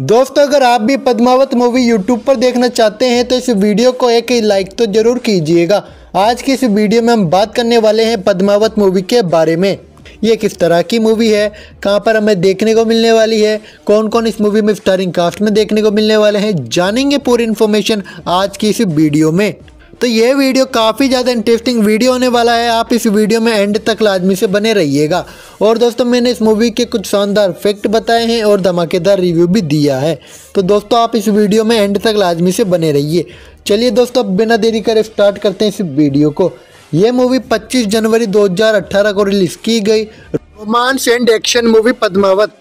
दोस्तों अगर आप भी पद्मावत मूवी यूट्यूब पर देखना चाहते हैं तो इस वीडियो को एक लाइक तो जरूर कीजिएगा आज की इस वीडियो में हम बात करने वाले हैं पद्मावत मूवी के बारे में ये किस तरह की मूवी है कहाँ पर हमें देखने को मिलने वाली है कौन कौन इस मूवी में स्टारिंग कास्ट में देखने को मिलने वाले हैं जानेंगे पूरी इन्फॉर्मेशन आज की इस वीडियो में तो ये वीडियो काफ़ी ज़्यादा इंटरेस्टिंग वीडियो होने वाला है आप इस वीडियो में एंड तक लाजमी से बने रहिएगा और दोस्तों मैंने इस मूवी के कुछ शानदार फैक्ट बताए हैं और धमाकेदार रिव्यू भी दिया है तो दोस्तों आप इस वीडियो में एंड तक लाजमी से बने रहिए चलिए दोस्तों अब बिना देरी करे स्टार्ट करते हैं इस वीडियो को ये मूवी पच्चीस जनवरी दो को रिलीज़ की गई romance and action movie Padmaavat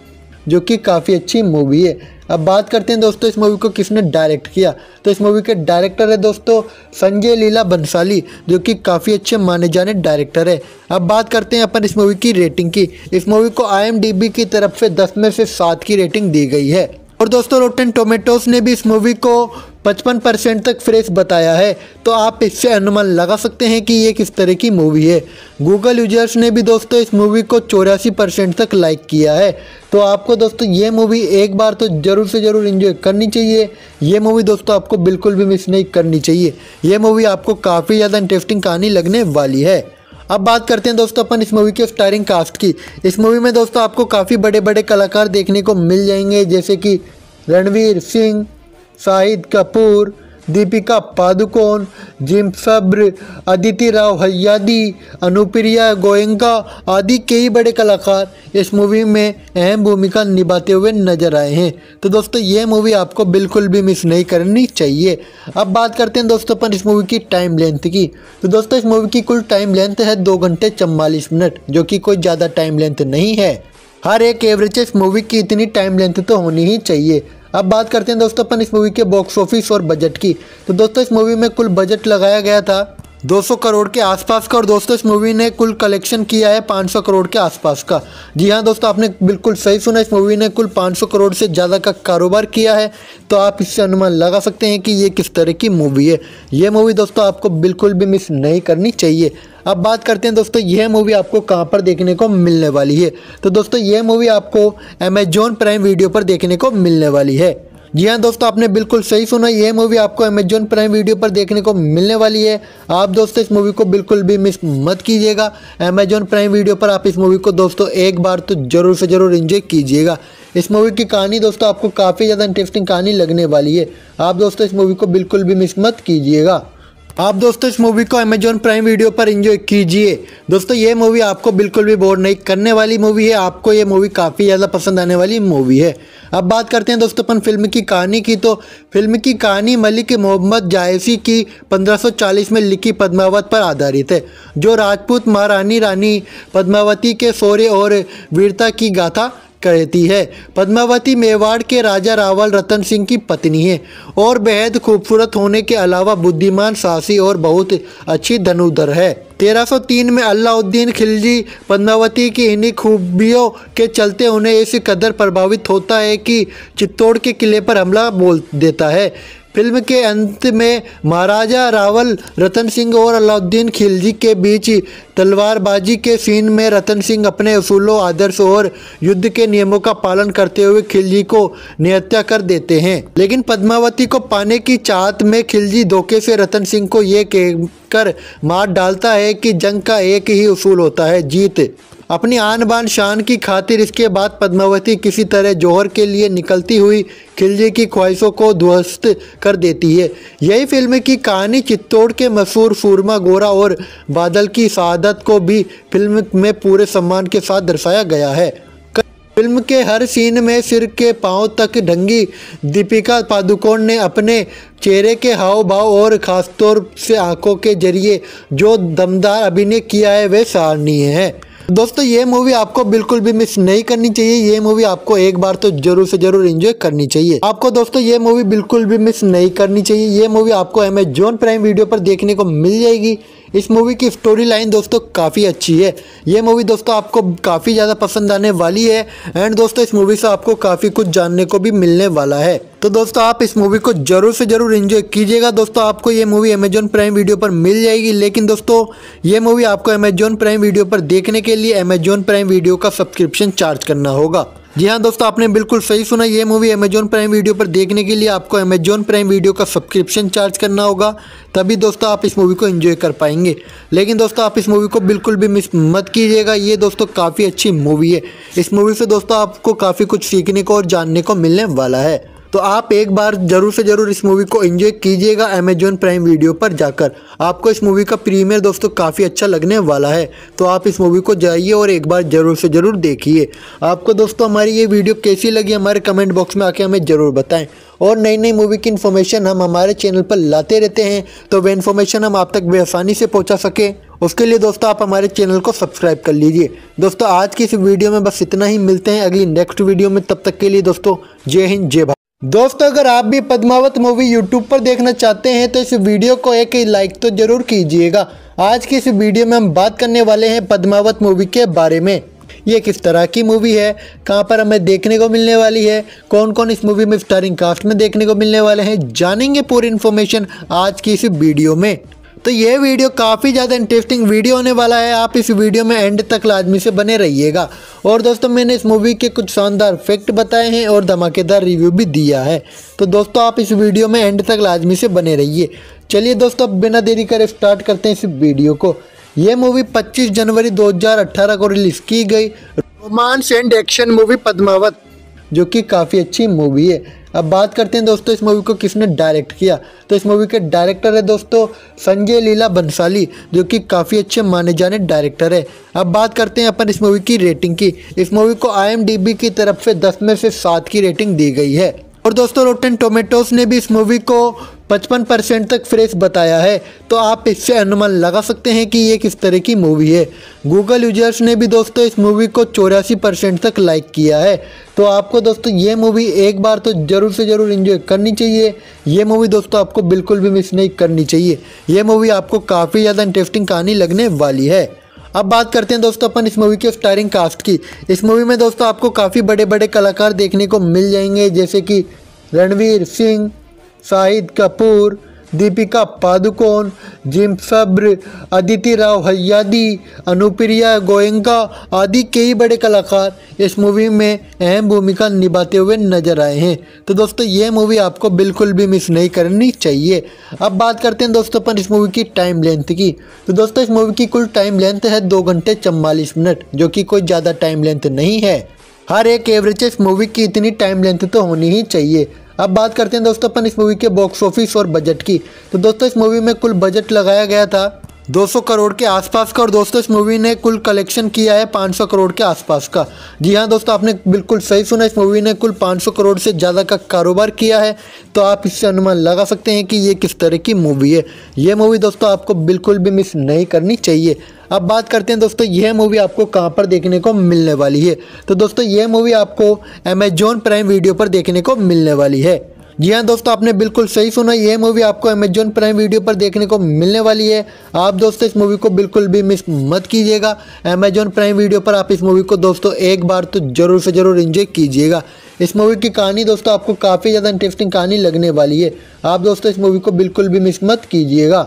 जो कि काफ़ी अच्छी मूवी है अब बात करते हैं दोस्तों इस मूवी को किसने डायरेक्ट किया तो इस मूवी के डायरेक्टर है दोस्तों संजय लीला बंसाली जो कि काफ़ी अच्छे माने जाने डायरेक्टर है अब बात करते हैं अपन इस मूवी की रेटिंग की इस मूवी को आई की तरफ से दस में से सात की रेटिंग दी गई है और दोस्तों रोटन टोमेटोज ने भी इस मूवी को 55 परसेंट तक फ्रेश बताया है तो आप इससे अनुमान लगा सकते हैं कि ये किस तरह की मूवी है गूगल यूजर्स ने भी दोस्तों इस मूवी को चौरासी परसेंट तक लाइक किया है तो आपको दोस्तों ये मूवी एक बार तो ज़रूर से ज़रूर इन्जॉय करनी चाहिए ये मूवी दोस्तों आपको बिल्कुल भी मिस नहीं करनी चाहिए ये मूवी आपको काफ़ी ज़्यादा इंटरेस्टिंग कहानी लगने वाली है अब बात करते हैं दोस्तों अपन इस मूवी के स्टारिंग कास्ट की इस मूवी में दोस्तों आपको काफ़ी बड़े बड़े कलाकार देखने को मिल जाएंगे जैसे कि रणवीर सिंह शाहिद कपूर दीपिका पादुकोण जिम सब्र अदिति राव हयादी अनुप्रिया गोयंका आदि कई बड़े कलाकार इस मूवी में अहम भूमिका निभाते हुए नजर आए हैं तो दोस्तों ये मूवी आपको बिल्कुल भी मिस नहीं करनी चाहिए अब बात करते हैं दोस्तों अपन इस मूवी की टाइम लेंथ की तो दोस्तों इस मूवी की कुल टाइम लेंथ है दो घंटे चवालीस मिनट जो कि कोई ज़्यादा टाइम लेंथ नहीं है हर एक एवरेज इस मूवी की इतनी टाइम लेंथ तो होनी ही चाहिए अब बात करते हैं दोस्तों अपन इस मूवी के बॉक्स ऑफिस और बजट की तो दोस्तों इस मूवी में कुल बजट लगाया गया था 200 करोड़ के आसपास का और दोस्तों इस मूवी ने कुल कलेक्शन किया है 500 करोड़ के आसपास का जी हाँ दोस्तों आपने बिल्कुल सही सुना इस मूवी ने कुल 500 करोड़ से ज़्यादा का कारोबार किया है तो आप इससे अनुमान लगा सकते हैं कि ये किस तरह की मूवी है ये मूवी दोस्तों आपको बिल्कुल भी मिस नहीं करनी चाहिए अब बात करते हैं दोस्तों यह मूवी आपको कहाँ पर देखने को मिलने वाली है तो दोस्तों यह मूवी आपको अमेजोन प्राइम वीडियो पर देखने को मिलने वाली है जी हाँ दोस्तों आपने बिल्कुल सही सुना यह मूवी आपको अमेजोन प्राइम वीडियो पर देखने को मिलने वाली है आप दोस्तों इस मूवी को बिल्कुल भी मिस मत कीजिएगा अमेजोन प्राइम वीडियो पर आप इस मूवी को दोस्तों एक बार तो ज़रूर से ज़रूर इन्जॉय कीजिएगा इस मूवी की कहानी दोस्तों आपको काफ़ी ज़्यादा इंटरेस्टिंग कहानी लगने वाली है आप दोस्तों इस मूवी को बिल्कुल भी मिस मत कीजिएगा आप दोस्तों इस मूवी को अमेजोन प्राइम वीडियो पर एंजॉय कीजिए दोस्तों ये मूवी आपको बिल्कुल भी बोर नहीं करने वाली मूवी है आपको ये मूवी काफ़ी ज़्यादा पसंद आने वाली मूवी है अब बात करते हैं दोस्तों अपन फिल्म की कहानी की तो फिल्म की कहानी मलिक मोहम्मद जायसी की 1540 में लिखी पद्मावत पर आधारित है जो राजपूत महारानी रानी पद्मावती के शौर्य और वीरता की गाथा कहती है पद्मावती मेवाड़ के राजा रावल रतन सिंह की पत्नी है और बेहद खूबसूरत होने के अलावा बुद्धिमान साहसी और बहुत अच्छी धनुधर है 1303 में अलाउद्दीन खिलजी पद्मावती की इन्हीं खूबियों के चलते उन्हें इस कदर प्रभावित होता है कि चित्तौड़ के किले पर हमला बोल देता है फिल्म के अंत में महाराजा रावल रतन सिंह और अलाउद्दीन खिलजी के बीच तलवारबाजी के सीन में रतन सिंह अपने असूलों आदर्श और युद्ध के नियमों का पालन करते हुए खिलजी को निहत्या कर देते हैं लेकिन पद्मावती को पाने की चाहत में खिलजी धोखे से रतन सिंह को ये कहकर मार डालता है कि जंग का एक ही उसूल होता है जीत अपनी आन बान शान की खातिर इसके बाद पद्मावती किसी तरह जौहर के लिए निकलती हुई खिलजी की ख्वाहिशों को ध्वस्त कर देती है यही फिल्म की कहानी चित्तौड़ के मशहूर सूरमा गोरा और बादल की शहादत को भी फिल्म में पूरे सम्मान के साथ दर्शाया गया है फिल्म के हर सीन में सिर के पांव तक ढंगी दीपिका पादुकोण ने अपने चेहरे के हाव भाव और ख़ासतौर से आंखों के जरिए जो दमदार अभिनय किया है वे सराहनीय है दोस्तों ये मूवी आपको बिल्कुल भी मिस नहीं करनी चाहिए ये मूवी आपको एक बार तो जरूर से जरूर एंजॉय करनी चाहिए आपको दोस्तों ये मूवी बिल्कुल भी मिस नहीं करनी चाहिए ये मूवी आपको अमेजोन प्राइम वीडियो पर देखने को मिल जाएगी इस मूवी की स्टोरी लाइन दोस्तों काफ़ी अच्छी है ये मूवी दोस्तों आपको काफ़ी ज़्यादा पसंद आने वाली है एंड दोस्तों इस मूवी से आपको काफ़ी कुछ जानने को भी मिलने वाला है तो दोस्तों आप इस मूवी को जरूर से जरूर इन्जॉय कीजिएगा दोस्तों आपको ये मूवी अमेजॉन प्राइम वीडियो पर मिल जाएगी लेकिन दोस्तों ये मूवी आपको अमेजॉन प्राइम वीडियो पर देखने के लिए अमेजॉन प्राइम वीडियो का सब्सक्रिप्शन चार्ज करना होगा जी हाँ दोस्तों आपने बिल्कुल सही सुना ये मूवी अमेजोन प्राइम वीडियो पर देखने के लिए आपको अमेजोन प्राइम वीडियो का सब्सक्रिप्शन चार्ज करना होगा तभी दोस्तों आप इस मूवी को एंजॉय कर पाएंगे लेकिन दोस्तों आप इस मूवी को बिल्कुल भी मिस मत कीजिएगा ये दोस्तों काफ़ी अच्छी मूवी है इस मूवी से दोस्तों आपको काफ़ी कुछ सीखने को और जानने को मिलने वाला है तो आप एक बार ज़रूर से ज़रूर इस मूवी को एंजॉय कीजिएगा अमेजोन प्राइम वीडियो पर जाकर आपको इस मूवी का प्रीमियर दोस्तों काफ़ी अच्छा लगने वाला है तो आप इस मूवी को जाइए और एक बार ज़रूर से ज़रूर देखिए आपको दोस्तों हमारी ये वीडियो कैसी लगी हमारे कमेंट बॉक्स में आके हमें ज़रूर बताएँ और नई नई मूवी की इन्फॉर्मेशन हम हमारे चैनल पर लाते रहते हैं तो वह इन्फॉर्मेशन हम आप तक बेआसानी से पहुंचा सके उसके लिए दोस्तों आप हमारे चैनल को सब्सक्राइब कर लीजिए दोस्तों आज की इस वीडियो में बस इतना ही मिलते हैं अगली नेक्स्ट वीडियो में तब तक के लिए दोस्तों जय हिंद जय भारत दोस्तों अगर आप भी पद्मावत मूवी यूट्यूब पर देखना चाहते हैं तो इस वीडियो को एक लाइक तो जरूर कीजिएगा आज की इस वीडियो में हम बात करने वाले हैं पद्मावत मूवी के बारे में ये किस तरह की मूवी है कहाँ पर हमें देखने को मिलने वाली है कौन कौन इस मूवी में स्टारिंग कास्ट में देखने को मिलने वाले हैं जानेंगे पूरी इन्फॉर्मेशन आज की इस वीडियो में तो ये वीडियो काफ़ी ज़्यादा इंटरेस्टिंग वीडियो होने वाला है आप इस वीडियो में एंड तक लाजमी से बने रहिएगा और दोस्तों मैंने इस मूवी के कुछ शानदार फैक्ट बताए हैं और धमाकेदार रिव्यू भी दिया है तो दोस्तों आप इस वीडियो में एंड तक लाजमी से बने रहिए चलिए दोस्तों अब बिना देरी करे स्टार्ट करते हैं इस वीडियो को ये मूवी पच्चीस जनवरी दो को रिलीज़ की गई romance and action movie Padmaavat जो कि काफ़ी अच्छी मूवी है अब बात करते हैं दोस्तों इस मूवी को किसने डायरेक्ट किया तो इस मूवी के डायरेक्टर है दोस्तों संजय लीला बंसाली जो कि काफ़ी अच्छे माने जाने डायरेक्टर है अब बात करते हैं अपन इस मूवी की रेटिंग की इस मूवी को आई की तरफ से दस में से सात की रेटिंग दी गई है और दोस्तों रोटेन टोमेटोज ने भी इस मूवी को पचपन परसेंट तक फ्रेश बताया है तो आप इससे अनुमान लगा सकते हैं कि ये किस तरह की मूवी है गूगल यूजर्स ने भी दोस्तों इस मूवी को चौरासी परसेंट तक लाइक किया है तो आपको दोस्तों ये मूवी एक बार तो ज़रूर से ज़रूर इन्जॉय करनी चाहिए ये मूवी दोस्तों आपको बिल्कुल भी मिस नहीं करनी चाहिए ये मूवी आपको काफ़ी ज़्यादा इंटरेस्टिंग कहानी लगने वाली है अब बात करते हैं दोस्तों अपन इस मूवी के स्टारिंग कास्ट की इस मूवी में दोस्तों आपको काफ़ी बड़े बड़े कलाकार देखने को मिल जाएंगे जैसे कि रणवीर सिंह शाहिद कपूर दीपिका पादुकोण जिम सब्र अदिति राव हयादी अनुप्रिया गोयंका आदि कई बड़े कलाकार इस मूवी में अहम भूमिका निभाते हुए नजर आए हैं तो दोस्तों ये मूवी आपको बिल्कुल भी मिस नहीं करनी चाहिए अब बात करते हैं दोस्तों पर इस मूवी की टाइम लेंथ की तो दोस्तों इस मूवी की कुल टाइम लेंथ है दो घंटे चम्बालीस मिनट जो कि कोई ज़्यादा टाइम लेंथ नहीं है हर एक एवरेज इस मूवी की इतनी टाइम लेंथ तो होनी ही चाहिए अब बात करते हैं दोस्तों अपन इस मूवी के बॉक्स ऑफिस और बजट की तो दोस्तों इस मूवी में कुल बजट लगाया गया था 200 करोड़ के आसपास का और दोस्तों इस मूवी ने कुल कलेक्शन किया है 500 करोड़ के आसपास का जी हाँ दोस्तों आपने बिल्कुल सही सुना इस मूवी ने कुल 500 करोड़ से ज़्यादा का कारोबार किया है तो आप इससे अनुमान लगा सकते हैं कि ये किस तरह की मूवी है ये मूवी दोस्तों आपको बिल्कुल भी मिस नहीं करनी चाहिए अब बात करते हैं दोस्तों यह मूवी आपको कहाँ पर देखने को मिलने वाली है तो दोस्तों यह मूवी आपको अमेजोन प्राइम वीडियो पर देखने को मिलने वाली है जी हाँ दोस्तों आपने बिल्कुल सही सुना यह मूवी आपको अमेजोन प्राइम वीडियो पर देखने को मिलने वाली है आप दोस्तों इस मूवी को बिल्कुल भी मिस मत कीजिएगा अमेजोन प्राइम वीडियो पर आप इस मूवी को दोस्तों एक बार तो ज़रूर से ज़रूर इन्जॉय कीजिएगा इस मूवी की कहानी दोस्तों आपको काफ़ी ज़्यादा इंटरेस्टिंग कहानी लगने वाली है आप दोस्तों इस मूवी को बिल्कुल भी मिस मत कीजिएगा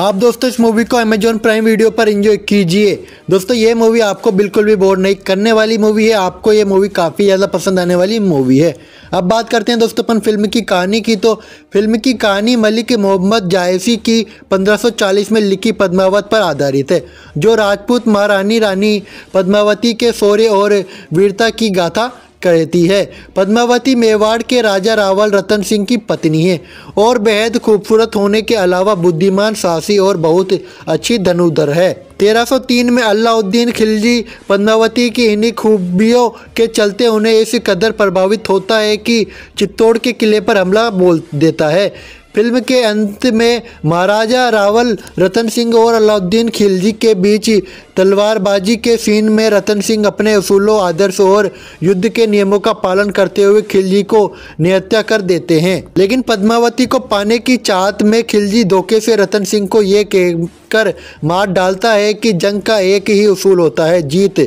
आप दोस्तों इस मूवी को अमेजोन प्राइम वीडियो पर इंजॉय कीजिए दोस्तों ये मूवी आपको बिल्कुल भी बोर नहीं करने वाली मूवी है आपको ये मूवी काफ़ी ज़्यादा पसंद आने वाली मूवी है अब बात करते हैं दोस्तों अपन फिल्म की कहानी की तो फिल्म की कहानी मलिक मोहम्मद जायसी की 1540 में लिखी पद्मावत पर आधारित है जो राजपूत महारानी रानी पद्मावती के शौर्य और वीरता की गाथा कहती है पद्मावती मेवाड़ के राजा रावल रतन सिंह की पत्नी है और बेहद खूबसूरत होने के अलावा बुद्धिमान साहसी और बहुत अच्छी धनुधर है 1303 में अलाउद्दीन खिलजी पद्मावती की इन्हीं खूबियों के चलते उन्हें इस कदर प्रभावित होता है कि चित्तौड़ के किले पर हमला बोल देता है फिल्म के अंत में महाराजा रावल रतन सिंह और अलाउद्दीन खिलजी के बीच तलवारबाजी के सीन में रतन सिंह अपने असूलों आदर्श और युद्ध के नियमों का पालन करते हुए खिलजी को निहत्या कर देते हैं लेकिन पद्मावती को पाने की चाहत में खिलजी धोखे से रतन सिंह को ये कहकर मार डालता है कि जंग का एक ही उसूल होता है जीत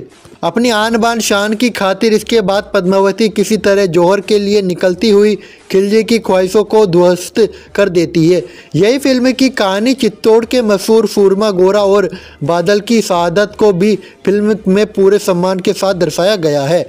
अपनी आन बान शान की खातिर इसके बाद पद्मावती किसी तरह जौहर के लिए निकलती हुई खिलजी की ख्वाहिशों को ध्वस्त कर देती है यही फिल्म की कहानी चित्तौड़ के मशहूर सूरमा गोरा और बादल की शहादत को भी फिल्म में पूरे सम्मान के साथ दर्शाया गया है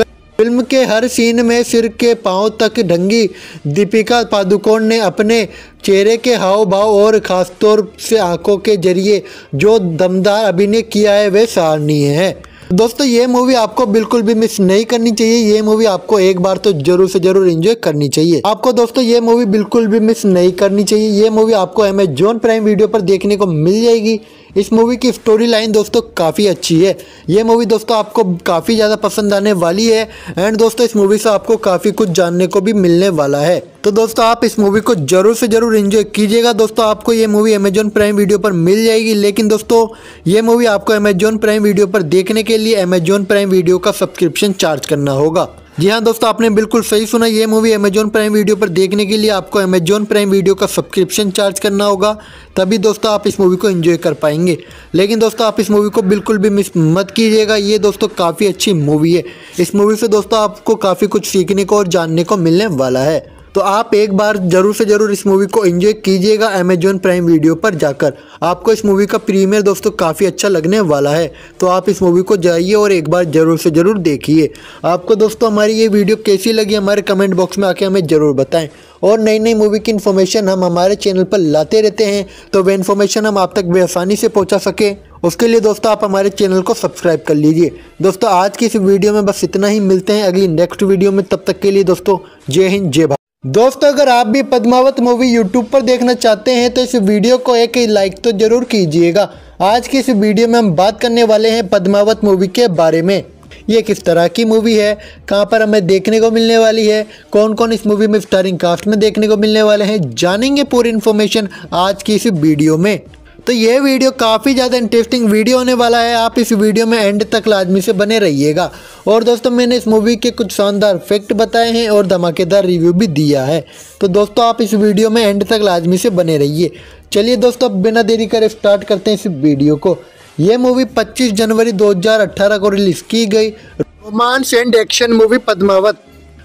फिल्म के हर सीन में सिर के पांव तक ढंगी दीपिका पादुकोण ने अपने चेहरे के हाव भाव और ख़ासतौर से आंखों के जरिए जो दमदार अभिनय किया है वह सराहनीय है दोस्तों ये मूवी आपको बिल्कुल भी मिस नहीं करनी चाहिए ये मूवी आपको एक बार तो जरूर से जरूर एंजॉय करनी चाहिए आपको दोस्तों ये मूवी बिल्कुल भी मिस नहीं करनी चाहिए ये मूवी आपको अमेजोन प्राइम वीडियो पर देखने को मिल जाएगी इस मूवी की स्टोरी लाइन दोस्तों काफ़ी अच्छी है ये मूवी दोस्तों आपको काफ़ी ज़्यादा पसंद आने वाली है एंड दोस्तों इस मूवी से आपको काफ़ी कुछ जानने को भी मिलने वाला है तो दोस्तों आप इस मूवी को जरूर से जरूर इन्जॉय कीजिएगा दोस्तों आपको ये मूवी अमेजोन प्राइम वीडियो पर मिल जाएगी लेकिन दोस्तों ये मूवी आपको अमेजोन प्राइम वीडियो पर देखने के लिए अमेजोन प्राइम वीडियो का सब्सक्रिप्शन चार्ज करना होगा जी हाँ दोस्तों आपने बिल्कुल सही सुना ये मूवी अमेजोन प्राइम वीडियो पर देखने के लिए आपको अमेजोन प्राइम वीडियो का सब्सक्रिप्शन चार्ज करना होगा तभी दोस्तों आप इस मूवी को एंजॉय कर पाएंगे लेकिन दोस्तों आप इस मूवी को बिल्कुल भी मिस मत कीजिएगा ये दोस्तों काफ़ी अच्छी मूवी है इस मूवी से दोस्तों आपको काफ़ी कुछ सीखने को और जानने को मिलने वाला है तो आप एक बार ज़रूर से ज़रूर इस मूवी को एंजॉय कीजिएगा अमेजोन प्राइम वीडियो पर जाकर आपको इस मूवी का प्रीमियर दोस्तों काफ़ी अच्छा लगने वाला है तो आप इस मूवी को जाइए और एक बार ज़रूर से ज़रूर देखिए आपको दोस्तों हमारी ये वीडियो कैसी लगी हमारे कमेंट बॉक्स में आके हमें ज़रूर बताएं और नई नई मूवी की इन्फॉर्मेशन हम हमारे चैनल पर लाते रहते हैं तो वह इन्फॉर्मेशन हम आप तक बेआसानी से पहुँचा सकें उसके लिए दोस्तों आप हमारे चैनल को सब्सक्राइब कर लीजिए दोस्तों आज की इस वीडियो में बस इतना ही मिलते हैं अगली नेक्स्ट वीडियो में तब तक के लिए दोस्तों जय हिंद जय भारत दोस्तों अगर आप भी पद्मावत मूवी यूट्यूब पर देखना चाहते हैं तो इस वीडियो को एक लाइक तो जरूर कीजिएगा आज की इस वीडियो में हम बात करने वाले हैं पद्मावत मूवी के बारे में ये किस तरह की मूवी है कहाँ पर हमें देखने को मिलने वाली है कौन कौन इस मूवी में स्टारिंग कास्ट में देखने को मिलने वाले हैं जानेंगे पूरी इन्फॉर्मेशन आज की इस वीडियो में तो ये वीडियो काफ़ी ज़्यादा इंटरेस्टिंग वीडियो होने वाला है आप इस वीडियो में एंड तक लाजमी से बने रहिएगा और दोस्तों मैंने इस मूवी के कुछ शानदार फैक्ट बताए हैं और धमाकेदार रिव्यू भी दिया है तो दोस्तों आप इस वीडियो में एंड तक लाजमी से बने रहिए चलिए दोस्तों अब बिना देरी करे स्टार्ट करते हैं इस वीडियो को ये मूवी पच्चीस जनवरी दो को रिलीज़ की गई romance and action movie Padmaavat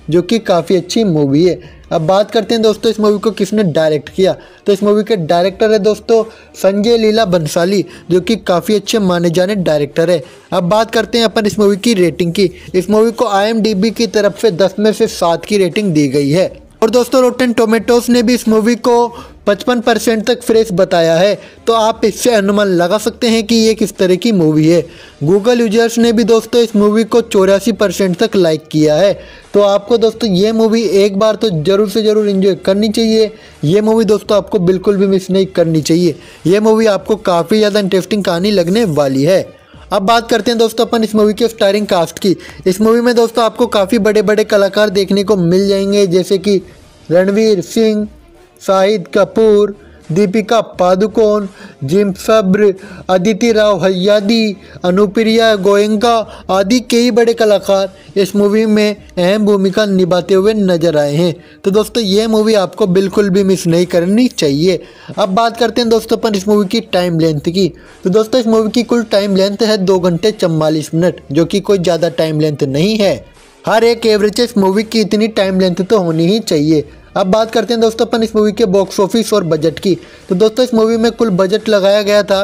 जो कि काफ़ी अच्छी मूवी है अब बात करते हैं दोस्तों इस मूवी को किसने डायरेक्ट किया तो इस मूवी के डायरेक्टर है दोस्तों संजय लीला बंसाली जो कि काफ़ी अच्छे माने जाने डायरेक्टर है अब बात करते हैं अपन इस मूवी की रेटिंग की इस मूवी को आई की तरफ से दस में से सात की रेटिंग दी गई है और दोस्तों रोटन टोमेटोज ने भी इस मूवी को 55 परसेंट तक फ्रेश बताया है तो आप इससे अनुमान लगा सकते हैं कि ये किस तरह की मूवी है गूगल यूजर्स ने भी दोस्तों इस मूवी को चौरासी परसेंट तक लाइक किया है तो आपको दोस्तों ये मूवी एक बार तो ज़रूर से ज़रूर इन्जॉय करनी चाहिए ये मूवी दोस्तों आपको बिल्कुल भी मिस नहीं करनी चाहिए ये मूवी आपको काफ़ी ज़्यादा इंटरेस्टिंग कहानी लगने वाली है अब बात करते हैं दोस्तों अपन इस मूवी के स्टारिंग कास्ट की इस मूवी में दोस्तों आपको काफ़ी बड़े बड़े कलाकार देखने को मिल जाएंगे जैसे कि रणवीर सिंह शाहिद कपूर दीपिका पादुकोण जिम सब्र अदिति राव हयादी अनुप्रिया गोयंका आदि कई बड़े कलाकार इस मूवी में अहम भूमिका निभाते हुए नजर आए हैं तो दोस्तों ये मूवी आपको बिल्कुल भी मिस नहीं करनी चाहिए अब बात करते हैं दोस्तों अपन इस मूवी की टाइम लेंथ की तो दोस्तों इस मूवी की कुल टाइम लेंथ है दो घंटे चम्बालीस मिनट जो कि कोई ज़्यादा टाइम लेंथ नहीं है हर एक एवरेज इस मूवी की इतनी टाइम लेंथ तो होनी ही चाहिए अब बात करते हैं दोस्तों अपन इस मूवी के बॉक्स ऑफिस और बजट की तो दोस्तों इस मूवी में कुल बजट लगाया गया था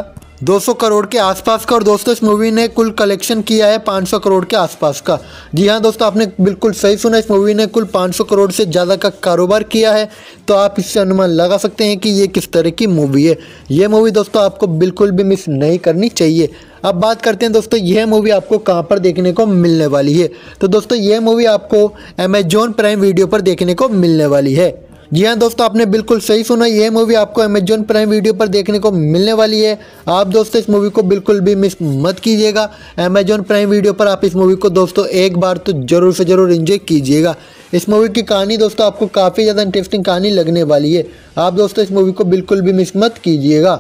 200 करोड़ के आसपास का और दोस्तों इस मूवी ने कुल कलेक्शन किया है 500 करोड़ के आसपास का जी हाँ दोस्तों आपने बिल्कुल सही सुना इस मूवी ने कुल 500 करोड़ से ज़्यादा का कारोबार किया है तो आप इससे अनुमान लगा सकते हैं कि ये किस तरह की मूवी है ये मूवी दोस्तों आपको बिल्कुल भी मिस नहीं करनी चाहिए अब बात करते हैं दोस्तों यह मूवी आपको कहाँ पर देखने को मिलने वाली है तो दोस्तों यह मूवी आपको अमेजोन प्राइम वीडियो पर देखने को मिलने वाली है जी हाँ दोस्तों आपने बिल्कुल सही सुना यह मूवी आपको अमेजोन प्राइम वीडियो पर देखने को मिलने वाली है आप दोस्तों इस मूवी को बिल्कुल भी मिस मत कीजिएगा अमेजोन प्राइम वीडियो पर आप इस मूवी को दोस्तों एक बार तो ज़रूर से ज़रूर इन्जॉय कीजिएगा इस मूवी की कहानी दोस्तों आपको काफ़ी ज़्यादा इंटरेस्टिंग कहानी लगने वाली है आप दोस्तों इस मूवी को बिल्कुल भी मिस मत कीजिएगा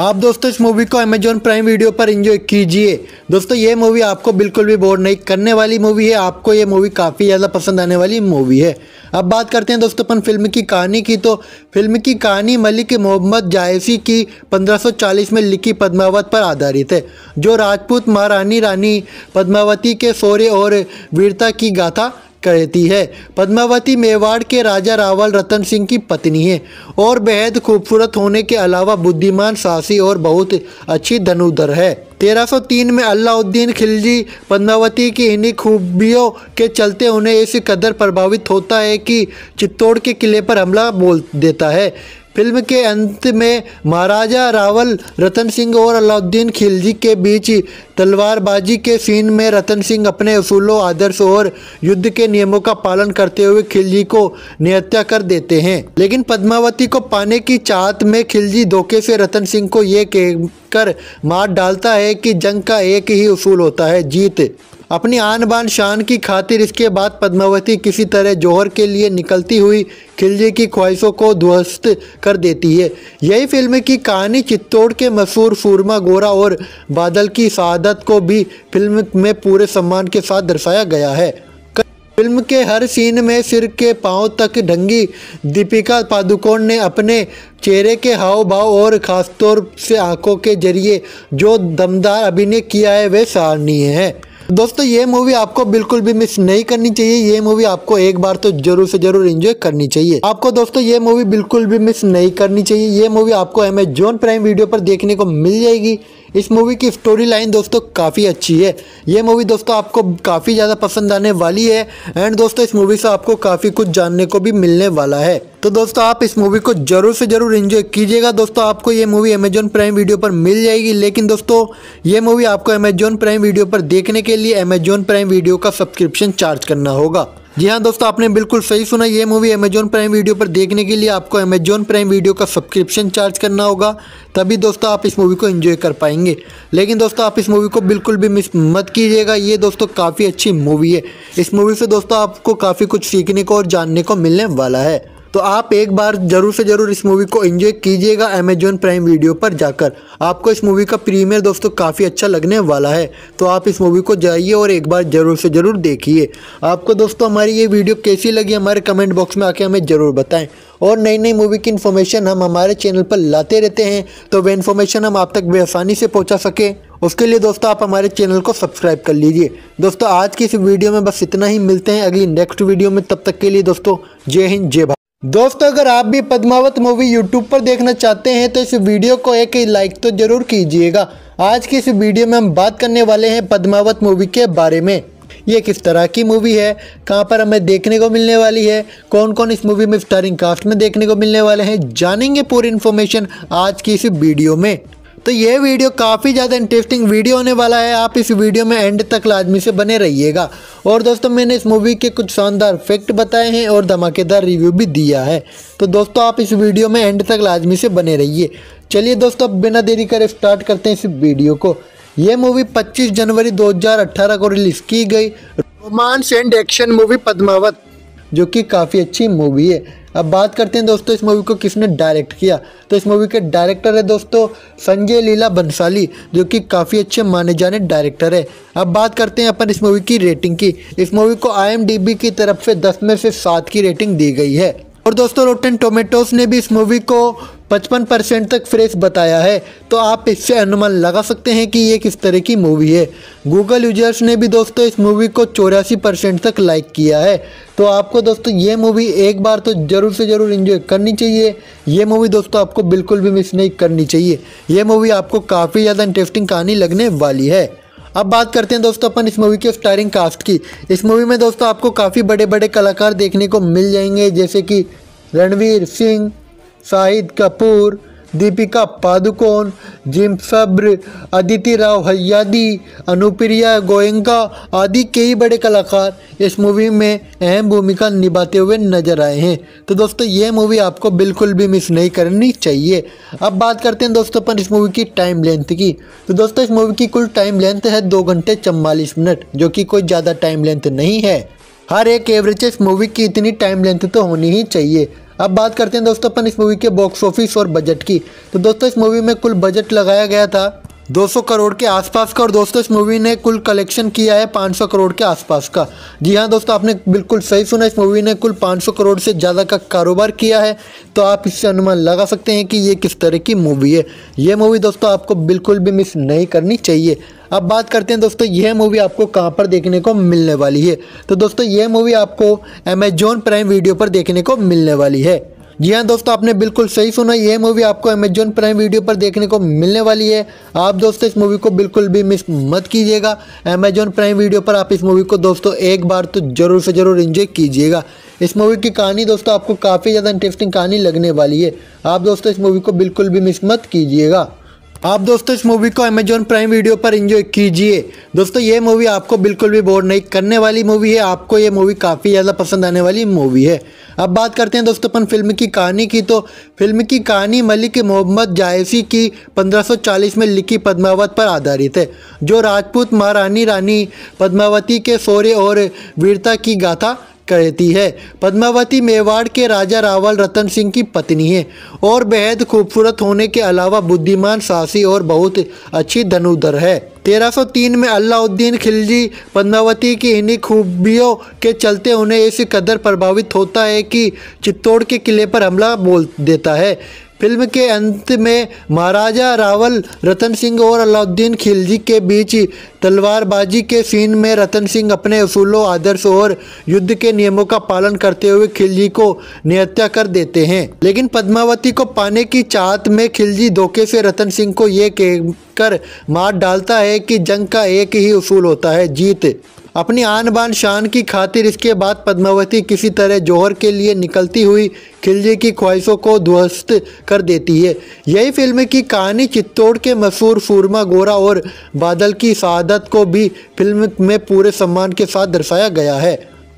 आप दोस्तों इस मूवी को अमेजोन प्राइम वीडियो पर एंजॉय कीजिए दोस्तों ये मूवी आपको बिल्कुल भी बोर नहीं करने वाली मूवी है आपको ये मूवी काफ़ी ज़्यादा पसंद आने वाली मूवी है अब बात करते हैं दोस्तों अपन फिल्म की कहानी की तो फिल्म की कहानी मलिक मोहम्मद जायसी की 1540 में लिखी पद्मावत पर आधारित है जो राजपूत महारानी रानी पद्मावती के शौर्य और वीरता की गाथा कहती है पद्मावती मेवाड़ के राजा रावल रतन सिंह की पत्नी है और बेहद खूबसूरत होने के अलावा बुद्धिमान साहसी और बहुत अच्छी धनुधर है 1303 में अलाउद्दीन खिलजी पद्मावती की इन्हीं खूबियों के चलते उन्हें इस कदर प्रभावित होता है कि चित्तौड़ के किले पर हमला बोल देता है फिल्म के अंत में महाराजा रावल रतन सिंह और अलाउद्दीन खिलजी के बीच तलवारबाजी के सीन में रतन सिंह अपने असूलों आदर्श और युद्ध के नियमों का पालन करते हुए खिलजी को निहत्या कर देते हैं लेकिन पद्मावती को पाने की चाहत में खिलजी धोखे से रतन सिंह को ये कहकर मार डालता है कि जंग का एक ही उसूल होता है जीत अपनी आन बान शान की खातिर इसके बाद पद्मावती किसी तरह जौहर के लिए निकलती हुई खिलजी की ख्वाहिशों को ध्वस्त कर देती है यही फिल्म की कहानी चित्तौड़ के मशहूर सूरमा गोरा और बादल की शहादत को भी फिल्म में पूरे सम्मान के साथ दर्शाया गया है फिल्म के हर सीन में सिर के पांव तक ढंगी दीपिका पादुकोण ने अपने चेहरे के हाव भाव और ख़ासतौर से आंखों के जरिए जो दमदार अभिनय किया है वे सराहनीय है दोस्तों ये मूवी आपको बिल्कुल भी मिस नहीं करनी चाहिए ये मूवी आपको एक बार तो जरूर से जरूर एंजॉय करनी चाहिए आपको दोस्तों ये मूवी बिल्कुल भी मिस नहीं करनी चाहिए ये मूवी आपको अमेजोन प्राइम वीडियो पर देखने को मिल जाएगी इस मूवी की स्टोरी लाइन दोस्तों काफ़ी अच्छी है ये मूवी दोस्तों आपको काफ़ी ज़्यादा पसंद आने वाली है एंड दोस्तों इस मूवी से आपको काफ़ी कुछ जानने को भी मिलने वाला है तो दोस्तों आप इस मूवी को जरूर से जरूर इन्जॉय कीजिएगा दोस्तों आपको ये मूवी अमेजॉन प्राइम वीडियो पर मिल जाएगी लेकिन दोस्तों ये मूवी आपको अमेजॉन प्राइम वीडियो पर देखने के लिए अमेजॉन प्राइम वीडियो का सब्सक्रिप्शन चार्ज करना होगा जी हाँ दोस्तों आपने बिल्कुल सही सुना ये मूवी अमेजॉन प्राइम वीडियो पर देखने के लिए आपको अमेजॉन प्राइम वीडियो का सब्सक्रिप्शन चार्ज करना होगा तभी दोस्तों आप इस मूवी को एंजॉय कर पाएंगे लेकिन दोस्तों आप इस मूवी को बिल्कुल भी मिस मत कीजिएगा ये दोस्तों काफ़ी अच्छी मूवी है इस मूवी से दोस्तों आपको काफ़ी कुछ सीखने को और जानने को मिलने वाला है तो आप एक बार ज़रूर से ज़रूर इस मूवी को एंजॉय कीजिएगा अमेजोन प्राइम वीडियो पर जाकर आपको इस मूवी का प्रीमियर दोस्तों काफ़ी अच्छा लगने वाला है तो आप इस मूवी को जाइए और एक बार ज़रूर से ज़रूर देखिए आपको दोस्तों हमारी ये वीडियो कैसी लगी हमारे कमेंट बॉक्स में आके हमें ज़रूर बताएँ और नई नई मूवी की इन्फॉर्मेशन हम हमारे चैनल पर लाते रहते हैं तो वह इन्फॉर्मेशन हम आप तक बेआसानी से पहुँचा सकें उसके लिए दोस्तों आप हमारे चैनल को सब्सक्राइब कर लीजिए दोस्तों आज की इस वीडियो में बस इतना ही मिलते हैं अगली नेक्स्ट वीडियो में तब तक के लिए दोस्तों जय हिंद जय भारत दोस्तों अगर आप भी पद्मावत मूवी यूट्यूब पर देखना चाहते हैं तो इस वीडियो को एक लाइक तो ज़रूर कीजिएगा आज की इस वीडियो में हम बात करने वाले हैं पद्मावत मूवी के बारे में ये किस तरह की मूवी है कहाँ पर हमें देखने को मिलने वाली है कौन कौन इस मूवी में स्टारिंग कास्ट में देखने को मिलने वाले हैं जानेंगे पूरी इन्फॉर्मेशन आज की इस वीडियो में तो ये वीडियो काफ़ी ज़्यादा इंटरेस्टिंग वीडियो होने वाला है आप इस वीडियो में एंड तक लाजमी से बने रहिएगा और दोस्तों मैंने इस मूवी के कुछ शानदार फैक्ट बताए हैं और धमाकेदार रिव्यू भी दिया है तो दोस्तों आप इस वीडियो में एंड तक लाजमी से बने रहिए चलिए दोस्तों अब बिना देरी करे स्टार्ट करते हैं इस वीडियो को ये मूवी पच्चीस जनवरी दो को रिलीज़ की गई romance and action movie Padmaavat जो कि काफ़ी अच्छी मूवी है अब बात करते हैं दोस्तों इस मूवी को किसने डायरेक्ट किया तो इस मूवी के डायरेक्टर है दोस्तों संजय लीला बंसाली जो कि काफ़ी अच्छे माने जाने डायरेक्टर है अब बात करते हैं अपन इस मूवी की रेटिंग की इस मूवी को आई की तरफ से दस में से सात की रेटिंग दी गई है और दोस्तों रोटेन टोमेटोज ने भी इस मूवी को 55 परसेंट तक फ्रेश बताया है तो आप इससे अनुमान लगा सकते हैं कि ये किस तरह की मूवी है गूगल यूजर्स ने भी दोस्तों इस मूवी को चौरासी परसेंट तक लाइक किया है तो आपको दोस्तों ये मूवी एक बार तो ज़रूर से ज़रूर इन्जॉय करनी चाहिए ये मूवी दोस्तों आपको बिल्कुल भी मिस नहीं करनी चाहिए ये मूवी आपको काफ़ी ज़्यादा इंटरेस्टिंग कहानी लगने वाली है अब बात करते हैं दोस्तों अपन इस मूवी के स्टारिंग कास्ट की इस मूवी में दोस्तों आपको काफ़ी बड़े बड़े कलाकार देखने को मिल जाएंगे जैसे कि रणवीर सिंह शाहिद कपूर दीपिका पादुकोण जिम सब्र अदिति राव हयादी अनुप्रिया गोयंका आदि कई बड़े कलाकार इस मूवी में अहम भूमिका निभाते हुए नजर आए हैं तो दोस्तों ये मूवी आपको बिल्कुल भी मिस नहीं करनी चाहिए अब बात करते हैं दोस्तों पर इस मूवी की टाइम लेंथ की तो दोस्तों इस मूवी की कुल टाइम लेंथ है दो घंटे चम्बालीस मिनट जो कि कोई ज़्यादा टाइम लेंथ नहीं है हर एक एवरेज इस मूवी की इतनी टाइम लेंथ तो होनी ही चाहिए अब बात करते हैं दोस्तों अपन इस मूवी के बॉक्स ऑफिस और बजट की तो दोस्तों इस मूवी में कुल बजट लगाया गया था 200 करोड़ के आसपास का और दोस्तों इस मूवी ने कुल कलेक्शन किया है 500 करोड़ के आसपास का जी हाँ दोस्तों आपने बिल्कुल सही सुना इस मूवी ने कुल 500 करोड़ से ज़्यादा का कारोबार किया है तो आप इससे अनुमान लगा सकते हैं कि ये किस तरह की मूवी है ये मूवी दोस्तों आपको बिल्कुल भी मिस नहीं करनी चाहिए अब बात करते हैं दोस्तों यह मूवी आपको कहाँ पर देखने को मिलने वाली है तो दोस्तों यह मूवी आपको अमेजोन प्राइम वीडियो पर देखने को मिलने वाली है जी हाँ दोस्तों आपने बिल्कुल सही सुना यह मूवी आपको अमेजोन प्राइम वीडियो पर देखने को मिलने वाली है आप दोस्तों इस मूवी को बिल्कुल भी मिस मत कीजिएगा अमेजोन प्राइम वीडियो पर आप इस मूवी को दोस्तों एक बार तो ज़रूर से ज़रूर इंजॉय कीजिएगा इस मूवी की कहानी दोस्तों आपको काफ़ी ज़्यादा इंटरेस्टिंग कहानी लगने वाली है आप दोस्तों इस मूवी को बिल्कुल भी मिस मत कीजिएगा आप दोस्तों इस मूवी को अमेजोन प्राइम वीडियो पर इंजॉय कीजिए दोस्तों ये मूवी आपको बिल्कुल भी बोर नहीं करने वाली मूवी है आपको ये मूवी काफ़ी ज़्यादा पसंद आने वाली मूवी है अब बात करते हैं दोस्तों अपन फिल्म की कहानी की तो फिल्म की कहानी मलिक मोहम्मद जायसी की 1540 में लिखी पद्मावत पर आधारित है जो राजपूत महारानी रानी पद्मावती के शौर्य और वीरता की गाथा कहती है पद्मावती मेवाड़ के राजा रावल रतन सिंह की पत्नी है और बेहद खूबसूरत होने के अलावा बुद्धिमान साहसी और बहुत अच्छी धनुधर है 1303 में अलाउद्दीन खिलजी पद्मावती की इन्हीं खूबियों के चलते उन्हें इस कदर प्रभावित होता है कि चित्तौड़ के किले पर हमला बोल देता है फिल्म के अंत में महाराजा रावल रतन सिंह और अलाउद्दीन खिलजी के बीच तलवारबाजी के सीन में रतन सिंह अपने असूलों आदर्श और युद्ध के नियमों का पालन करते हुए खिलजी को निहत्या कर देते हैं लेकिन पद्मावती को पाने की चाहत में खिलजी धोखे से रतन सिंह को ये कहकर मार डालता है कि जंग का एक ही उसूल होता है जीत अपनी आन बान शान की खातिर इसके बाद पद्मावती किसी तरह जौहर के लिए निकलती हुई खिलजी की ख्वाहिशों को ध्वस्त कर देती है यही फिल्म की कहानी चित्तौड़ के मशहूर सूरमा गोरा और बादल की शहादत को भी फिल्म में पूरे सम्मान के साथ दर्शाया गया है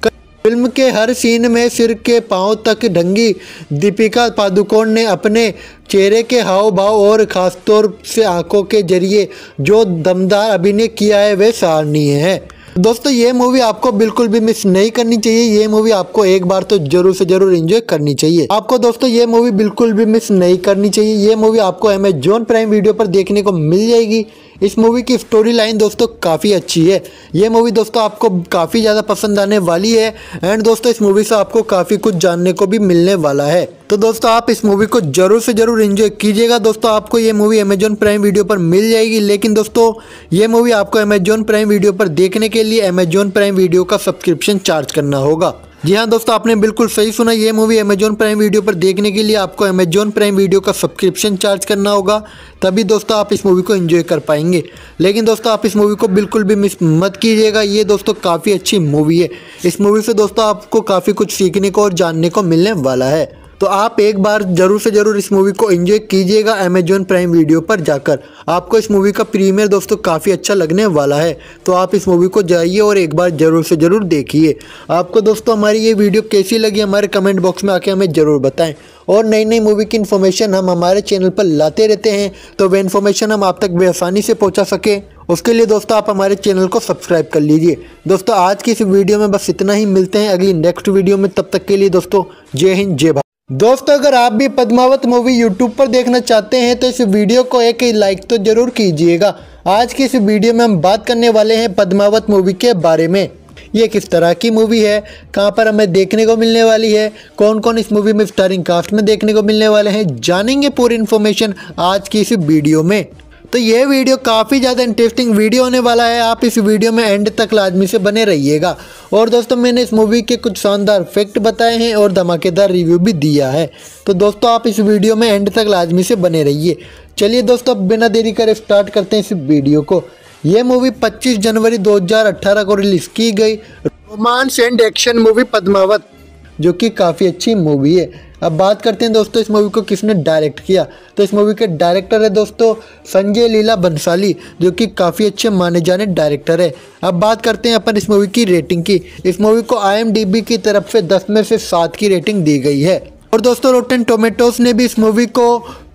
फिल्म के हर सीन में सिर के पांव तक ढंगी दीपिका पादुकोण ने अपने चेहरे के हाव भाव और ख़ासतौर से आंखों के जरिए जो दमदार अभिनय किया है वह सराहनीय है दोस्तों ये मूवी आपको बिल्कुल भी मिस नहीं करनी चाहिए ये मूवी आपको एक बार तो जरूर से जरूर एंजॉय करनी चाहिए आपको दोस्तों ये मूवी बिल्कुल भी मिस नहीं करनी चाहिए ये मूवी आपको अमेजोन प्राइम वीडियो पर देखने को मिल जाएगी इस मूवी की स्टोरी लाइन दोस्तों काफ़ी अच्छी है ये मूवी दोस्तों आपको काफ़ी ज़्यादा पसंद आने वाली है एंड दोस्तों इस मूवी से आपको काफ़ी कुछ जानने को भी मिलने वाला है तो दोस्तों आप इस मूवी को जरूर से जरूर इन्जॉय कीजिएगा दोस्तों आपको ये मूवी अमेजोन प्राइम वीडियो पर मिल जाएगी लेकिन दोस्तों ये मूवी आपको अमेजोन प्राइम वीडियो पर देखने के लिए अमेजोन प्राइम वीडियो का सब्सक्रिप्शन चार्ज करना होगा जी हाँ दोस्तों आपने बिल्कुल सही सुना ये मूवी अमेजोन प्राइम वीडियो पर देखने के लिए आपको अमेजोन प्राइम वीडियो का सब्सक्रिप्शन चार्ज करना होगा तभी दोस्तों आप इस मूवी को एंजॉय कर पाएंगे लेकिन दोस्तों आप इस मूवी को बिल्कुल भी मिस मत कीजिएगा ये दोस्तों काफ़ी अच्छी मूवी है इस मूवी से दोस्तों आपको काफ़ी कुछ सीखने को और जानने को मिलने वाला है तो आप एक बार ज़रूर से ज़रूर इस मूवी को एंजॉय कीजिएगा अमेजोन प्राइम वीडियो पर जाकर आपको इस मूवी का प्रीमियर दोस्तों काफ़ी अच्छा लगने वाला है तो आप इस मूवी को जाइए और एक बार ज़रूर से ज़रूर देखिए आपको दोस्तों हमारी ये वीडियो कैसी लगी हमारे कमेंट बॉक्स में आके हमें ज़रूर बताएं और नई नई मूवी की इन्फॉर्मेशन हम हमारे चैनल पर लाते रहते हैं तो वह इन्फॉर्मेशन हम आप तक बेआसानी से पहुँचा सकें उसके लिए दोस्तों आप हमारे चैनल को सब्सक्राइब कर लीजिए दोस्तों आज की इस वीडियो में बस इतना ही मिलते हैं अगली नेक्स्ट वीडियो में तब तक के लिए दोस्तों जय हिंद जय भारत दोस्तों अगर आप भी पद्मावत मूवी यूट्यूब पर देखना चाहते हैं तो इस वीडियो को एक लाइक तो जरूर कीजिएगा आज की इस वीडियो में हम बात करने वाले हैं पद्मावत मूवी के बारे में ये किस तरह की मूवी है कहाँ पर हमें देखने को मिलने वाली है कौन कौन इस मूवी में स्टारिंग कास्ट में देखने को मिलने वाले हैं जानेंगे पूरी इन्फॉर्मेशन आज की इस वीडियो में तो ये वीडियो काफ़ी ज़्यादा इंटरेस्टिंग वीडियो होने वाला है आप इस वीडियो में एंड तक लाजमी से बने रहिएगा और दोस्तों मैंने इस मूवी के कुछ शानदार फैक्ट बताए हैं और धमाकेदार रिव्यू भी दिया है तो दोस्तों आप इस वीडियो में एंड तक लाजमी से बने रहिए चलिए दोस्तों अब बिना देरी कर स्टार्ट करते हैं इस वीडियो को ये मूवी पच्चीस जनवरी दो को रिलीज़ की गई romance and action movie Padmaavat जो कि काफ़ी अच्छी मूवी है अब बात करते हैं दोस्तों इस मूवी को किसने डायरेक्ट किया तो इस मूवी के डायरेक्टर है दोस्तों संजय लीला बंसाली जो कि काफ़ी अच्छे माने जाने डायरेक्टर है अब बात करते हैं अपन इस मूवी की रेटिंग की इस मूवी को आई की तरफ से दस में से सात की रेटिंग दी गई है और दोस्तों रोटन टोमेटोज ने भी इस मूवी को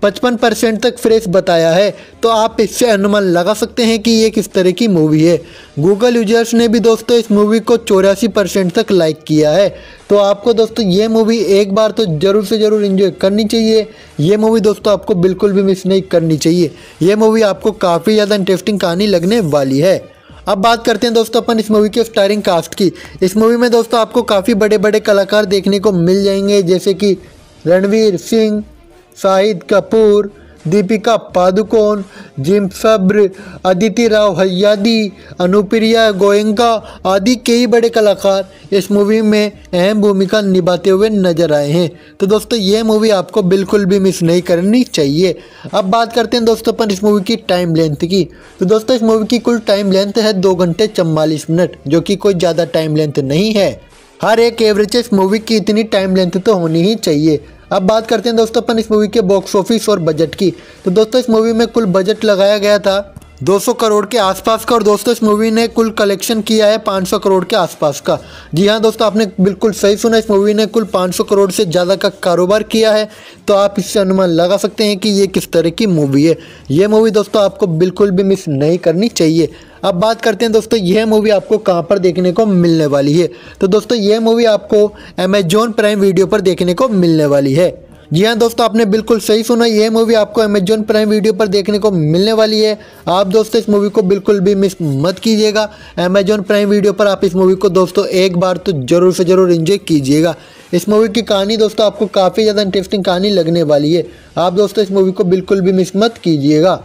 55 परसेंट तक फ्रेश बताया है तो आप इससे अनुमान लगा सकते हैं कि ये किस तरह की मूवी है गूगल यूजर्स ने भी दोस्तों इस मूवी को चौरासी परसेंट तक लाइक किया है तो आपको दोस्तों ये मूवी एक बार तो ज़रूर से ज़रूर इन्जॉय करनी चाहिए ये मूवी दोस्तों आपको बिल्कुल भी मिस नहीं करनी चाहिए ये मूवी आपको काफ़ी ज़्यादा इंटरेस्टिंग कहानी लगने वाली है अब बात करते हैं दोस्तों अपन इस मूवी के स्टारिंग कास्ट की इस मूवी में दोस्तों आपको काफ़ी बड़े बड़े कलाकार देखने को मिल जाएंगे जैसे कि रणवीर सिंह शाहिद कपूर दीपिका पादुकोण जिम सब्र अदिति राव हयादी अनुप्रिया गोयंका आदि कई बड़े कलाकार इस मूवी में अहम भूमिका निभाते हुए नजर आए हैं तो दोस्तों ये मूवी आपको बिल्कुल भी मिस नहीं करनी चाहिए अब बात करते हैं दोस्तों पर इस मूवी की टाइम लेंथ की तो दोस्तों इस मूवी की कुल टाइम लेंथ है दो घंटे चम्बालीस मिनट जो कि कोई ज़्यादा टाइम लेंथ नहीं है हर एक एवरेज इस मूवी की इतनी टाइम लेंथ तो होनी ही चाहिए अब बात करते हैं दोस्तों अपन इस मूवी के बॉक्स ऑफिस और बजट की तो दोस्तों इस मूवी में कुल बजट लगाया गया था 200 करोड़ के आसपास का और दोस्तों इस मूवी ने कुल कलेक्शन किया है 500 करोड़ के आसपास का जी हाँ दोस्तों आपने बिल्कुल सही सुना इस मूवी ने कुल 500 करोड़ से ज़्यादा का कारोबार किया है तो आप इससे अनुमान लगा सकते हैं कि ये किस तरह की मूवी है ये मूवी दोस्तों आपको बिल्कुल भी मिस नहीं करनी चाहिए अब बात करते हैं दोस्तों यह मूवी आपको कहाँ पर देखने को मिलने वाली है तो दोस्तों यह मूवी आपको अमेजोन प्राइम वीडियो पर देखने को मिलने वाली है जी हाँ दोस्तों आपने बिल्कुल सही सुना यह मूवी आपको अमेजोन प्राइम वीडियो पर देखने को मिलने वाली है आप दोस्तों इस मूवी को बिल्कुल भी मिस मत कीजिएगा अमेजोन प्राइम वीडियो पर आप इस मूवी को दोस्तों एक बार तो ज़रूर से ज़रूर इन्जॉय कीजिएगा इस मूवी की कहानी दोस्तों आपको काफ़ी ज़्यादा इंटरेस्टिंग कहानी लगने वाली है आप दोस्तों इस मूवी को बिल्कुल भी मिस मत कीजिएगा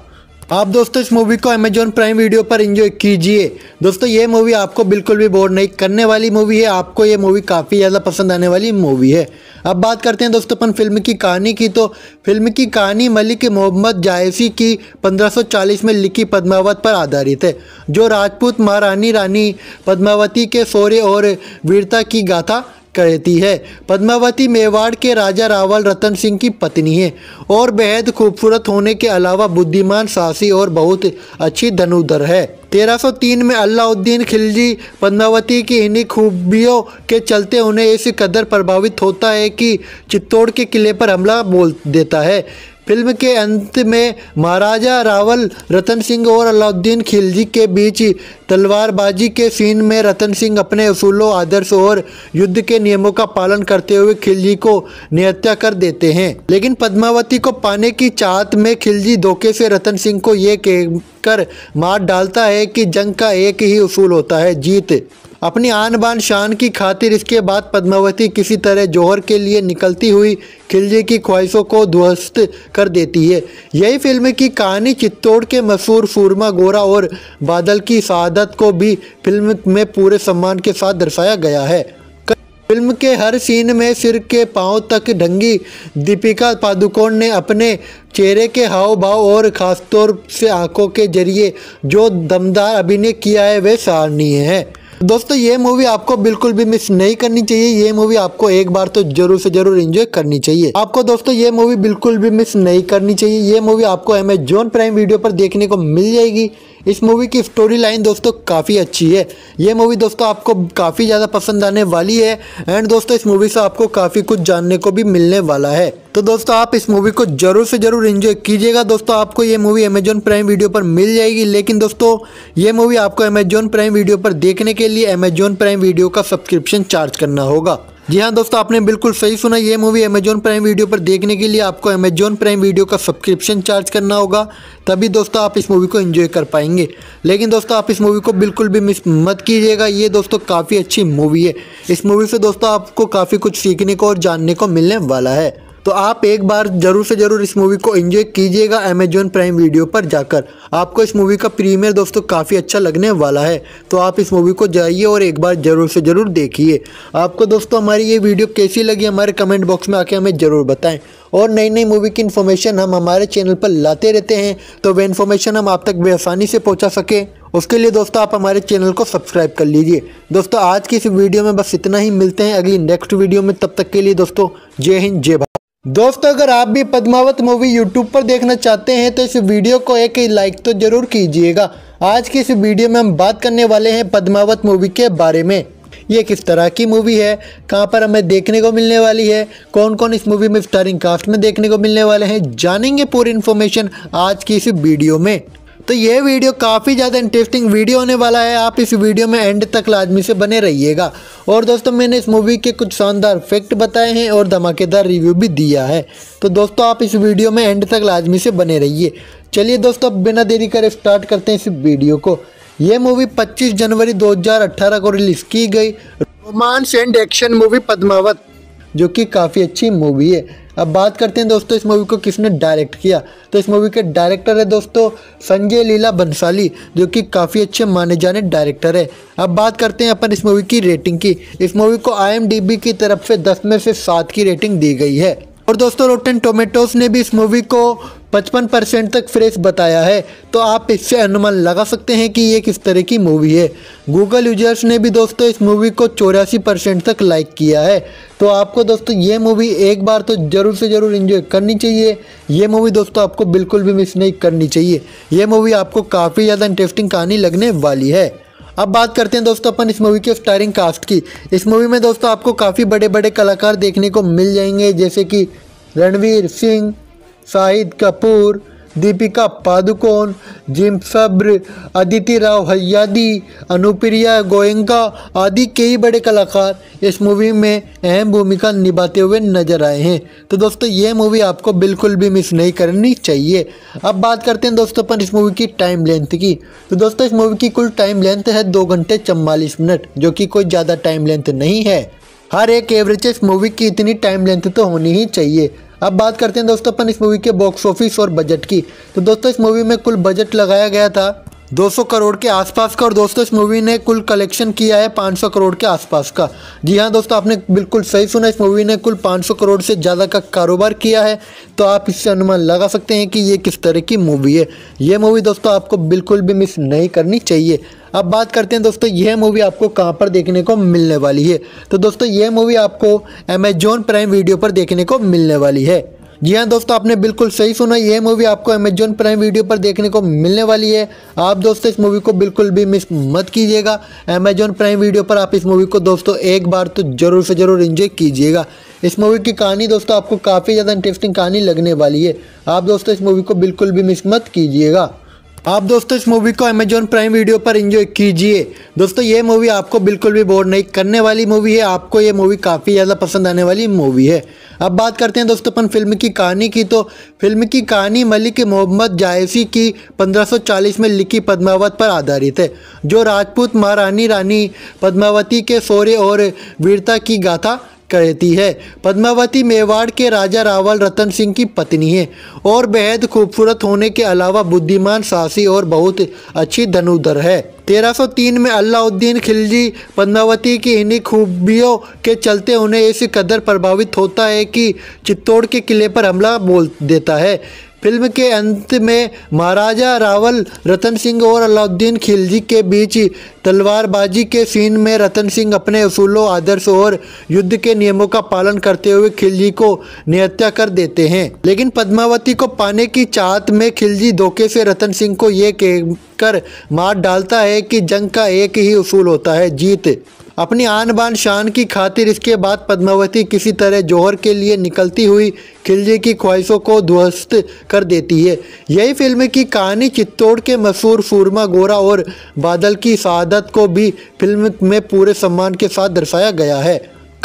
आप दोस्तों इस मूवी को अमेजोन प्राइम वीडियो पर एंजॉय कीजिए दोस्तों ये मूवी आपको बिल्कुल भी बोर नहीं करने वाली मूवी है आपको ये मूवी काफ़ी ज़्यादा पसंद आने वाली मूवी है अब बात करते हैं दोस्तों अपन फिल्म की कहानी की तो फिल्म की कहानी मलिक मोहम्मद जायसी की 1540 में लिखी पद्मावत पर आधारित है जो राजपूत महारानी रानी पद्मावती के शौर्य और वीरता की गाथा कहती है पद्मावती मेवाड़ के राजा रावल रतन सिंह की पत्नी है और बेहद खूबसूरत होने के अलावा बुद्धिमान साहसी और बहुत अच्छी धनुधर है 1303 में अलाउद्दीन खिलजी पद्मावती की इन्हीं खूबियों के चलते उन्हें इस कदर प्रभावित होता है कि चित्तौड़ के किले पर हमला बोल देता है फिल्म के अंत में महाराजा रावल रतन सिंह और अलाउद्दीन खिलजी के बीच तलवारबाजी के सीन में रतन सिंह अपने असूलों आदर्श और युद्ध के नियमों का पालन करते हुए खिलजी को निहत्या कर देते हैं लेकिन पद्मावती को पाने की चाहत में खिलजी धोखे से रतन सिंह को ये कहकर मार डालता है है कि जंग का एक ही उसूल होता है जीत अपनी आन बान शान की खातिर इसके बाद पद्मावती किसी तरह जौहर के लिए निकलती हुई खिलजी की ख्वाहिशों को ध्वस्त कर देती है यही फिल्म की कहानी चित्तौड़ के मशहूर सूरमा गोरा और बादल की शहादत को भी फिल्म में पूरे सम्मान के साथ दर्शाया गया है फिल्म के हर सीन में सिर के पांव तक ढंगी दीपिका पादुकोण ने अपने चेहरे के हाव भाव और ख़ासतौर से आंखों के जरिए जो दमदार अभिनय किया है वह सराहनीय है दोस्तों ये मूवी आपको बिल्कुल भी मिस नहीं करनी चाहिए ये मूवी आपको एक बार तो जरूर से जरूर एंजॉय करनी चाहिए आपको दोस्तों ये मूवी बिल्कुल भी मिस नहीं करनी चाहिए ये मूवी आपको अमेजोन प्राइम वीडियो पर देखने को मिल जाएगी इस मूवी की स्टोरी लाइन दोस्तों काफ़ी अच्छी है ये मूवी दोस्तों आपको काफ़ी ज़्यादा पसंद आने वाली है एंड दोस्तों इस मूवी से आपको काफ़ी कुछ जानने को भी मिलने वाला है तो दोस्तों आप इस मूवी को जरूर से जरूर इंजॉय कीजिएगा दोस्तों आपको ये मूवी अमेजॉन प्राइम वीडियो पर मिल जाएगी लेकिन दोस्तों ये मूवी आपको अमेजॉन प्राइम वीडियो पर देखने के लिए अमेजॉन प्राइम वीडियो का सब्सक्रिप्शन चार्ज करना होगा जी हाँ दोस्तों आपने बिल्कुल सही सुना ये मूवी अमेजोन प्राइम वीडियो पर देखने के लिए आपको अमेजोन प्राइम वीडियो का सब्सक्रिप्शन चार्ज करना होगा तभी दोस्तों आप इस मूवी को एंजॉय कर पाएंगे लेकिन दोस्तों आप इस मूवी को बिल्कुल भी मिस मत कीजिएगा ये दोस्तों काफ़ी अच्छी मूवी है इस मूवी से दोस्तों आपको काफ़ी कुछ सीखने को और जानने को मिलने वाला है तो आप एक बार ज़रूर से ज़रूर इस मूवी को एंजॉय कीजिएगा अमेजोन प्राइम वीडियो पर जाकर आपको इस मूवी का प्रीमियर दोस्तों काफ़ी अच्छा लगने वाला है तो आप इस मूवी को जाइए और एक बार ज़रूर से ज़रूर देखिए आपको दोस्तों हमारी ये वीडियो कैसी लगी हमारे कमेंट बॉक्स में आके हमें ज़रूर बताएँ और नई नई मूवी की इन्फॉर्मेशन हम हमारे चैनल पर लाते रहते हैं तो वह इन्फॉर्मेशन हम आप तक बेआसानी से पहुँचा सकें उसके लिए दोस्तों आप हमारे चैनल को सब्सक्राइब कर लीजिए दोस्तों आज की इस वीडियो में बस इतना ही मिलते हैं अगली नेक्स्ट वीडियो में तब तक के लिए दोस्तों जय हिंद जय भारत दोस्तों अगर आप भी पद्मावत मूवी यूट्यूब पर देखना चाहते हैं तो इस वीडियो को एक लाइक तो ज़रूर कीजिएगा आज की इस वीडियो में हम बात करने वाले हैं पद्मावत मूवी के बारे में ये किस तरह की मूवी है कहाँ पर हमें देखने को मिलने वाली है कौन कौन इस मूवी में स्टारिंग कास्ट में देखने को मिलने वाले हैं जानेंगे पूरी इन्फॉर्मेशन आज की इस वीडियो में तो ये वीडियो काफ़ी ज़्यादा इंटरेस्टिंग वीडियो होने वाला है आप इस वीडियो में एंड तक लाजमी से बने रहिएगा और दोस्तों मैंने इस मूवी के कुछ शानदार फैक्ट बताए हैं और धमाकेदार रिव्यू भी दिया है तो दोस्तों आप इस वीडियो में एंड तक लाजमी से बने रहिए चलिए दोस्तों अब बिना देरी करे स्टार्ट करते हैं इस वीडियो को ये मूवी पच्चीस जनवरी दो को रिलीज़ की गई romance and action movie Padmaavat जो कि काफ़ी अच्छी मूवी है अब बात करते हैं दोस्तों इस मूवी को किसने डायरेक्ट किया तो इस मूवी के डायरेक्टर है दोस्तों संजय लीला बंसाली जो कि काफ़ी अच्छे माने जाने डायरेक्टर है अब बात करते हैं अपन इस मूवी की रेटिंग की इस मूवी को आई की तरफ से दस में से सात की रेटिंग दी गई है और दोस्तों रोटेन टोमेटोज ने भी इस मूवी को 55 परसेंट तक फ्रेश बताया है तो आप इससे अनुमान लगा सकते हैं कि ये किस तरह की मूवी है गूगल यूजर्स ने भी दोस्तों इस मूवी को चौरासी परसेंट तक लाइक किया है तो आपको दोस्तों ये मूवी एक बार तो ज़रूर से ज़रूर इन्जॉय करनी चाहिए ये मूवी दोस्तों आपको बिल्कुल भी मिस नहीं करनी चाहिए ये मूवी आपको काफ़ी ज़्यादा इंटरेस्टिंग कहानी लगने वाली है अब बात करते हैं दोस्तों अपन इस मूवी के स्टारिंग कास्ट की इस मूवी में दोस्तों आपको काफ़ी बड़े बड़े कलाकार देखने को मिल जाएंगे जैसे कि रणवीर सिंह शाहिद कपूर दीपिका पादुकोण जिम सब्र अदिति राव हयादी अनुप्रिया गोयंका आदि कई बड़े कलाकार इस मूवी में अहम भूमिका निभाते हुए नजर आए हैं तो दोस्तों ये मूवी आपको बिल्कुल भी मिस नहीं करनी चाहिए अब बात करते हैं दोस्तों अपन इस मूवी की टाइम लेंथ की तो दोस्तों इस मूवी की कुल टाइम लेंथ है दो घंटे चम्बालीस मिनट जो कि कोई ज़्यादा टाइम लेंथ नहीं है हर एक एवरेज मूवी की इतनी टाइम लेंथ तो होनी ही चाहिए अब बात करते हैं दोस्तों अपन इस मूवी के बॉक्स ऑफिस और बजट की तो दोस्तों इस मूवी में कुल बजट लगाया गया था 200 करोड़ के आसपास का और दोस्तों इस मूवी ने कुल कलेक्शन किया है 500 करोड़ के आसपास का जी हाँ दोस्तों आपने बिल्कुल सही सुना इस मूवी ने कुल 500 करोड़ से ज़्यादा का कारोबार किया है तो आप इससे अनुमान लगा सकते हैं कि ये किस तरह की मूवी है ये मूवी दोस्तों आपको बिल्कुल भी मिस नहीं करनी चाहिए अब बात करते हैं दोस्तों यह मूवी आपको कहाँ पर देखने को मिलने वाली है तो दोस्तों यह मूवी आपको अमेजोन प्राइम वीडियो पर देखने को मिलने वाली है जी हाँ दोस्तों आपने बिल्कुल सही सुना यह मूवी आपको अमेजोन प्राइम वीडियो पर देखने को मिलने वाली है आप दोस्तों इस मूवी को बिल्कुल भी मिस मत कीजिएगा अमेजोन प्राइम वीडियो पर आप इस मूवी को दोस्तों एक बार तो ज़रूर से ज़रूर इंजॉय कीजिएगा इस मूवी की कहानी दोस्तों आपको काफ़ी ज़्यादा इंटरेस्टिंग कहानी लगने वाली है आप दोस्तों इस मूवी को बिल्कुल भी मिस मत कीजिएगा आप दोस्तों इस मूवी को अमेजोन प्राइम वीडियो पर इंजॉय कीजिए दोस्तों ये मूवी आपको बिल्कुल भी बोर नहीं करने वाली मूवी है आपको ये मूवी काफ़ी ज़्यादा पसंद आने वाली मूवी है अब बात करते हैं दोस्तों अपन फिल्म की कहानी की तो फिल्म की कहानी मलिक मोहम्मद जायसी की 1540 में लिखी पद्मावत पर आधारित है जो राजपूत महारानी रानी पद्मावती के शौर्य और वीरता की गाथा कहती है पद्मावती मेवाड़ के राजा रावल रतन सिंह की पत्नी है और बेहद खूबसूरत होने के अलावा बुद्धिमान साहसी और बहुत अच्छी धनुधर है 1303 में अलाउद्दीन खिलजी पद्मावती की इन्हीं खूबियों के चलते उन्हें इस कदर प्रभावित होता है कि चित्तौड़ के किले पर हमला बोल देता है फिल्म के अंत में महाराजा रावल रतन सिंह और अलाउद्दीन खिलजी के बीच तलवारबाजी के सीन में रतन सिंह अपने असूलों आदर्श और युद्ध के नियमों का पालन करते हुए खिलजी को निहत्या कर देते हैं लेकिन पद्मावती को पाने की चाहत में खिलजी धोखे से रतन सिंह को ये कहकर मार डालता है कि जंग का एक ही उसूल होता है जीत अपनी आन बान शान की खातिर इसके बाद पद्मावती किसी तरह जौहर के लिए निकलती हुई खिलजी की ख्वाहिशों को ध्वस्त कर देती है यही फिल्म की कहानी चित्तौड़ के मशहूर सूरमा गोरा और बादल की शहादत को भी फिल्म में पूरे सम्मान के साथ दर्शाया गया है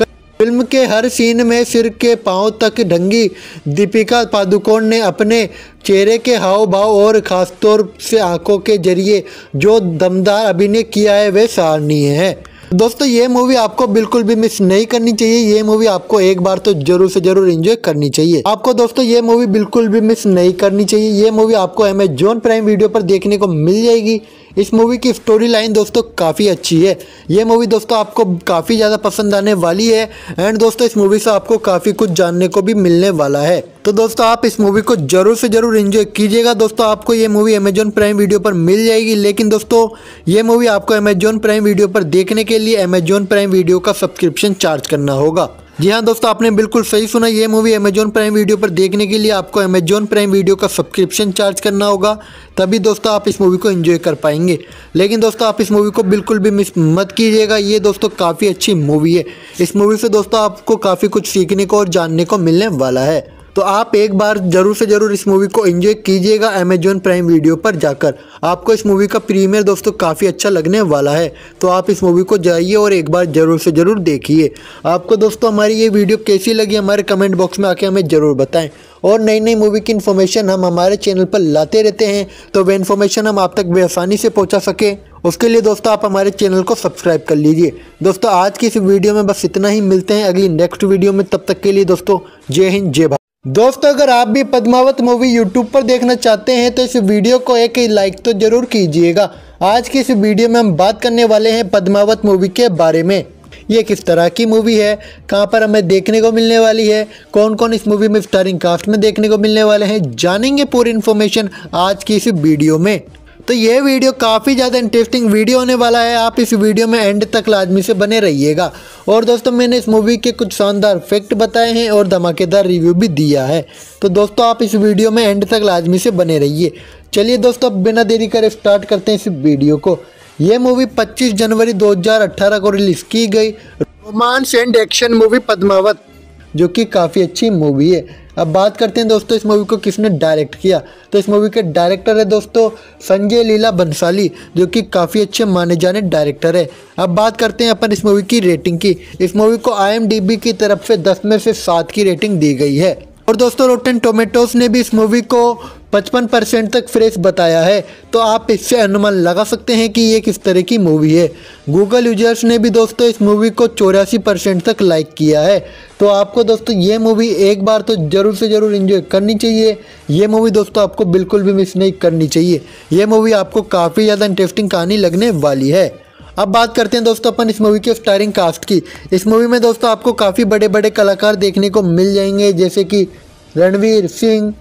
फिल्म के हर सीन में सिर के पांव तक ढंगी दीपिका पादुकोण ने अपने चेहरे के हाव भाव और ख़ासतौर से आंखों के जरिए जो दमदार अभिनय किया है वह सराहनीय है दोस्तों ये मूवी आपको बिल्कुल भी मिस नहीं करनी चाहिए ये मूवी आपको एक बार तो जरूर से जरूर एंजॉय करनी चाहिए आपको दोस्तों ये मूवी बिल्कुल भी मिस नहीं करनी चाहिए ये मूवी आपको अमेजोन प्राइम वीडियो पर देखने को मिल जाएगी इस मूवी की स्टोरी लाइन दोस्तों काफ़ी अच्छी है ये मूवी दोस्तों आपको काफ़ी ज़्यादा पसंद आने वाली है एंड दोस्तों इस मूवी से आपको काफ़ी कुछ जानने को भी मिलने वाला है तो दोस्तों आप इस मूवी को जरूर से जरूर इन्जॉय कीजिएगा दोस्तों आपको ये मूवी अमेजोन प्राइम वीडियो पर मिल जाएगी लेकिन दोस्तों ये मूवी आपको अमेजोन प्राइम वीडियो पर देखने के लिए अमेजोन प्राइम वीडियो का सब्सक्रिप्शन चार्ज करना होगा जी हाँ दोस्तों आपने बिल्कुल सही सुना ये मूवी अमेजोन प्राइम वीडियो पर देखने के लिए आपको अमेजोन प्राइम वीडियो का सब्सक्रिप्शन चार्ज करना होगा तभी दोस्तों आप इस मूवी को एंजॉय कर पाएंगे लेकिन दोस्तों आप इस मूवी को बिल्कुल भी मिस मत कीजिएगा ये दोस्तों काफ़ी अच्छी मूवी है इस मूवी से दोस्तों आपको काफ़ी कुछ सीखने को और जानने को मिलने वाला है तो आप एक बार ज़रूर से ज़रूर इस मूवी को एंजॉय कीजिएगा अमेजोन प्राइम वीडियो पर जाकर आपको इस मूवी का प्रीमियर दोस्तों काफ़ी अच्छा लगने वाला है तो आप इस मूवी को जाइए और एक बार ज़रूर से ज़रूर देखिए आपको दोस्तों हमारी ये वीडियो कैसी लगी हमारे कमेंट बॉक्स में आके हमें ज़रूर बताएं और नई नई मूवी की इन्फॉर्मेशन हम हमारे चैनल पर लाते रहते हैं तो वह इन्फॉर्मेशन हम आप तक बेआसानी से पहुँचा सकें उसके लिए दोस्तों आप हमारे चैनल को सब्सक्राइब कर लीजिए दोस्तों आज की इस वीडियो में बस इतना ही मिलते हैं अगली नेक्स्ट वीडियो में तब तक के लिए दोस्तों जय हिंद जय भारत दोस्तों अगर आप भी पद्मावत मूवी यूट्यूब पर देखना चाहते हैं तो इस वीडियो को एक लाइक तो जरूर कीजिएगा आज की इस वीडियो में हम बात करने वाले हैं पद्मावत मूवी के बारे में ये किस तरह की मूवी है कहाँ पर हमें देखने को मिलने वाली है कौन कौन इस मूवी में स्टारिंग कास्ट में देखने को मिलने वाले हैं जानेंगे पूरी इन्फॉर्मेशन आज की इस वीडियो में तो ये वीडियो काफ़ी ज़्यादा इंटरेस्टिंग वीडियो होने वाला है आप इस वीडियो में एंड तक लाजमी से बने रहिएगा और दोस्तों मैंने इस मूवी के कुछ शानदार फैक्ट बताए हैं और धमाकेदार रिव्यू भी दिया है तो दोस्तों आप इस वीडियो में एंड तक लाजमी से बने रहिए चलिए दोस्तों अब बिना देरी करे स्टार्ट करते हैं इस वीडियो को ये मूवी पच्चीस जनवरी दो को रिलीज़ की गई romance and action movie Padmaavat जो कि काफ़ी अच्छी मूवी है अब बात करते हैं दोस्तों इस मूवी को किसने डायरेक्ट किया तो इस मूवी के डायरेक्टर है दोस्तों संजय लीला बंसाली जो कि काफ़ी अच्छे माने जाने डायरेक्टर है अब बात करते हैं अपन इस मूवी की रेटिंग की इस मूवी को आई की तरफ से दस में से सात की रेटिंग दी गई है और दोस्तों रोटन टोमेटोज ने भी इस मूवी को 55 परसेंट तक फ्रेश बताया है तो आप इससे अनुमान लगा सकते हैं कि ये किस तरह की मूवी है गूगल यूजर्स ने भी दोस्तों इस मूवी को चौरासी परसेंट तक लाइक किया है तो आपको दोस्तों ये मूवी एक बार तो ज़रूर से ज़रूर इन्जॉय करनी चाहिए ये मूवी दोस्तों आपको बिल्कुल भी मिस नहीं करनी चाहिए ये मूवी आपको काफ़ी ज़्यादा इंटरेस्टिंग कहानी लगने वाली है अब बात करते हैं दोस्तों अपन इस मूवी के स्टारिंग कास्ट की इस मूवी में दोस्तों आपको काफ़ी बड़े बड़े कलाकार देखने को मिल जाएंगे जैसे कि रणवीर सिंह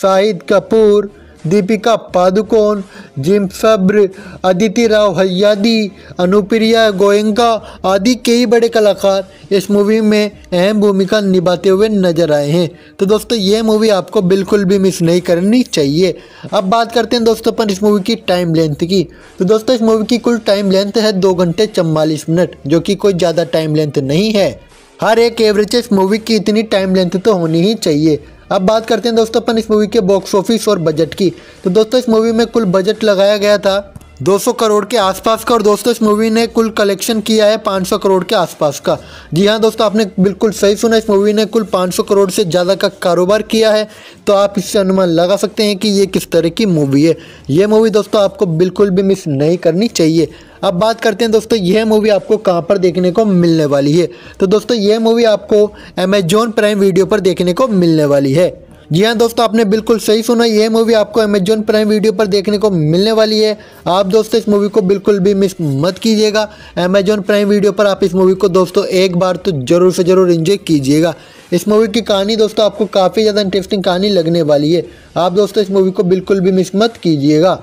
शाहिद कपूर दीपिका पादुकोण जिम सब्र अदिति राव हयादी अनुप्रिया गोयंका आदि कई बड़े कलाकार इस मूवी में अहम भूमिका निभाते हुए नजर आए हैं तो दोस्तों ये मूवी आपको बिल्कुल भी मिस नहीं करनी चाहिए अब बात करते हैं दोस्तों अपन इस मूवी की टाइम लेंथ की तो दोस्तों इस मूवी की कुल टाइम लेंथ है दो घंटे चम्बालीस मिनट जो कि कोई ज़्यादा टाइम लेंथ नहीं है हर एक एवरेज इस मूवी की इतनी टाइम लेंथ तो होनी ही चाहिए अब बात करते हैं दोस्तों अपन इस मूवी के बॉक्स ऑफिस और बजट की तो दोस्तों इस मूवी में कुल बजट लगाया गया था 200 करोड़ के आसपास का और दोस्तों इस मूवी ने कुल कलेक्शन किया है 500 करोड़ के आसपास का जी हाँ दोस्तों आपने बिल्कुल सही सुना इस मूवी ने कुल 500 करोड़ से ज़्यादा का कारोबार किया है तो आप इससे अनुमान लगा सकते हैं कि ये किस तरह की मूवी है ये मूवी दोस्तों आपको बिल्कुल भी मिस नहीं करनी चाहिए अब बात करते हैं दोस्तों यह मूवी आपको कहाँ पर देखने को मिलने वाली है तो दोस्तों यह मूवी आपको अमेजोन प्राइम वीडियो पर देखने को मिलने वाली है जी हाँ दोस्तों आपने बिल्कुल सही सुना यह मूवी आपको अमेजोन प्राइम वीडियो पर देखने को मिलने वाली है आप दोस्तों इस मूवी को बिल्कुल भी मिस मत कीजिएगा अमेजोन प्राइम वीडियो पर आप इस मूवी को दोस्तों एक बार तो ज़रूर से ज़रूर इन्जॉय कीजिएगा इस मूवी की कहानी दोस्तों आपको काफ़ी ज़्यादा इंटरेस्टिंग कहानी लगने वाली है आप दोस्तों इस मूवी को बिल्कुल भी मिस मत कीजिएगा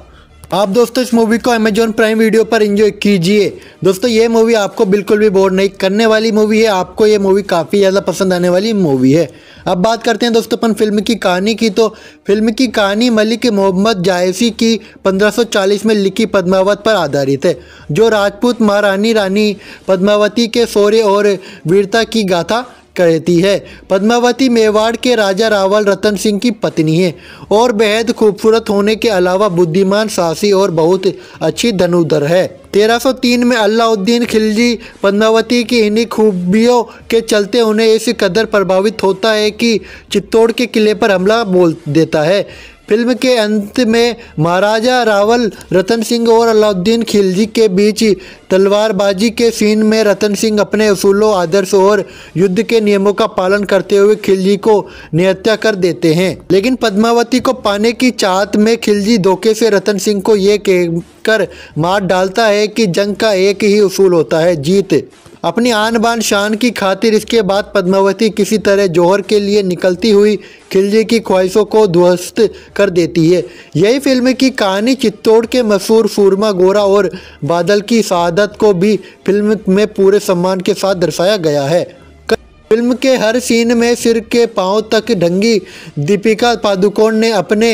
आप दोस्तों इस मूवी को अमेजोन प्राइम वीडियो पर एंजॉय कीजिए दोस्तों ये मूवी आपको बिल्कुल भी बोर नहीं करने वाली मूवी है आपको ये मूवी काफ़ी ज़्यादा पसंद आने वाली मूवी है अब बात करते हैं दोस्तों अपन फिल्म की कहानी की तो फिल्म की कहानी मलिक मोहम्मद जायसी की 1540 में लिखी पद्मावत पर आधारित है जो राजपूत महारानी रानी पद्मावती के शौर्य और वीरता की गाथा कहती है पद्मावती मेवाड़ के राजा रावल रतन सिंह की पत्नी है और बेहद खूबसूरत होने के अलावा बुद्धिमान साहसी और बहुत अच्छी धनुधर है 1303 में अलाउद्दीन खिलजी पद्मावती की इन्हीं खूबियों के चलते उन्हें इस कदर प्रभावित होता है कि चित्तौड़ के किले पर हमला बोल देता है फिल्म के अंत में महाराजा रावल रतन सिंह और अलाउद्दीन खिलजी के बीच तलवारबाजी के सीन में रतन सिंह अपने असूलों आदर्श और युद्ध के नियमों का पालन करते हुए खिलजी को निहत्या कर देते हैं लेकिन पद्मावती को पाने की चाहत में खिलजी धोखे से रतन सिंह को ये कहकर मार डालता है कि जंग का एक ही उसूल होता है जीत अपनी आन बान शान की खातिर इसके बाद पद्मावती किसी तरह जौहर के लिए निकलती हुई खिलजी की ख्वाहिशों को ध्वस्त कर देती है यही फिल्म की कहानी चित्तौड़ के मशहूर सूरमा गोरा और बादल की शहादत को भी फिल्म में पूरे सम्मान के साथ दर्शाया गया है फिल्म के हर सीन में सिर के पांव तक ढंगी दीपिका पादुकोण ने अपने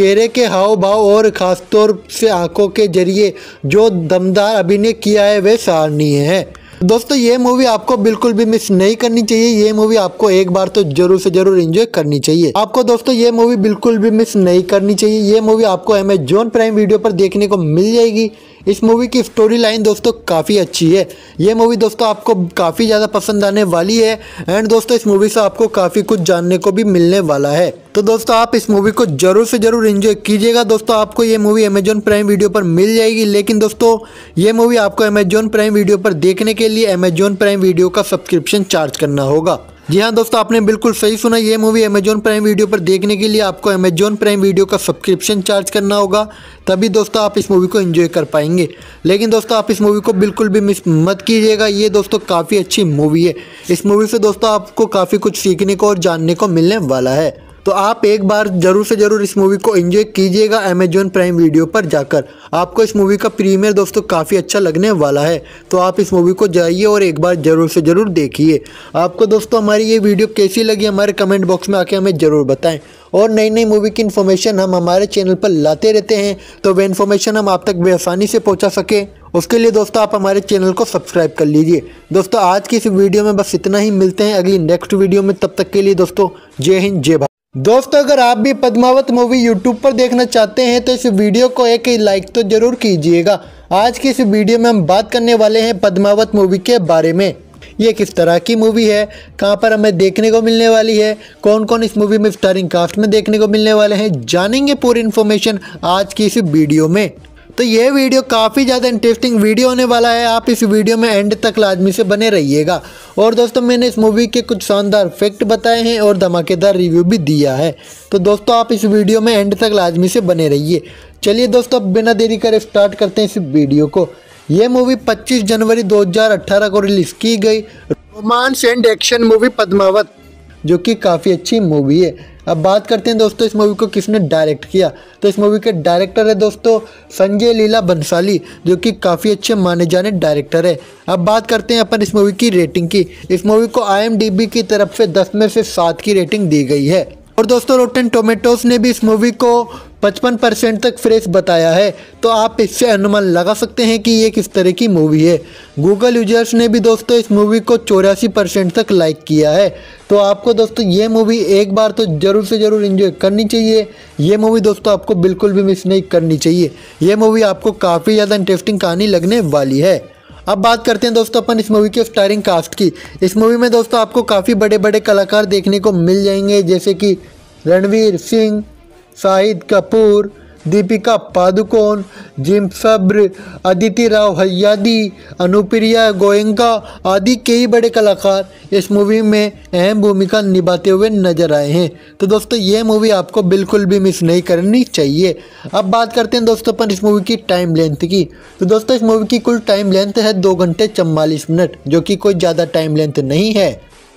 चेहरे के हाव भाव और ख़ासतौर से आंखों के जरिए जो दमदार अभिनय किया है वे सराहनीय है दोस्तों ये मूवी आपको बिल्कुल भी मिस नहीं करनी चाहिए ये मूवी आपको एक बार तो जरूर से जरूर एंजॉय करनी चाहिए आपको दोस्तों ये मूवी बिल्कुल भी मिस नहीं करनी चाहिए ये मूवी आपको अमेजोन प्राइम वीडियो पर देखने को मिल जाएगी इस मूवी की स्टोरी लाइन दोस्तों काफ़ी अच्छी है ये मूवी दोस्तों आपको काफ़ी ज़्यादा पसंद आने वाली है एंड दोस्तों इस मूवी से आपको काफ़ी कुछ जानने को भी मिलने वाला है तो दोस्तों आप इस मूवी को जरूर से जरूर इंजॉय कीजिएगा दोस्तों आपको ये मूवी अमेजॉन प्राइम वीडियो पर मिल जाएगी लेकिन दोस्तों ये मूवी आपको अमेजॉन प्राइम वीडियो पर देखने के लिए अमेजॉन प्राइम वीडियो का सब्सक्रिप्शन चार्ज करना होगा जी हाँ दोस्तों आपने बिल्कुल सही सुना ये मूवी अमेजोन प्राइम वीडियो पर देखने के लिए आपको अमेजोन प्राइम वीडियो का सब्सक्रिप्शन चार्ज करना होगा तभी दोस्तों आप इस मूवी को एंजॉय कर पाएंगे लेकिन दोस्तों आप इस मूवी को बिल्कुल भी मिस मत कीजिएगा ये दोस्तों काफ़ी अच्छी मूवी है इस मूवी से दोस्तों आपको काफ़ी कुछ सीखने को और जानने को मिलने वाला है तो आप एक बार ज़रूर से ज़रूर इस मूवी को एंजॉय कीजिएगा अमेजोन प्राइम वीडियो पर जाकर आपको इस मूवी का प्रीमियर दोस्तों काफ़ी अच्छा लगने वाला है तो आप इस मूवी को जाइए और एक बार ज़रूर से ज़रूर देखिए आपको दोस्तों हमारी ये वीडियो कैसी लगी हमारे कमेंट बॉक्स में आके हमें ज़रूर बताएँ और नई नई मूवी की इन्फॉर्मेशन हम हमारे चैनल पर लाते रहते हैं तो वह इन्फॉर्मेशन हम आप तक बेआसानी से पहुँचा सकें उसके लिए दोस्तों आप हमारे चैनल को सब्सक्राइब कर लीजिए दोस्तों आज की इस वीडियो में बस इतना ही मिलते हैं अगली नेक्स्ट वीडियो में तब तक के लिए दोस्तों जय हिंद जय भारत दोस्तों अगर आप भी पद्मावत मूवी यूट्यूब पर देखना चाहते हैं तो इस वीडियो को एक लाइक तो ज़रूर कीजिएगा आज की इस वीडियो में हम बात करने वाले हैं पद्मावत मूवी के बारे में ये किस तरह की मूवी है कहाँ पर हमें देखने को मिलने वाली है कौन कौन इस मूवी में स्टारिंग कास्ट में देखने को मिलने वाले हैं जानेंगे पूरी इन्फॉर्मेशन आज की इस वीडियो में तो ये वीडियो काफ़ी ज़्यादा इंटरेस्टिंग वीडियो होने वाला है आप इस वीडियो में एंड तक लाजमी से बने रहिएगा और दोस्तों मैंने इस मूवी के कुछ शानदार फैक्ट बताए हैं और धमाकेदार रिव्यू भी दिया है तो दोस्तों आप इस वीडियो में एंड तक लाजमी से बने रहिए चलिए दोस्तों अब बिना देरी करे स्टार्ट करते हैं इस वीडियो को ये मूवी पच्चीस जनवरी दो को रिलीज़ की गई romance and action movie Padmaavat जो कि काफ़ी अच्छी मूवी है अब बात करते हैं दोस्तों इस मूवी को किसने डायरेक्ट किया तो इस मूवी के डायरेक्टर है दोस्तों संजय लीला बंसाली जो कि काफ़ी अच्छे माने जाने डायरेक्टर है अब बात करते हैं अपन इस मूवी की रेटिंग की इस मूवी को आई की तरफ से दस में से सात की रेटिंग दी गई है और दोस्तों रोटेन टोमेटोज ने भी इस मूवी को पचपन परसेंट तक फ्रेश बताया है तो आप इससे अनुमान लगा सकते हैं कि ये किस तरह की मूवी है गूगल यूजर्स ने भी दोस्तों इस मूवी को चौरासी परसेंट तक लाइक किया है तो आपको दोस्तों ये मूवी एक बार तो ज़रूर से ज़रूर इन्जॉय करनी चाहिए ये मूवी दोस्तों आपको बिल्कुल भी मिस नहीं करनी चाहिए ये मूवी आपको काफ़ी ज़्यादा इंटरेस्टिंग कहानी लगने वाली है अब बात करते हैं दोस्तों अपन इस मूवी के स्टारिंग कास्ट की इस मूवी में दोस्तों आपको काफ़ी बड़े बड़े कलाकार देखने को मिल जाएंगे जैसे कि रणवीर सिंह शाहिद कपूर दीपिका पादुकोण जिम सब्र अदिति राव हयादी अनुप्रिया गोयंका आदि कई बड़े कलाकार इस मूवी में अहम भूमिका निभाते हुए नजर आए हैं तो दोस्तों ये मूवी आपको बिल्कुल भी मिस नहीं करनी चाहिए अब बात करते हैं दोस्तों पर इस मूवी की टाइम लेंथ की तो दोस्तों इस मूवी की कुल टाइम लेंथ है दो घंटे चवालीस मिनट जो कि कोई ज़्यादा टाइम लेंथ नहीं है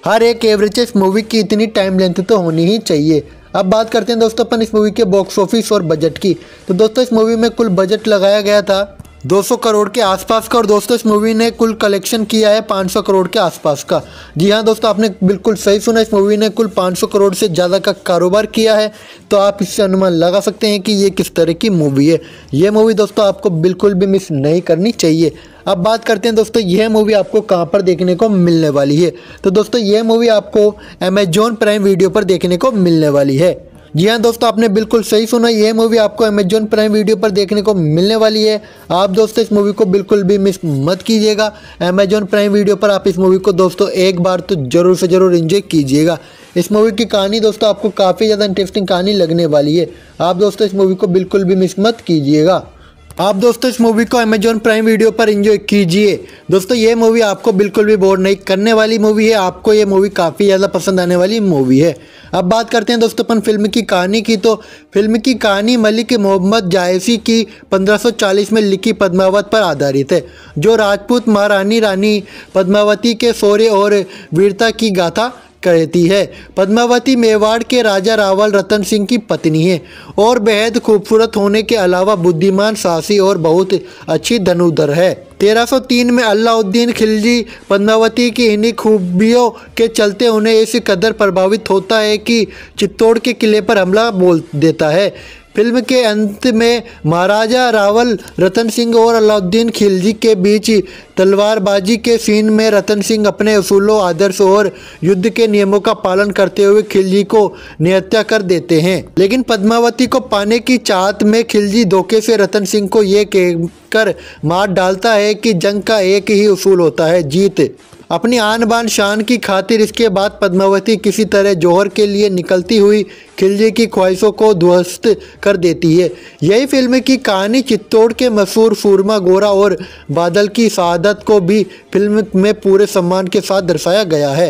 हर एक एवरेज इस मूवी की इतनी टाइम लेंथ तो होनी ही चाहिए अब बात करते हैं दोस्तों अपन इस मूवी के बॉक्स ऑफिस और बजट की तो दोस्तों इस मूवी में कुल बजट लगाया गया था 200 करोड़ के आसपास का और दोस्तों इस मूवी ने कुल कलेक्शन किया है 500 करोड़ के आसपास का जी हाँ दोस्तों आपने बिल्कुल सही सुना इस मूवी ने कुल 500 करोड़ से ज़्यादा का कारोबार किया है तो आप इससे अनुमान लगा सकते हैं कि ये किस तरह की मूवी है ये मूवी दोस्तों आपको बिल्कुल भी मिस नहीं करनी चाहिए अब बात करते हैं दोस्तों यह मूवी आपको कहाँ पर देखने को मिलने वाली है तो दोस्तों यह मूवी आपको अमेजोन प्राइम वीडियो पर देखने को मिलने वाली है जी हाँ दोस्तों आपने बिल्कुल सही सुना यह मूवी आपको अमेजोन प्राइम वीडियो पर देखने को मिलने वाली है आप दोस्तों इस मूवी को बिल्कुल भी मिस मत कीजिएगा अमेजोन प्राइम वीडियो पर आप इस मूवी को दोस्तों एक बार तो ज़रूर से ज़रूर इन्जॉय कीजिएगा इस मूवी की कहानी दोस्तों आपको काफ़ी ज़्यादा इंटरेस्टिंग कहानी लगने वाली है आप दोस्तों इस मूवी को बिल्कुल भी मिस मत कीजिएगा आप दोस्तों इस मूवी को अमेजोन प्राइम वीडियो पर इंजॉय कीजिए दोस्तों ये मूवी आपको बिल्कुल भी बोर नहीं करने वाली मूवी है आपको ये मूवी काफ़ी ज़्यादा पसंद आने वाली मूवी है अब बात करते हैं दोस्तों अपन फिल्म की कहानी की तो फिल्म की कहानी मलिक मोहम्मद जायसी की 1540 में लिखी पद्मावत पर आधारित है जो राजपूत महारानी रानी पद्मावती के शौर्य और वीरता की गाथा कहती है पद्मावती मेवाड़ के राजा रावल रतन सिंह की पत्नी है और बेहद खूबसूरत होने के अलावा बुद्धिमान साहसी और बहुत अच्छी धनुधर है 1303 में अलाउद्दीन खिलजी पद्मावती की इन्हीं खूबियों के चलते उन्हें इस कदर प्रभावित होता है कि चित्तौड़ के किले पर हमला बोल देता है फिल्म के अंत में महाराजा रावल रतन सिंह और अलाउद्दीन खिलजी के बीच तलवारबाजी के सीन में रतन सिंह अपने असूलों आदर्श और युद्ध के नियमों का पालन करते हुए खिलजी को निहत्या कर देते हैं लेकिन पद्मावती को पाने की चाहत में खिलजी धोखे से रतन सिंह को ये कहकर मार डालता है कि जंग का एक ही उसूल होता है जीत अपनी आन बान शान की खातिर इसके बाद पद्मावती किसी तरह जौहर के लिए निकलती हुई खिलजी की ख्वाहिशों को ध्वस्त कर देती है यही फिल्म की कहानी चित्तौड़ के मशहूर सूरमा गोरा और बादल की शहादत को भी फिल्म में पूरे सम्मान के साथ दर्शाया गया है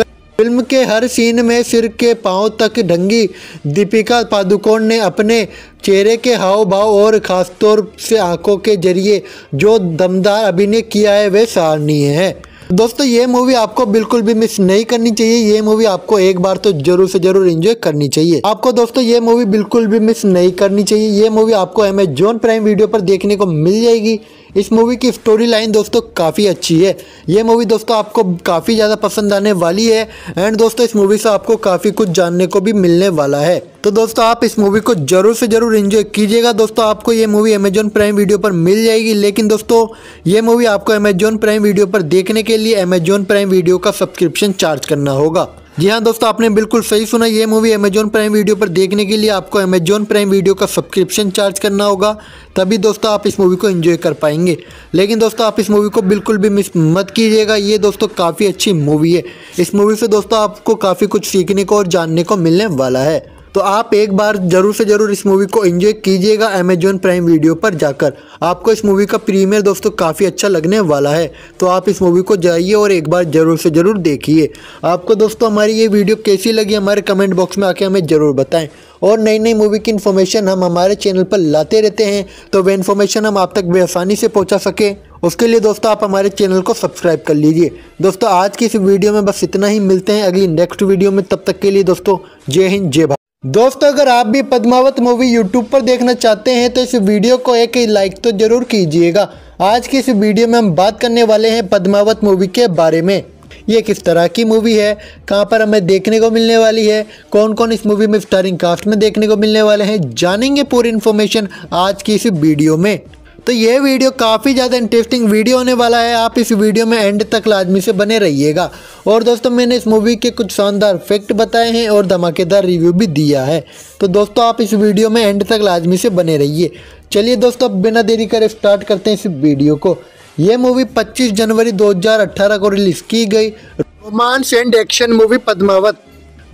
फिल्म के हर सीन में सिर के पांव तक ढंगी दीपिका पादुकोण ने अपने चेहरे के हाव भाव और ख़ासतौर से आंखों के जरिए जो दमदार अभिनय किया है वह सराहनीय है दोस्तों ये मूवी आपको बिल्कुल भी मिस नहीं करनी चाहिए ये मूवी आपको एक बार तो जरूर से जरूर एंजॉय करनी चाहिए आपको दोस्तों ये मूवी बिल्कुल भी मिस नहीं करनी चाहिए ये मूवी आपको अमेजोन प्राइम वीडियो पर देखने को मिल जाएगी इस मूवी की स्टोरी लाइन दोस्तों काफ़ी अच्छी है ये मूवी दोस्तों आपको काफ़ी ज़्यादा पसंद आने वाली है एंड दोस्तों इस मूवी से आपको काफ़ी कुछ जानने को भी मिलने वाला है तो दोस्तों आप इस मूवी को जरूर से जरूर इन्जॉय कीजिएगा दोस्तों आपको ये मूवी अमेजोन प्राइम वीडियो पर मिल जाएगी लेकिन दोस्तों ये मूवी आपको अमेजोन प्राइम वीडियो पर देखने के लिए अमेजोन प्राइम वीडियो का सब्सक्रिप्शन चार्ज करना होगा जी हाँ दोस्तों आपने बिल्कुल सही सुना ये मूवी अमेजोन प्राइम वीडियो पर देखने के लिए आपको अमेजोन प्राइम वीडियो का सब्सक्रिप्शन चार्ज करना होगा तभी दोस्तों आप इस मूवी को एंजॉय कर पाएंगे लेकिन दोस्तों आप इस मूवी को बिल्कुल भी मिस मत कीजिएगा ये दोस्तों काफ़ी अच्छी मूवी है इस मूवी से दोस्तों आपको काफ़ी कुछ सीखने को और जानने को मिलने वाला है तो आप एक बार ज़रूर से ज़रूर इस मूवी को एंजॉय कीजिएगा अमेजॉन प्राइम वीडियो पर जाकर आपको इस मूवी का प्रीमियर दोस्तों काफ़ी अच्छा लगने वाला है तो आप इस मूवी को जाइए और एक बार ज़रूर से ज़रूर देखिए आपको दोस्तों हमारी ये वीडियो कैसी लगी हमारे कमेंट बॉक्स में आके हमें ज़रूर बताएं और नई नई मूवी की इन्फॉर्मेशन हम हमारे चैनल पर लाते रहते हैं तो वह इन्फॉर्मेशन हम आप तक बेआसानी से पहुँचा सकें उसके लिए दोस्तों आप हमारे चैनल को सब्सक्राइब कर लीजिए दोस्तों आज की इस वीडियो में बस इतना ही मिलते हैं अगली नेक्स्ट वीडियो में तब तक के लिए दोस्तों जय हिंद जय भारत दोस्तों अगर आप भी पद्मावत मूवी यूट्यूब पर देखना चाहते हैं तो इस वीडियो को एक लाइक तो जरूर कीजिएगा आज की इस वीडियो में हम बात करने वाले हैं पद्मावत मूवी के बारे में ये किस तरह की मूवी है कहाँ पर हमें देखने को मिलने वाली है कौन कौन इस मूवी में स्टारिंग कास्ट में देखने को मिलने वाले हैं जानेंगे पूरी इन्फॉर्मेशन आज की इस वीडियो में तो ये वीडियो काफ़ी ज़्यादा इंटरेस्टिंग वीडियो होने वाला है आप इस वीडियो में एंड तक लाजमी से बने रहिएगा और दोस्तों मैंने इस मूवी के कुछ शानदार फैक्ट बताए हैं और धमाकेदार रिव्यू भी दिया है तो दोस्तों आप इस वीडियो में एंड तक लाजमी से बने रहिए चलिए दोस्तों अब बिना देरी कर स्टार्ट करते हैं इस वीडियो को ये मूवी पच्चीस जनवरी दो को रिलीज़ की गई romance and action movie Padmaavat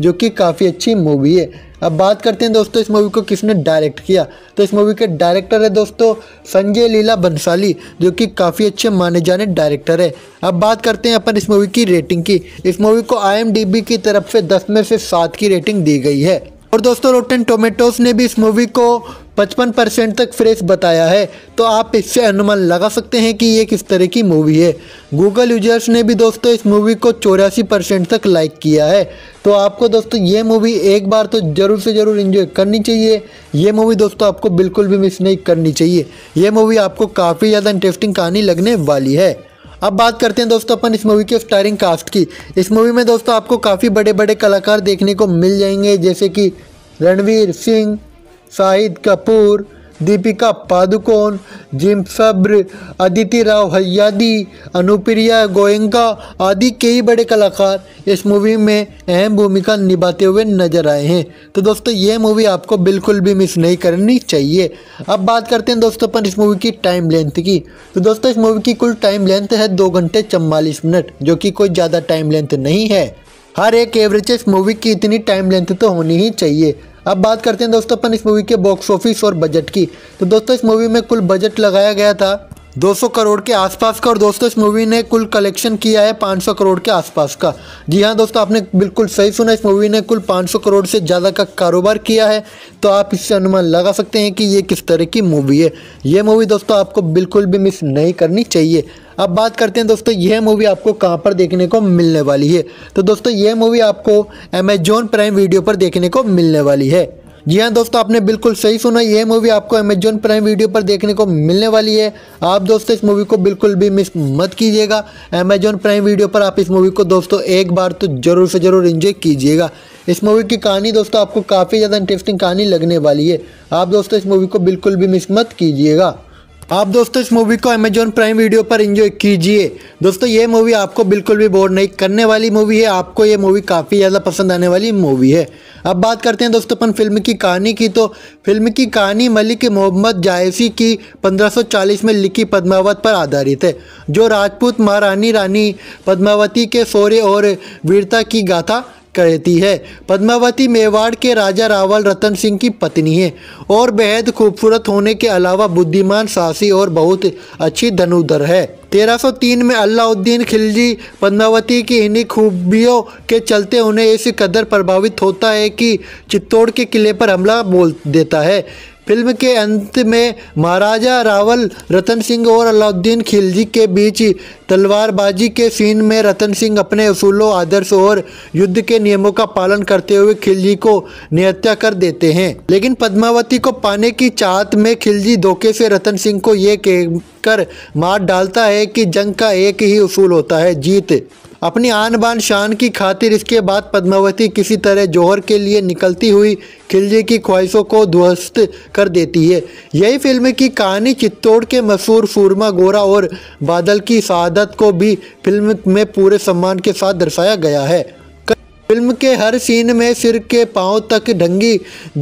जो कि काफ़ी अच्छी मूवी है अब बात करते हैं दोस्तों इस मूवी को किसने डायरेक्ट किया तो इस मूवी के डायरेक्टर है दोस्तों संजय लीला बंसाली जो कि काफ़ी अच्छे माने जाने डायरेक्टर है अब बात करते हैं अपन इस मूवी की रेटिंग की इस मूवी को आई की तरफ से दस में से सात की रेटिंग दी गई है और दोस्तों रोटन टोमेटोज ने भी इस मूवी को 55 परसेंट तक फ्रेश बताया है तो आप इससे अनुमान लगा सकते हैं कि ये किस तरह की मूवी है गूगल यूजर्स ने भी दोस्तों इस मूवी को चौरासी परसेंट तक लाइक किया है तो आपको दोस्तों ये मूवी एक बार तो ज़रूर से ज़रूर इन्जॉय करनी चाहिए ये मूवी दोस्तों आपको बिल्कुल भी मिस नहीं करनी चाहिए ये मूवी आपको काफ़ी ज़्यादा इंटरेस्टिंग कहानी लगने वाली है अब बात करते हैं दोस्तों अपन इस मूवी के स्टारिंग कास्ट की इस मूवी में दोस्तों आपको काफ़ी बड़े बड़े कलाकार देखने को मिल जाएंगे जैसे कि रणवीर सिंह शाहिद कपूर दीपिका पादुकोण जिम सब्र अदिति राव हयादी अनुप्रिया गोयंका आदि कई बड़े कलाकार इस मूवी में अहम भूमिका निभाते हुए नजर आए हैं तो दोस्तों ये मूवी आपको बिल्कुल भी मिस नहीं करनी चाहिए अब बात करते हैं दोस्तों पर इस मूवी की टाइम लेंथ की तो दोस्तों इस मूवी की कुल टाइम लेंथ है दो घंटे चम्बालीस मिनट जो कि कोई ज़्यादा टाइम लेंथ नहीं है हर एक एवरेज मूवी की इतनी टाइम लेंथ तो होनी ही चाहिए अब बात करते हैं दोस्तों अपन इस मूवी के बॉक्स ऑफिस और बजट की तो दोस्तों इस मूवी में कुल बजट लगाया गया था 200 करोड़ के आसपास का और दोस्तों इस मूवी ने कुल कलेक्शन किया है 500 करोड़ के आसपास का जी हाँ दोस्तों आपने बिल्कुल सही सुना इस मूवी ने कुल 500 करोड़ से ज़्यादा का कारोबार किया है तो आप इससे अनुमान लगा सकते हैं कि ये किस तरह की मूवी है ये मूवी दोस्तों आपको बिल्कुल भी मिस नहीं करनी चाहिए अब बात करते हैं दोस्तों यह मूवी आपको कहाँ पर देखने को मिलने वाली है तो दोस्तों यह मूवी आपको अमेजोन प्राइम वीडियो पर देखने को मिलने वाली है जी हाँ दोस्तों आपने बिल्कुल सही सुना यह मूवी आपको अमेजोन प्राइम वीडियो पर देखने को मिलने वाली है आप दोस्तों इस मूवी को बिल्कुल भी मिस मत कीजिएगा अमेजोन प्राइम वीडियो पर आप इस मूवी को दोस्तों एक बार तो ज़रूर से ज़रूर इन्जॉय कीजिएगा इस मूवी की कहानी दोस्तों आपको काफ़ी ज़्यादा इंटरेस्टिंग कहानी लगने वाली है आप दोस्तों इस मूवी को बिल्कुल भी मिस मत कीजिएगा आप दोस्तों इस मूवी को अमेजोन प्राइम वीडियो पर एंजॉय कीजिए दोस्तों ये मूवी आपको बिल्कुल भी बोर नहीं करने वाली मूवी है आपको ये मूवी काफ़ी ज़्यादा पसंद आने वाली मूवी है अब बात करते हैं दोस्तों अपन फिल्म की कहानी की तो फिल्म की कहानी मलिक मोहम्मद जायसी की 1540 में लिखी पद्मावत पर आधारित है जो राजपूत महारानी रानी पद्मावती के शौर्य और वीरता की गाथा कहती है पद्मावती मेवाड़ के राजा रावल रतन सिंह की पत्नी है और बेहद खूबसूरत होने के अलावा बुद्धिमान साहसी और बहुत अच्छी धनुधर है 1303 में अलाउद्दीन खिलजी पद्मावती की इन्हीं खूबियों के चलते उन्हें इस कदर प्रभावित होता है कि चित्तौड़ के किले पर हमला बोल देता है फिल्म के अंत में महाराजा रावल रतन सिंह और अलाउद्दीन खिलजी के बीच तलवारबाजी के सीन में रतन सिंह अपने असूलों आदर्श और युद्ध के नियमों का पालन करते हुए खिलजी को निहत्या कर देते हैं लेकिन पद्मावती को पाने की चाहत में खिलजी धोखे से रतन सिंह को ये कहकर मार डालता है कि जंग का एक ही उसूल होता है जीत अपनी आन बान शान की खातिर इसके बाद पद्मावती किसी तरह जौहर के लिए निकलती हुई खिलजी की ख्वाहिशों को ध्वस्त कर देती है यही फिल्म की कहानी चित्तौड़ के मशहूर सूरमा गोरा और बादल की शहादत को भी फिल्म में पूरे सम्मान के साथ दर्शाया गया है फिल्म के हर सीन में सिर के पांव तक ढंगी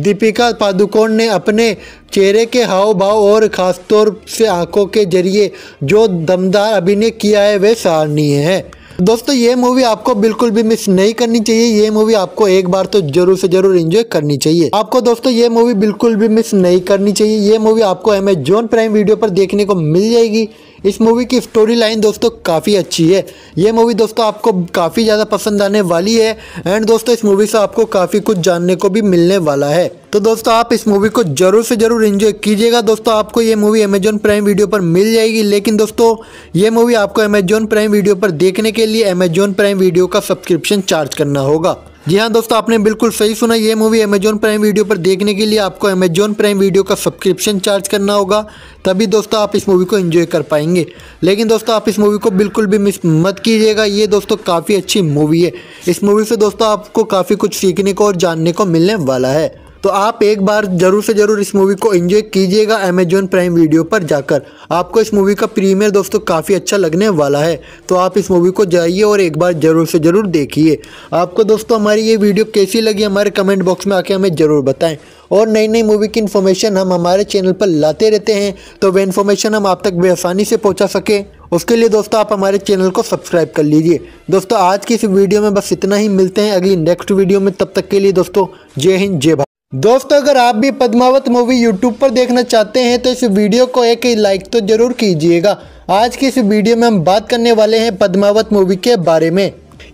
दीपिका पादुकोण ने अपने चेहरे के हाव भाव और ख़ासतौर से आंखों के जरिए जो दमदार अभिनय किया है वे सराहनीय है दोस्तों ये मूवी आपको बिल्कुल भी मिस नहीं करनी चाहिए ये मूवी आपको एक बार तो जरूर से जरूर एंजॉय करनी चाहिए आपको दोस्तों ये मूवी बिल्कुल भी मिस नहीं करनी चाहिए ये मूवी आपको अमेजोन प्राइम वीडियो पर देखने को मिल जाएगी इस मूवी की स्टोरी लाइन दोस्तों काफ़ी अच्छी है ये मूवी दोस्तों आपको काफ़ी ज़्यादा पसंद आने वाली है एंड दोस्तों इस मूवी से आपको काफ़ी कुछ जानने को भी मिलने वाला है तो दोस्तों आप इस मूवी को जरूर से जरूर इंजॉय कीजिएगा दोस्तों आपको ये मूवी अमेजॉन प्राइम वीडियो पर मिल जाएगी लेकिन दोस्तों ये मूवी आपको अमेजॉन प्राइम वीडियो पर देखने के लिए अमेजॉन प्राइम वीडियो का सब्सक्रिप्शन चार्ज करना होगा जी हाँ दोस्तों आपने बिल्कुल सही सुना ये मूवी अमेजोन प्राइम वीडियो पर देखने के लिए आपको अमेजोन प्राइम वीडियो का सब्सक्रिप्शन चार्ज करना होगा तभी दोस्तों आप इस मूवी को एंजॉय कर पाएंगे लेकिन दोस्तों आप इस मूवी को बिल्कुल भी मिस मत कीजिएगा ये दोस्तों काफ़ी अच्छी मूवी है इस मूवी से दोस्तों आपको काफ़ी कुछ सीखने को और जानने को मिलने वाला है तो आप एक बार ज़रूर से ज़रूर इस मूवी को एंजॉय कीजिएगा अमेजोन प्राइम वीडियो पर जाकर आपको इस मूवी का प्रीमियर दोस्तों काफ़ी अच्छा लगने वाला है तो आप इस मूवी को जाइए और एक बार ज़रूर से ज़रूर देखिए आपको दोस्तों हमारी ये वीडियो कैसी लगी हमारे कमेंट बॉक्स में आके हमें ज़रूर बताएँ और नई नई मूवी की इन्फॉर्मेशन हम हमारे चैनल पर लाते रहते हैं तो वह इन्फॉर्मेशन हम आप तक बेआसानी से पहुँचा सकें उसके लिए दोस्तों आप हमारे चैनल को सब्सक्राइब कर लीजिए दोस्तों आज की इस वीडियो में बस इतना ही मिलते हैं अगली नेक्स्ट वीडियो में तब तक के लिए दोस्तों जय हिंद जय भारत दोस्तों अगर आप भी पद्मावत मूवी यूट्यूब पर देखना चाहते हैं तो इस वीडियो को एक लाइक तो जरूर कीजिएगा आज की इस वीडियो में हम बात करने वाले हैं पद्मावत मूवी के बारे में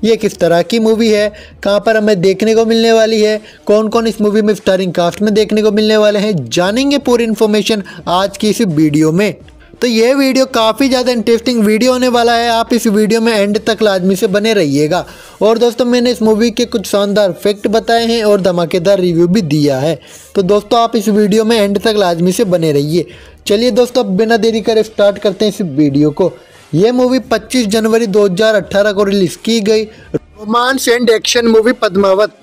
ये किस तरह की मूवी है कहाँ पर हमें देखने को मिलने वाली है कौन कौन इस मूवी में स्टारिंग कास्ट में देखने को मिलने वाले हैं जानेंगे पूरी इन्फॉर्मेशन आज की इस वीडियो में तो ये वीडियो काफ़ी ज़्यादा इंटरेस्टिंग वीडियो होने वाला है आप इस वीडियो में एंड तक लाजमी से बने रहिएगा और दोस्तों मैंने इस मूवी के कुछ शानदार फैक्ट बताए हैं और धमाकेदार रिव्यू भी दिया है तो दोस्तों आप इस वीडियो में एंड तक लाजमी से बने रहिए चलिए दोस्तों अब बिना देरी करे स्टार्ट करते हैं इस वीडियो को ये मूवी पच्चीस जनवरी दो को रिलीज़ की गई romance and action movie Padmaavat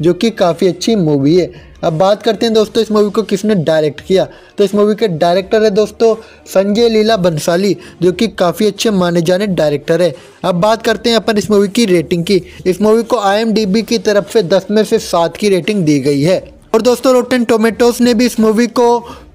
जो कि काफ़ी अच्छी मूवी है अब बात करते हैं दोस्तों इस मूवी को किसने डायरेक्ट किया तो इस मूवी के डायरेक्टर है दोस्तों संजय लीला बंसाली जो कि काफ़ी अच्छे माने जाने डायरेक्टर है अब बात करते हैं अपन इस मूवी की रेटिंग की इस मूवी को आई की तरफ से दस में से सात की रेटिंग दी गई है और दोस्तों रोटेन टोमेटोज ने भी इस मूवी को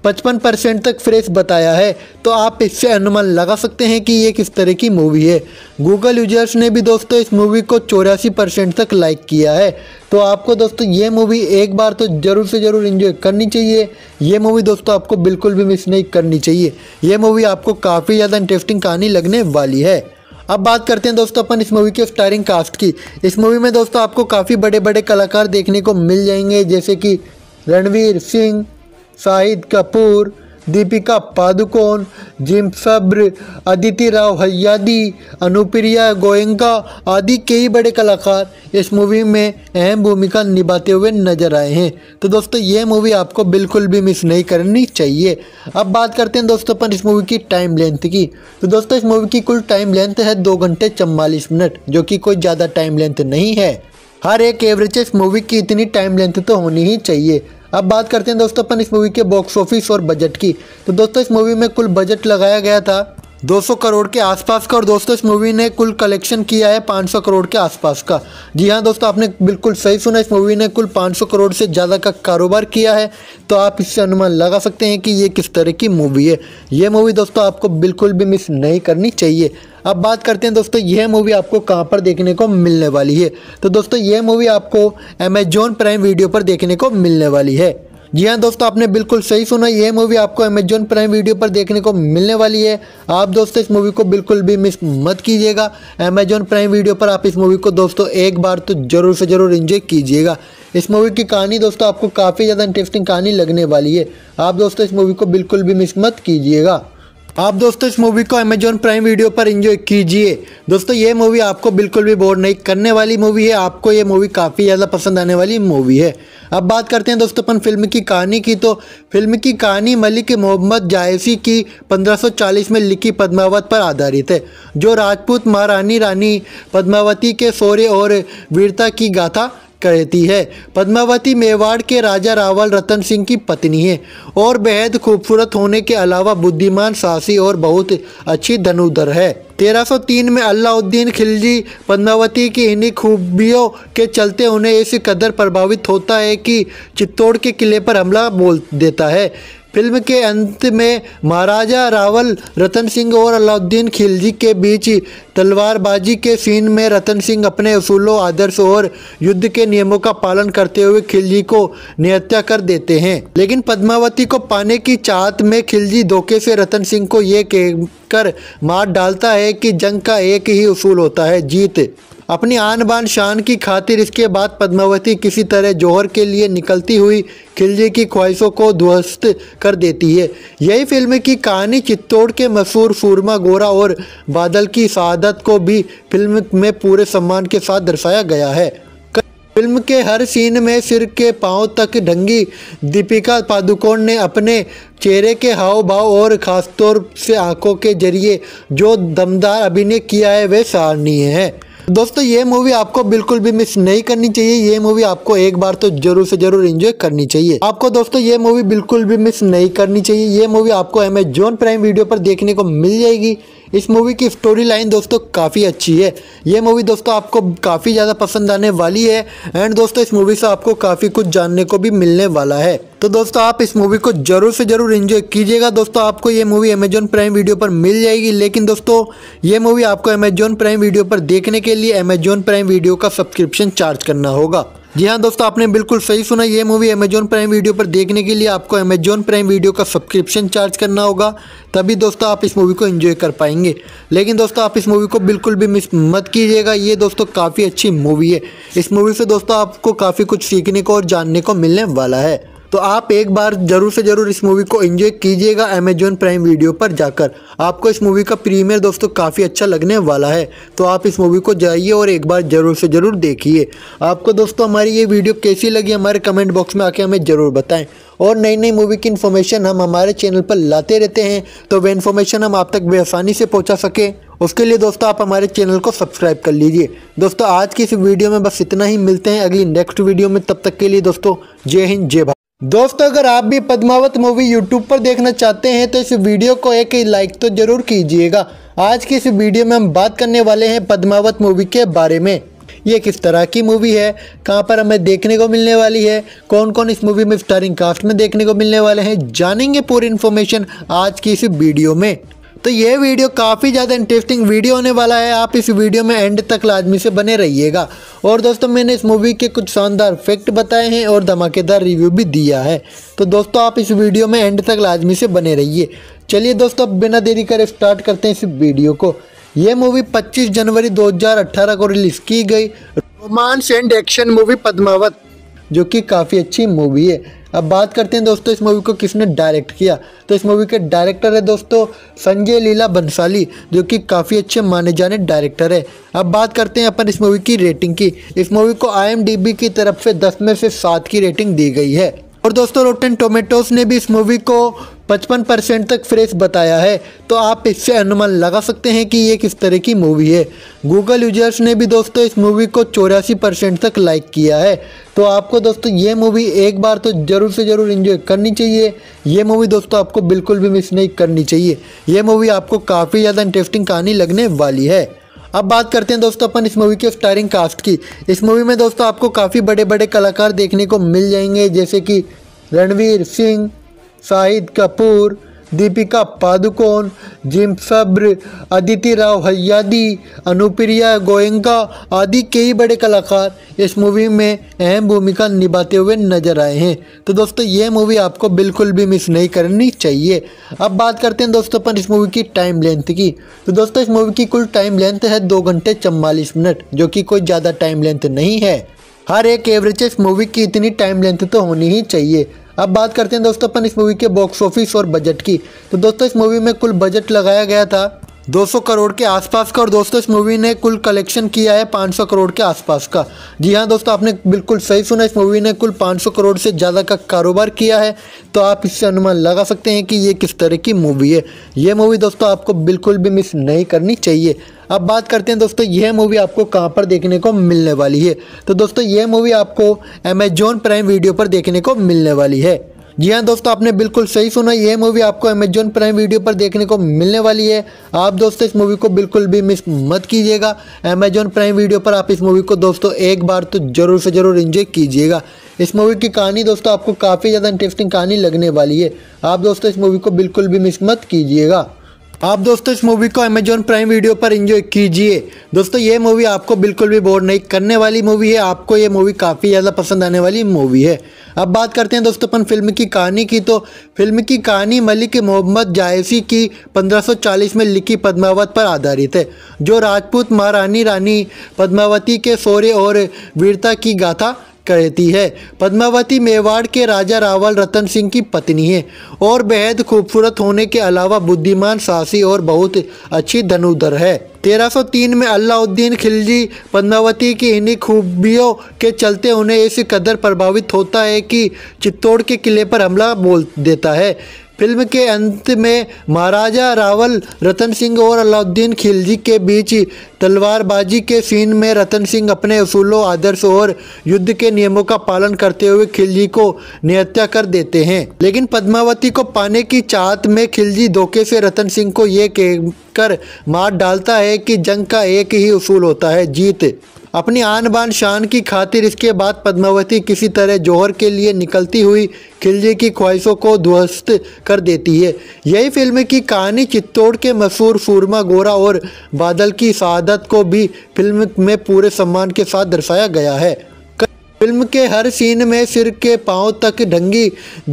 55 परसेंट तक फ्रेश बताया है तो आप इससे अनुमान लगा सकते हैं कि ये किस तरह की मूवी है गूगल यूजर्स ने भी दोस्तों इस मूवी को चौरासी परसेंट तक लाइक किया है तो आपको दोस्तों ये मूवी एक बार तो ज़रूर से ज़रूर इन्जॉय करनी चाहिए ये मूवी दोस्तों आपको बिल्कुल भी मिस नहीं करनी चाहिए ये मूवी आपको काफ़ी ज़्यादा इंटरेस्टिंग कहानी लगने वाली है अब बात करते हैं दोस्तों अपन इस मूवी के स्टारिंग कास्ट की इस मूवी में दोस्तों आपको काफ़ी बड़े बड़े कलाकार देखने को मिल जाएंगे जैसे कि रणवीर सिंह शाहिद कपूर दीपिका पादुकोण जिम फब्र अदिति राव हयादी अनुप्रिया गोयंका आदि कई बड़े कलाकार इस मूवी में अहम भूमिका निभाते हुए नजर आए हैं तो दोस्तों ये मूवी आपको बिल्कुल भी मिस नहीं करनी चाहिए अब बात करते हैं दोस्तों अपन इस मूवी की टाइम लेंथ की तो दोस्तों इस मूवी की कुल टाइम लेंथ है दो घंटे चम्बालीस मिनट जो कि कोई ज़्यादा टाइम लेंथ नहीं है हर एक एवरेज इस मूवी की इतनी टाइम लेंथ तो होनी ही चाहिए अब बात करते हैं दोस्तों अपन इस मूवी के बॉक्स ऑफिस और बजट की तो दोस्तों इस मूवी में कुल बजट लगाया गया था 200 करोड़ के आसपास का और दोस्तों इस मूवी ने कुल कलेक्शन किया है 500 करोड़ के आसपास का जी हाँ दोस्तों आपने बिल्कुल सही सुना इस मूवी ने कुल 500 करोड़ से ज़्यादा का कारोबार किया है तो आप इससे अनुमान लगा सकते हैं कि ये किस तरह की मूवी है ये मूवी दोस्तों आपको बिल्कुल भी मिस नहीं करनी चाहिए अब बात करते हैं दोस्तों यह मूवी आपको कहाँ पर देखने को मिलने वाली है तो दोस्तों यह मूवी आपको अमेजोन प्राइम वीडियो पर देखने को मिलने वाली है जी हाँ दोस्तों आपने बिल्कुल सही सुना यह मूवी आपको अमेजोन प्राइम वीडियो पर देखने को मिलने वाली है आप दोस्तों इस मूवी को बिल्कुल भी मिस मत कीजिएगा अमेजोन प्राइम वीडियो पर आप इस मूवी को दोस्तों एक बार तो ज़रूर से ज़रूर इन्जॉय कीजिएगा इस मूवी की कहानी दोस्तों आपको काफ़ी ज़्यादा इंटरेस्टिंग कहानी लगने वाली है आप दोस्तों इस मूवी को बिल्कुल भी मिस मत कीजिएगा आप दोस्तों इस मूवी को अमेजोन प्राइम वीडियो पर इंजॉय कीजिए दोस्तों ये मूवी आपको बिल्कुल भी बोर नहीं करने वाली मूवी है आपको ये मूवी काफ़ी ज़्यादा पसंद आने वाली मूवी है अब बात करते हैं दोस्तों अपन फिल्म की कहानी की तो फिल्म की कहानी मलिक मोहम्मद जायसी की 1540 में लिखी पद्मावत पर आधारित है जो राजपूत महारानी रानी पद्मावती के शौर्य और वीरता की गाथा कहती है पद्मावती मेवाड़ के राजा रावल रतन सिंह की पत्नी है और बेहद खूबसूरत होने के अलावा बुद्धिमान साहसी और बहुत अच्छी धनुधर है 1303 में अलाउद्दीन खिलजी पद्मावती की इन्हीं खूबियों के चलते उन्हें इस कदर प्रभावित होता है कि चित्तौड़ के किले पर हमला बोल देता है फिल्म के अंत में महाराजा रावल रतन सिंह और अलाउद्दीन खिलजी के बीच तलवारबाजी के सीन में रतन सिंह अपने असूलों आदर्श और युद्ध के नियमों का पालन करते हुए खिलजी को निहत्या कर देते हैं लेकिन पद्मावती को पाने की चाहत में खिलजी धोखे से रतन सिंह को ये कहकर मार डालता है कि जंग का एक ही उसूल होता है जीत अपनी आन बान शान की खातिर इसके बाद पद्मावती किसी तरह जौहर के लिए निकलती हुई खिलजी की ख्वाहिशों को ध्वस्त कर देती है यही फिल्म की कहानी चित्तौड़ के मशहूर सूरमा गोरा और बादल की शहादत को भी फिल्म में पूरे सम्मान के साथ दर्शाया गया है फिल्म के हर सीन में सिर के पांव तक ढंगी दीपिका पादुकोण ने अपने चेहरे के हाव भाव और ख़ासतौर से आंखों के जरिए जो दमदार अभिनय किया है वह सराहनीय है दोस्तों ये मूवी आपको बिल्कुल भी मिस नहीं करनी चाहिए ये मूवी आपको एक बार तो जरूर से जरूर एंजॉय करनी चाहिए आपको दोस्तों ये मूवी बिल्कुल भी मिस नहीं करनी चाहिए ये मूवी आपको अमेजोन प्राइम वीडियो पर देखने को मिल जाएगी इस मूवी की स्टोरी लाइन दोस्तों काफ़ी अच्छी है ये मूवी दोस्तों आपको काफ़ी ज़्यादा पसंद आने वाली है एंड दोस्तों इस मूवी से आपको काफ़ी कुछ जानने को भी मिलने वाला है तो दोस्तों आप इस मूवी को जरूर से जरूर इन्जॉय कीजिएगा दोस्तों आपको ये मूवी अमेजोन प्राइम वीडियो पर मिल जाएगी लेकिन दोस्तों ये मूवी आपको अमेजोन प्राइम वीडियो पर देखने के लिए अमेजोन प्राइम वीडियो का सब्सक्रिप्शन चार्ज करना होगा जी हाँ दोस्तों आपने बिल्कुल सही सुना ये मूवी अमेजोन प्राइम वीडियो पर देखने के लिए आपको अमेजोन प्राइम वीडियो का सब्सक्रिप्शन चार्ज करना होगा तभी दोस्तों आप इस मूवी को एंजॉय कर पाएंगे लेकिन दोस्तों आप इस मूवी को बिल्कुल भी मिस मत कीजिएगा ये दोस्तों काफ़ी अच्छी मूवी है इस मूवी से दोस्तों आपको काफ़ी कुछ सीखने को और जानने को मिलने वाला है तो आप एक बार ज़रूर से ज़रूर इस मूवी को एंजॉय कीजिएगा अमेजॉन प्राइम वीडियो पर जाकर आपको इस मूवी का प्रीमियर दोस्तों काफ़ी अच्छा लगने वाला है तो आप इस मूवी को जाइए और एक बार ज़रूर से ज़रूर देखिए आपको दोस्तों हमारी ये वीडियो कैसी लगी हमारे कमेंट बॉक्स में आके हमें ज़रूर बताएं और नई नई मूवी की इन्फॉर्मेशन हम हमारे चैनल पर लाते रहते हैं तो वह इन्फॉर्मेशन हम आप तक बेआसानी से पहुँचा सकें उसके लिए दोस्तों आप हमारे चैनल को सब्सक्राइब कर लीजिए दोस्तों आज की इस वीडियो में बस इतना ही मिलते हैं अगली नेक्स्ट वीडियो में तब तक के लिए दोस्तों जय हिंद जय भारत दोस्तों अगर आप भी पद्मावत मूवी यूट्यूब पर देखना चाहते हैं तो इस वीडियो को एक लाइक तो जरूर कीजिएगा आज की इस वीडियो में हम बात करने वाले हैं पद्मावत मूवी के बारे में ये किस तरह की मूवी है कहाँ पर हमें देखने को मिलने वाली है कौन कौन इस मूवी में स्टारिंग कास्ट में देखने को मिलने वाले हैं जानेंगे पूरी इन्फॉर्मेशन आज की इस वीडियो में तो ये वीडियो काफ़ी ज़्यादा इंटरेस्टिंग वीडियो होने वाला है आप इस वीडियो में एंड तक लाजमी से बने रहिएगा और दोस्तों मैंने इस मूवी के कुछ शानदार फैक्ट बताए हैं और धमाकेदार रिव्यू भी दिया है तो दोस्तों आप इस वीडियो में एंड तक लाजमी से बने रहिए चलिए दोस्तों अब बिना देरी कर स्टार्ट करते हैं इस वीडियो को ये मूवी 25 जनवरी 2018 को रिलीज़ की गई romance and action movie Padmaavat जो कि काफ़ी अच्छी मूवी है अब बात करते हैं दोस्तों इस मूवी को किसने डायरेक्ट किया तो इस मूवी के डायरेक्टर है दोस्तों संजय लीला बंसाली जो कि काफ़ी अच्छे माने जाने डायरेक्टर है अब बात करते हैं अपन इस मूवी की रेटिंग की इस मूवी को आई की तरफ से दस में से सात की रेटिंग दी गई है और दोस्तों रोटेन टोमेटोज ने भी इस मूवी को 55 परसेंट तक फ्रेश बताया है तो आप इससे अनुमान लगा सकते हैं कि ये किस तरह की मूवी है गूगल यूजर्स ने भी दोस्तों इस मूवी को चौरासी परसेंट तक लाइक किया है तो आपको दोस्तों ये मूवी एक बार तो ज़रूर से ज़रूर इन्जॉय करनी चाहिए ये मूवी दोस्तों आपको बिल्कुल भी मिस नहीं करनी चाहिए ये मूवी आपको काफ़ी ज़्यादा इंटरेस्टिंग कहानी लगने वाली है अब बात करते हैं दोस्तों अपन इस मूवी के स्टारिंग कास्ट की इस मूवी में दोस्तों आपको काफ़ी बड़े बड़े कलाकार देखने को मिल जाएंगे जैसे कि रणवीर सिंह शाहिद कपूर दीपिका पादुकोण जिम फब्र अदिति राव हयादी अनुप्रिया गोयंका आदि कई बड़े कलाकार इस मूवी में अहम भूमिका निभाते हुए नजर आए हैं तो दोस्तों ये मूवी आपको बिल्कुल भी मिस नहीं करनी चाहिए अब बात करते हैं दोस्तों पर इस मूवी की टाइम लेंथ की तो दोस्तों इस मूवी की कुल टाइम लेंथ है दो घंटे चम्बालीस मिनट जो कि कोई ज़्यादा टाइम लेंथ नहीं है हर एक एवरेज मूवी की इतनी टाइम लेंथ तो होनी ही चाहिए अब बात करते हैं दोस्तों अपन इस मूवी के बॉक्स ऑफिस और बजट की तो दोस्तों इस मूवी में कुल बजट लगाया गया था 200 करोड़ के आसपास का और दोस्तों इस मूवी ने कुल कलेक्शन किया है 500 करोड़ के आसपास का जी हाँ दोस्तों आपने बिल्कुल सही सुना इस मूवी ने कुल 500 करोड़ से ज़्यादा का कारोबार किया है तो आप इससे अनुमान लगा सकते हैं कि ये किस तरह की मूवी है ये मूवी दोस्तों आपको बिल्कुल भी मिस नहीं करनी चाहिए अब बात करते हैं दोस्तों यह मूवी आपको कहाँ पर देखने को मिलने वाली है तो दोस्तों यह मूवी आपको अमेजोन प्राइम वीडियो पर देखने को मिलने वाली है जी हाँ दोस्तों आपने बिल्कुल सही सुना यह मूवी आपको अमेजोन प्राइम वीडियो पर देखने को मिलने वाली है आप दोस्तों इस मूवी को बिल्कुल भी मिस मत कीजिएगा अमेजोन प्राइम वीडियो पर आप इस मूवी को दोस्तों एक बार तो ज़रूर से ज़रूर इन्जॉय कीजिएगा इस मूवी की कहानी दोस्तों आपको काफ़ी ज़्यादा इंटरेस्टिंग कहानी लगने वाली है आप दोस्तों इस मूवी को बिल्कुल भी मिस मत कीजिएगा आप दोस्तों इस मूवी को अमेजोन प्राइम वीडियो पर एंजॉय कीजिए दोस्तों ये मूवी आपको बिल्कुल भी बोर नहीं करने वाली मूवी है आपको ये मूवी काफ़ी ज़्यादा पसंद आने वाली मूवी है अब बात करते हैं दोस्तों अपन फिल्म की कहानी की तो फिल्म की कहानी मलिक मोहम्मद जायसी की 1540 में लिखी पद्मावत पर आधारित है जो राजपूत महारानी रानी पद्मावती के शौर्य और वीरता की गाथा कहती है पद्मावती मेवाड़ के राजा रावल रतन सिंह की पत्नी है और बेहद खूबसूरत होने के अलावा बुद्धिमान साहसी और बहुत अच्छी धनुधर है 1303 में अलाउद्दीन खिलजी पद्मावती की इन्हीं खूबियों के चलते उन्हें इस कदर प्रभावित होता है कि चित्तौड़ के किले पर हमला बोल देता है फिल्म के अंत में महाराजा रावल रतन सिंह और अलाउद्दीन खिलजी के बीच तलवारबाजी के सीन में रतन सिंह अपने असूलों आदर्श और युद्ध के नियमों का पालन करते हुए खिलजी को निहत्या कर देते हैं लेकिन पद्मावती को पाने की चाहत में खिलजी धोखे से रतन सिंह को ये कहकर मार डालता है कि जंग का एक ही उसूल होता है जीत अपनी आन बान शान की खातिर इसके बाद पद्मावती किसी तरह जौहर के लिए निकलती हुई खिलजी की ख्वाहिशों को ध्वस्त कर देती है यही फिल्म की कहानी चित्तौड़ के मशहूर सूरमा गोरा और बादल की शहादत को भी फिल्म में पूरे सम्मान के साथ दर्शाया गया है फिल्म के हर सीन में सिर के पांव तक ढंगी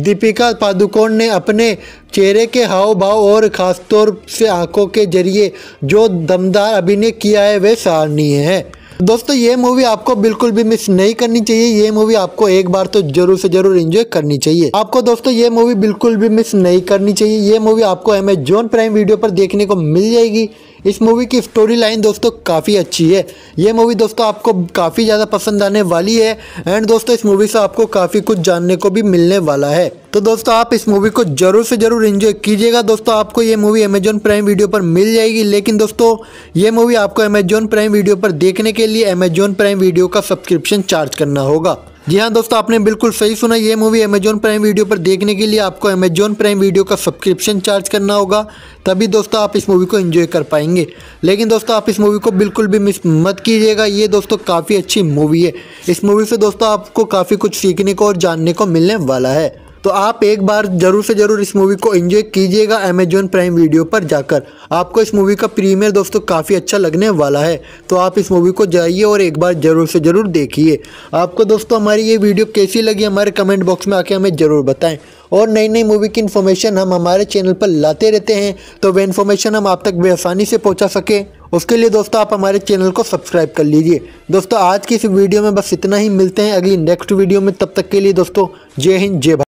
दीपिका पादुकोण ने अपने चेहरे के हाव भाव और ख़ासतौर से आंखों के जरिए जो दमदार अभिनय किया है वे सराहनीय है दोस्तों ये मूवी आपको बिल्कुल भी मिस नहीं करनी चाहिए ये मूवी आपको एक बार तो जरूर से जरूर एंजॉय करनी चाहिए आपको दोस्तों ये मूवी बिल्कुल भी मिस नहीं करनी चाहिए ये मूवी आपको अमेजोन प्राइम वीडियो पर देखने को मिल जाएगी इस मूवी की स्टोरी लाइन दोस्तों काफ़ी अच्छी है ये मूवी दोस्तों आपको काफ़ी ज़्यादा पसंद आने वाली है एंड दोस्तों इस मूवी से आपको काफ़ी कुछ जानने को भी मिलने वाला है तो दोस्तों आप इस मूवी को जरूर से जरूर इंजॉय कीजिएगा दोस्तों आपको ये मूवी अमेजॉन प्राइम वीडियो पर मिल जाएगी लेकिन दोस्तों ये मूवी आपको अमेजॉन प्राइम वीडियो पर देखने के लिए अमेजॉन प्राइम वीडियो का सब्सक्रिप्शन चार्ज करना होगा जी हाँ दोस्तों आपने बिल्कुल सही सुना ये मूवी अमेजोन प्राइम वीडियो पर देखने के लिए आपको अमेजोन प्राइम वीडियो का सब्सक्रिप्शन चार्ज करना होगा तभी दोस्तों आप इस मूवी को एंजॉय कर पाएंगे लेकिन दोस्तों आप इस मूवी को बिल्कुल भी मिस मत कीजिएगा ये दोस्तों काफ़ी अच्छी मूवी है इस मूवी से दोस्तों आपको काफ़ी कुछ सीखने को और जानने को मिलने वाला है तो आप एक बार ज़रूर से ज़रूर इस मूवी को एंजॉय कीजिएगा अमेजोन प्राइम वीडियो पर जाकर आपको इस मूवी का प्रीमियर दोस्तों काफ़ी अच्छा लगने वाला है तो आप इस मूवी को जाइए और एक बार ज़रूर से ज़रूर देखिए आपको दोस्तों हमारी ये वीडियो कैसी लगी हमारे कमेंट बॉक्स में आके हमें ज़रूर बताएँ और नई नई मूवी की इन्फॉर्मेशन हम हमारे चैनल पर लाते रहते हैं तो वह इन्फॉर्मेशन हम आप तक बेआसानी से पहुँचा सकें उसके लिए दोस्तों आप हमारे चैनल को सब्सक्राइब कर लीजिए दोस्तों आज की इस वीडियो में बस इतना ही मिलते हैं अगली नेक्स्ट वीडियो में तब तक के लिए दोस्तों जय हिंद जय भारत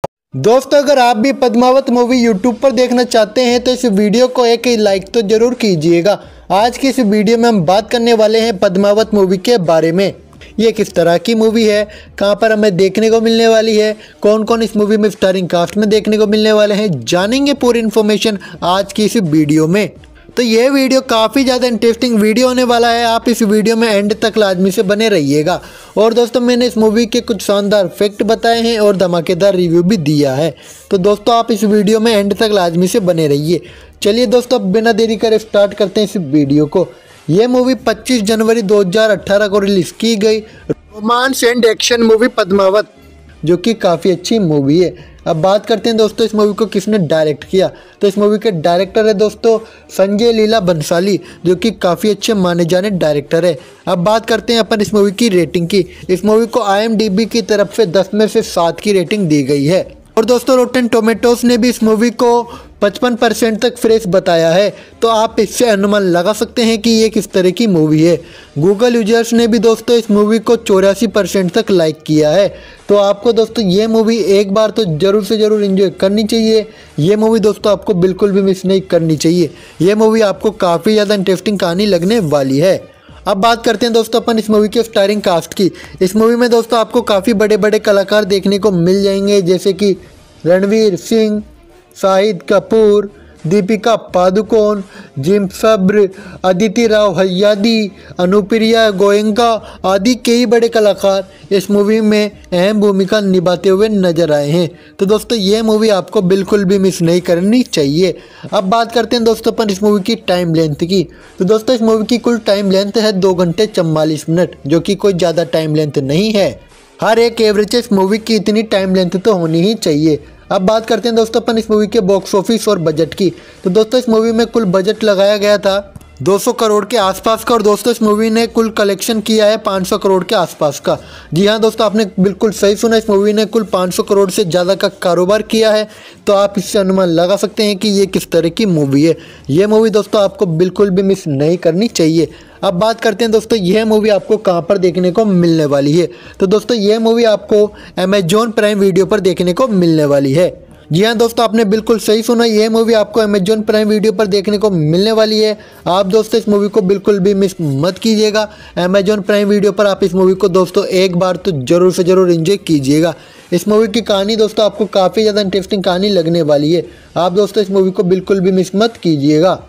दोस्तों अगर आप भी पद्मावत मूवी यूट्यूब पर देखना चाहते हैं तो इस वीडियो को एक लाइक तो जरूर कीजिएगा आज की इस वीडियो में हम बात करने वाले हैं पद्मावत मूवी के बारे में ये किस तरह की मूवी है कहाँ पर हमें देखने को मिलने वाली है कौन कौन इस मूवी में स्टारिंग कास्ट में देखने को मिलने वाले हैं जानेंगे पूरी इन्फॉर्मेशन आज की इस वीडियो में तो ये वीडियो काफ़ी ज़्यादा इंटरेस्टिंग वीडियो होने वाला है आप इस वीडियो में एंड तक लाजमी से बने रहिएगा और दोस्तों मैंने इस मूवी के कुछ शानदार फैक्ट बताए हैं और धमाकेदार रिव्यू भी दिया है तो दोस्तों आप इस वीडियो में एंड तक लाजमी से बने रहिए चलिए दोस्तों अब बिना देरी करे स्टार्ट करते हैं इस वीडियो को ये मूवी पच्चीस जनवरी दो को रिलीज़ की गई romance and action movie Padmaavat जो कि काफ़ी अच्छी मूवी है अब बात करते हैं दोस्तों इस मूवी को किसने डायरेक्ट किया तो इस मूवी के डायरेक्टर है दोस्तों संजय लीला बंसाली जो कि काफ़ी अच्छे माने जाने डायरेक्टर है अब बात करते हैं अपन इस मूवी की रेटिंग की इस मूवी को आई की तरफ से दस में से सात की रेटिंग दी गई है और दोस्तों रोटेन टोमेटोज ने भी इस मूवी को 55 परसेंट तक फ्रेश बताया है तो आप इससे अनुमान लगा सकते हैं कि ये किस तरह की मूवी है गूगल यूजर्स ने भी दोस्तों इस मूवी को चौरासी परसेंट तक लाइक किया है तो आपको दोस्तों ये मूवी एक बार तो ज़रूर से ज़रूर इन्जॉय करनी चाहिए ये मूवी दोस्तों आपको बिल्कुल भी मिस नहीं करनी चाहिए ये मूवी आपको काफ़ी ज़्यादा इंटरेस्टिंग कहानी लगने वाली है अब बात करते हैं दोस्तों अपन इस मूवी के स्टारिंग कास्ट की इस मूवी में दोस्तों आपको काफ़ी बड़े बड़े कलाकार देखने को मिल जाएंगे जैसे कि रणवीर सिंह शाहिद कपूर दीपिका पादुकोण जिम सब्र अदिति राव हयादी अनुप्रिया गोयंका आदि कई बड़े कलाकार इस मूवी में अहम भूमिका निभाते हुए नजर आए हैं तो दोस्तों ये मूवी आपको बिल्कुल भी मिस नहीं करनी चाहिए अब बात करते हैं दोस्तों पर इस मूवी की टाइम लेंथ की तो दोस्तों इस मूवी की कुल टाइम लेंथ है दो घंटे चम्बालीस मिनट जो कि कोई ज़्यादा टाइम लेंथ नहीं है हर एक एवरेज इस मूवी की इतनी टाइम लेंथ तो होनी ही चाहिए अब बात करते हैं दोस्तों अपन इस मूवी के बॉक्स ऑफिस और बजट की तो दोस्तों इस मूवी में कुल बजट लगाया गया था 200 करोड़ के आसपास का और दोस्तों इस मूवी ने कुल कलेक्शन किया है 500 करोड़ के आसपास का जी हाँ दोस्तों आपने बिल्कुल सही सुना इस मूवी ने कुल 500 करोड़ से ज़्यादा का कारोबार किया है तो आप इससे अनुमान लगा सकते हैं कि ये किस तरह की मूवी है ये मूवी दोस्तों आपको बिल्कुल भी मिस नहीं करनी चाहिए अब बात करते हैं दोस्तों यह मूवी आपको कहाँ पर देखने को मिलने वाली है तो दोस्तों यह मूवी आपको अमेजोन प्राइम वीडियो पर देखने को मिलने वाली है जी हाँ दोस्तों आपने बिल्कुल सही सुना यह मूवी आपको अमेजोन प्राइम वीडियो पर देखने को मिलने वाली है आप दोस्तों इस मूवी को बिल्कुल भी मिस मत कीजिएगा अमेजोन प्राइम वीडियो पर आप इस मूवी को दोस्तों एक बार तो ज़रूर से ज़रूर इंजॉय कीजिएगा इस मूवी की कहानी दोस्तों आपको काफ़ी ज़्यादा इंटरेस्टिंग कहानी लगने वाली है आप दोस्तों इस मूवी को बिल्कुल भी मिस मत कीजिएगा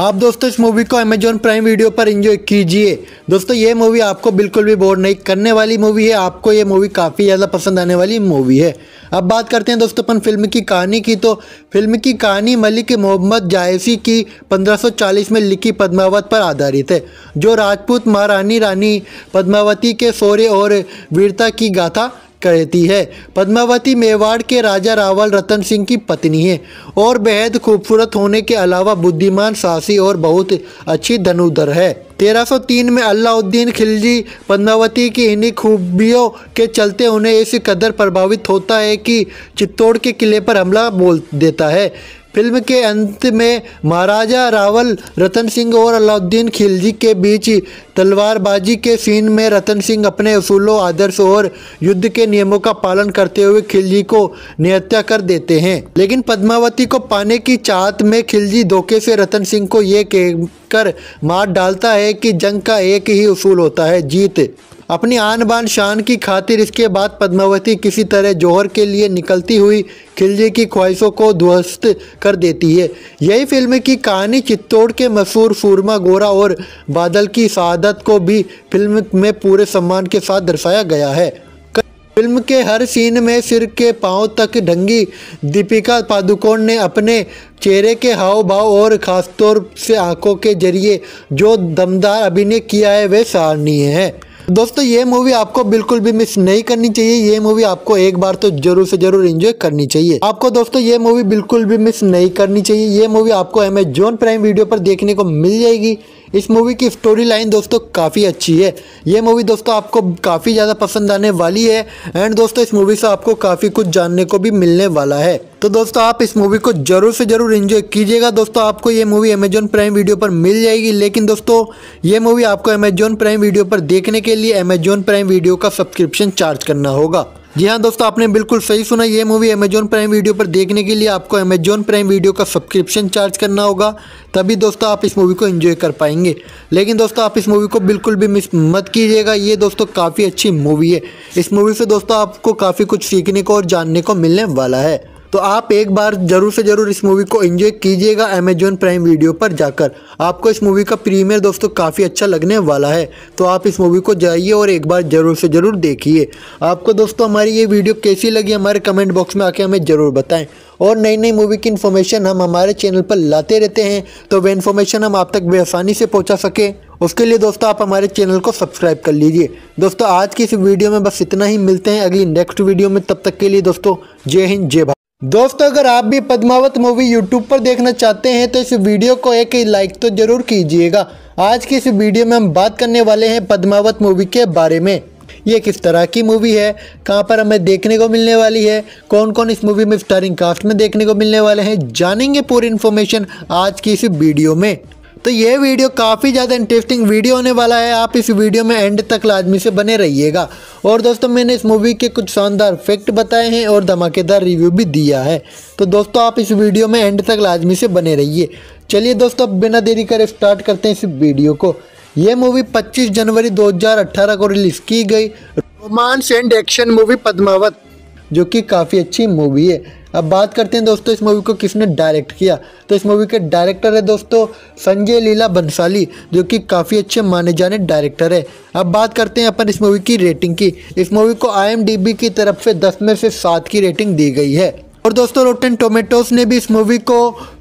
आप दोस्तों इस मूवी को अमेजोन प्राइम वीडियो पर इंजॉय कीजिए दोस्तों ये मूवी आपको बिल्कुल भी बोर नहीं करने वाली मूवी है आपको ये मूवी काफ़ी ज़्यादा पसंद आने वाली मूवी है अब बात करते हैं दोस्तों अपन फिल्म की कहानी की तो फिल्म की कहानी मलिक मोहम्मद जायसी की 1540 में लिखी पद्मावत पर आधारित है जो राजपूत महारानी रानी पद्मावती के शौर्य और वीरता की गाथा कहती है पद्मावती मेवाड़ के राजा रावल रतन सिंह की पत्नी है और बेहद खूबसूरत होने के अलावा बुद्धिमान साहसी और बहुत अच्छी धनुधर है 1303 में अलाउद्दीन खिलजी पद्मावती की इन्हीं खूबियों के चलते उन्हें इस कदर प्रभावित होता है कि चित्तौड़ के किले पर हमला बोल देता है फिल्म के अंत में महाराजा रावल रतन सिंह और अलाउद्दीन खिलजी के बीच तलवारबाजी के सीन में रतन सिंह अपने असूलों आदर्श और युद्ध के नियमों का पालन करते हुए खिलजी को निहत्या कर देते हैं लेकिन पद्मावती को पाने की चाहत में खिलजी धोखे से रतन सिंह को ये कहकर मार डालता है कि जंग का एक ही उसूल होता है जीत अपनी आन बान शान की खातिर इसके बाद पद्मावती किसी तरह जौहर के लिए निकलती हुई खिलजी की ख्वाहिशों को ध्वस्त कर देती है यही फिल्म की कहानी चित्तौड़ के मशहूर सूरमा गोरा और बादल की शहादत को भी फिल्म में पूरे सम्मान के साथ दर्शाया गया है फिल्म के हर सीन में सिर के पांव तक ढंगी दीपिका पादुकोण ने अपने चेहरे के हाव भाव और ख़ासतौर से आंखों के जरिए जो दमदार अभिनय किया है वह सराहनीय है दोस्तों ये मूवी आपको बिल्कुल भी मिस नहीं करनी चाहिए ये मूवी आपको एक बार तो जरूर से जरूर एंजॉय करनी चाहिए आपको दोस्तों ये मूवी बिल्कुल भी मिस नहीं करनी चाहिए ये मूवी आपको अमेजोन प्राइम वीडियो पर देखने को मिल जाएगी इस मूवी की स्टोरी लाइन दोस्तों काफ़ी अच्छी है ये मूवी दोस्तों आपको काफ़ी ज़्यादा पसंद आने वाली है एंड दोस्तों इस मूवी से आपको काफ़ी कुछ जानने को भी मिलने वाला है तो दोस्तों आप इस मूवी को जरूर से जरूर इन्जॉय कीजिएगा दोस्तों आपको ये मूवी अमेजोन प्राइम वीडियो पर मिल जाएगी लेकिन दोस्तों ये मूवी आपको अमेजोन प्राइम वीडियो पर देखने के लिए अमेजोन प्राइम वीडियो का सब्सक्रिप्शन चार्ज करना होगा जी हाँ दोस्तों आपने बिल्कुल सही सुना ये मूवी अमेजोन प्राइम वीडियो पर देखने के लिए आपको अमेजोन प्राइम वीडियो का सब्सक्रिप्शन चार्ज करना होगा तभी दोस्तों आप इस मूवी को एंजॉय कर पाएंगे लेकिन दोस्तों आप इस मूवी को बिल्कुल भी मिस मत कीजिएगा ये दोस्तों काफ़ी अच्छी मूवी है इस मूवी से दोस्तों आपको काफ़ी कुछ सीखने को और जानने को मिलने वाला है तो आप एक बार ज़रूर से ज़रूर इस मूवी को एंजॉय कीजिएगा अमेजॉन प्राइम वीडियो पर जाकर आपको इस मूवी का प्रीमियर दोस्तों काफ़ी अच्छा लगने वाला है तो आप इस मूवी को जाइए और एक बार ज़रूर से ज़रूर देखिए आपको दोस्तों हमारी ये वीडियो कैसी लगी हमारे कमेंट बॉक्स में आके हमें ज़रूर बताएं और नई नई मूवी की इन्फॉर्मेशन हम हमारे चैनल पर लाते रहते हैं तो वह इन्फॉर्मेशन हम आप तक बेआसानी से पहुँचा सकें उसके लिए दोस्तों आप हमारे चैनल को सब्सक्राइब कर लीजिए दोस्तों आज की इस वीडियो में बस इतना ही मिलते हैं अगली नेक्स्ट वीडियो में तब तक के लिए दोस्तों जय हिंद जय भारत दोस्तों अगर आप भी पद्मावत मूवी यूट्यूब पर देखना चाहते हैं तो इस वीडियो को एक लाइक तो जरूर कीजिएगा आज की इस वीडियो में हम बात करने वाले हैं पद्मावत मूवी के बारे में ये किस तरह की मूवी है कहाँ पर हमें देखने को मिलने वाली है कौन कौन इस मूवी में स्टारिंग कास्ट में देखने को मिलने वाले हैं जानेंगे पूरी इन्फॉर्मेशन आज की इस वीडियो में तो ये वीडियो काफ़ी ज़्यादा इंटरेस्टिंग वीडियो होने वाला है आप इस वीडियो में एंड तक लाजमी से बने रहिएगा और दोस्तों मैंने इस मूवी के कुछ शानदार फैक्ट बताए हैं और धमाकेदार रिव्यू भी दिया है तो दोस्तों आप इस वीडियो में एंड तक लाजमी से बने रहिए चलिए दोस्तों अब बिना देरी कर स्टार्ट करते हैं इस वीडियो को ये मूवी पच्चीस जनवरी दो को रिलीज़ की गई romance and action movie Padmaavat जो कि काफ़ी अच्छी मूवी है अब बात करते हैं दोस्तों इस मूवी को किसने डायरेक्ट किया तो इस मूवी के डायरेक्टर है दोस्तों संजय लीला बंसाली जो कि काफ़ी अच्छे माने जाने डायरेक्टर है अब बात करते हैं अपन इस मूवी की रेटिंग की इस मूवी को आई की तरफ से दस में से सात की रेटिंग दी गई है और दोस्तों रोटन टोमेटोज ने भी इस मूवी को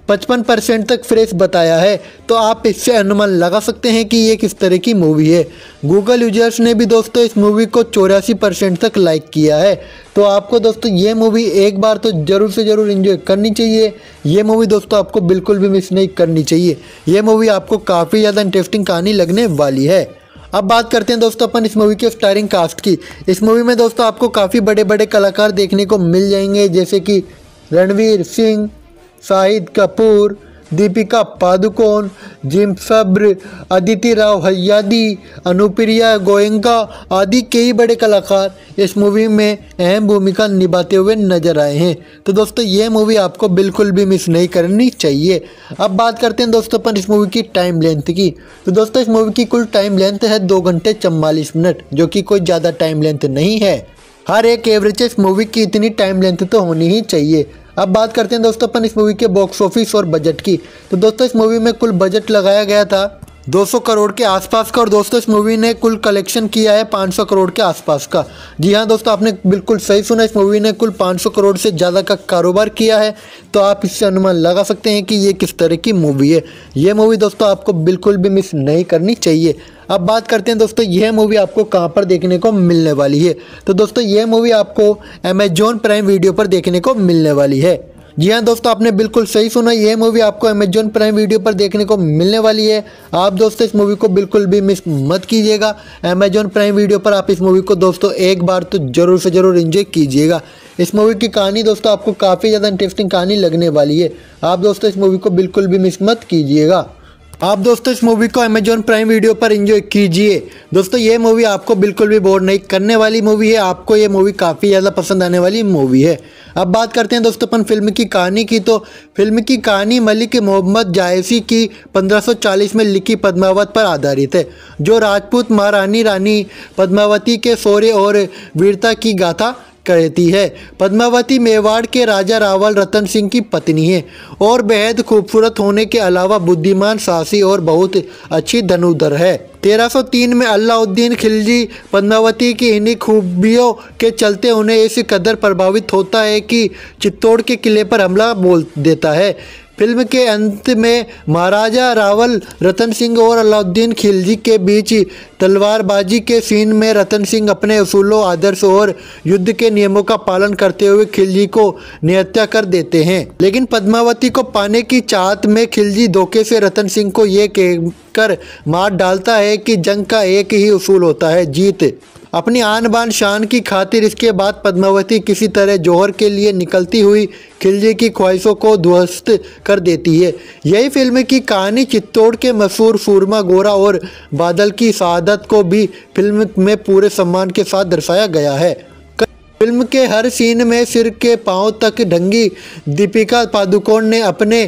पचपन परसेंट तक फ्रेश बताया है तो आप इससे अनुमान लगा सकते हैं कि ये किस तरह की मूवी है गूगल यूजर्स ने भी दोस्तों इस मूवी को चौरासी परसेंट तक लाइक किया है तो आपको दोस्तों ये मूवी एक बार तो ज़रूर से ज़रूर इन्जॉय करनी चाहिए ये मूवी दोस्तों आपको बिल्कुल भी मिस नहीं करनी चाहिए ये मूवी आपको काफ़ी ज़्यादा इंटरेस्टिंग कहानी लगने वाली है अब बात करते हैं दोस्तों अपन इस मूवी के स्टारिंग कास्ट की इस मूवी में दोस्तों आपको काफ़ी बड़े बड़े कलाकार देखने को मिल जाएंगे जैसे कि रणवीर सिंह शाहिद कपूर दीपिका पादुकोण जिम सब्र अदिति राव हयादी अनुप्रिया गोयंका आदि कई बड़े कलाकार इस मूवी में अहम भूमिका निभाते हुए नजर आए हैं तो दोस्तों ये मूवी आपको बिल्कुल भी मिस नहीं करनी चाहिए अब बात करते हैं दोस्तों पर इस मूवी की टाइम लेंथ की तो दोस्तों इस मूवी की कुल टाइम लेंथ है दो घंटे चम्बालीस मिनट जो कि कोई ज़्यादा टाइम लेंथ नहीं है हर एक एवरेज इस मूवी की इतनी टाइम लेंथ तो होनी ही चाहिए अब बात करते हैं दोस्तों अपन इस मूवी के बॉक्स ऑफिस और बजट की तो दोस्तों इस मूवी में कुल बजट लगाया गया था 200 करोड़ के आसपास का और दोस्तों इस मूवी ने कुल कलेक्शन किया है 500 करोड़ के आसपास का जी हाँ दोस्तों आपने बिल्कुल सही सुना इस मूवी ने कुल 500 करोड़ से ज़्यादा का कारोबार किया है तो आप इससे अनुमान लगा सकते हैं कि ये किस तरह की मूवी है ये मूवी दोस्तों आपको बिल्कुल भी मिस नहीं करनी चाहिए अब बात करते हैं दोस्तों यह मूवी आपको कहाँ पर देखने को मिलने वाली है तो दोस्तों यह मूवी आपको अमेजोन प्राइम वीडियो पर देखने को मिलने वाली है जी हाँ दोस्तों आपने बिल्कुल सही सुना यह मूवी आपको अमेजोन प्राइम वीडियो पर देखने को मिलने वाली है आप दोस्तों इस मूवी को बिल्कुल भी मिस मत कीजिएगा अमेजोन प्राइम वीडियो पर आप इस मूवी को दोस्तों एक बार तो ज़रूर से ज़रूर इन्जॉय कीजिएगा इस मूवी की कहानी दोस्तों आपको काफ़ी ज़्यादा इंटरेस्टिंग कहानी लगने वाली है आप दोस्तों इस मूवी को बिल्कुल भी मिस मत कीजिएगा आप दोस्तों इस मूवी को अमेजोन प्राइम वीडियो पर एंजॉय कीजिए दोस्तों ये मूवी आपको बिल्कुल भी बोर नहीं करने वाली मूवी है आपको ये मूवी काफ़ी ज़्यादा पसंद आने वाली मूवी है अब बात करते हैं दोस्तों अपन फिल्म की कहानी की तो फिल्म की कहानी मलिक मोहम्मद जायसी की 1540 में लिखी पद्मावत पर आधारित है जो राजपूत महारानी रानी पद्मावती के शौर्य और वीरता की गाथा कहती है पद्मावती मेवाड़ के राजा रावल रतन सिंह की पत्नी है और बेहद खूबसूरत होने के अलावा बुद्धिमान साहसी और बहुत अच्छी धनुधर है 1303 में अलाउद्दीन खिलजी पद्मावती की इन्हीं खूबियों के चलते उन्हें इस कदर प्रभावित होता है कि चित्तौड़ के किले पर हमला बोल देता है फिल्म के अंत में महाराजा रावल रतन सिंह और अलाउद्दीन खिलजी के बीच तलवारबाजी के सीन में रतन सिंह अपने असूलों आदर्श और युद्ध के नियमों का पालन करते हुए खिलजी को निहत्या कर देते हैं लेकिन पद्मावती को पाने की चाहत में खिलजी धोखे से रतन सिंह को ये कहकर मार डालता है कि जंग का एक ही उसूल होता है जीत अपनी आन बान शान की खातिर इसके बाद पद्मावती किसी तरह जौहर के लिए निकलती हुई खिलजी की ख्वाहिशों को ध्वस्त कर देती है यही फिल्म की कहानी चित्तौड़ के मशहूर सूरमा गोरा और बादल की शहादत को भी फिल्म में पूरे सम्मान के साथ दर्शाया गया है फिल्म के हर सीन में सिर के पांव तक ढंगी दीपिका पादुकोण ने अपने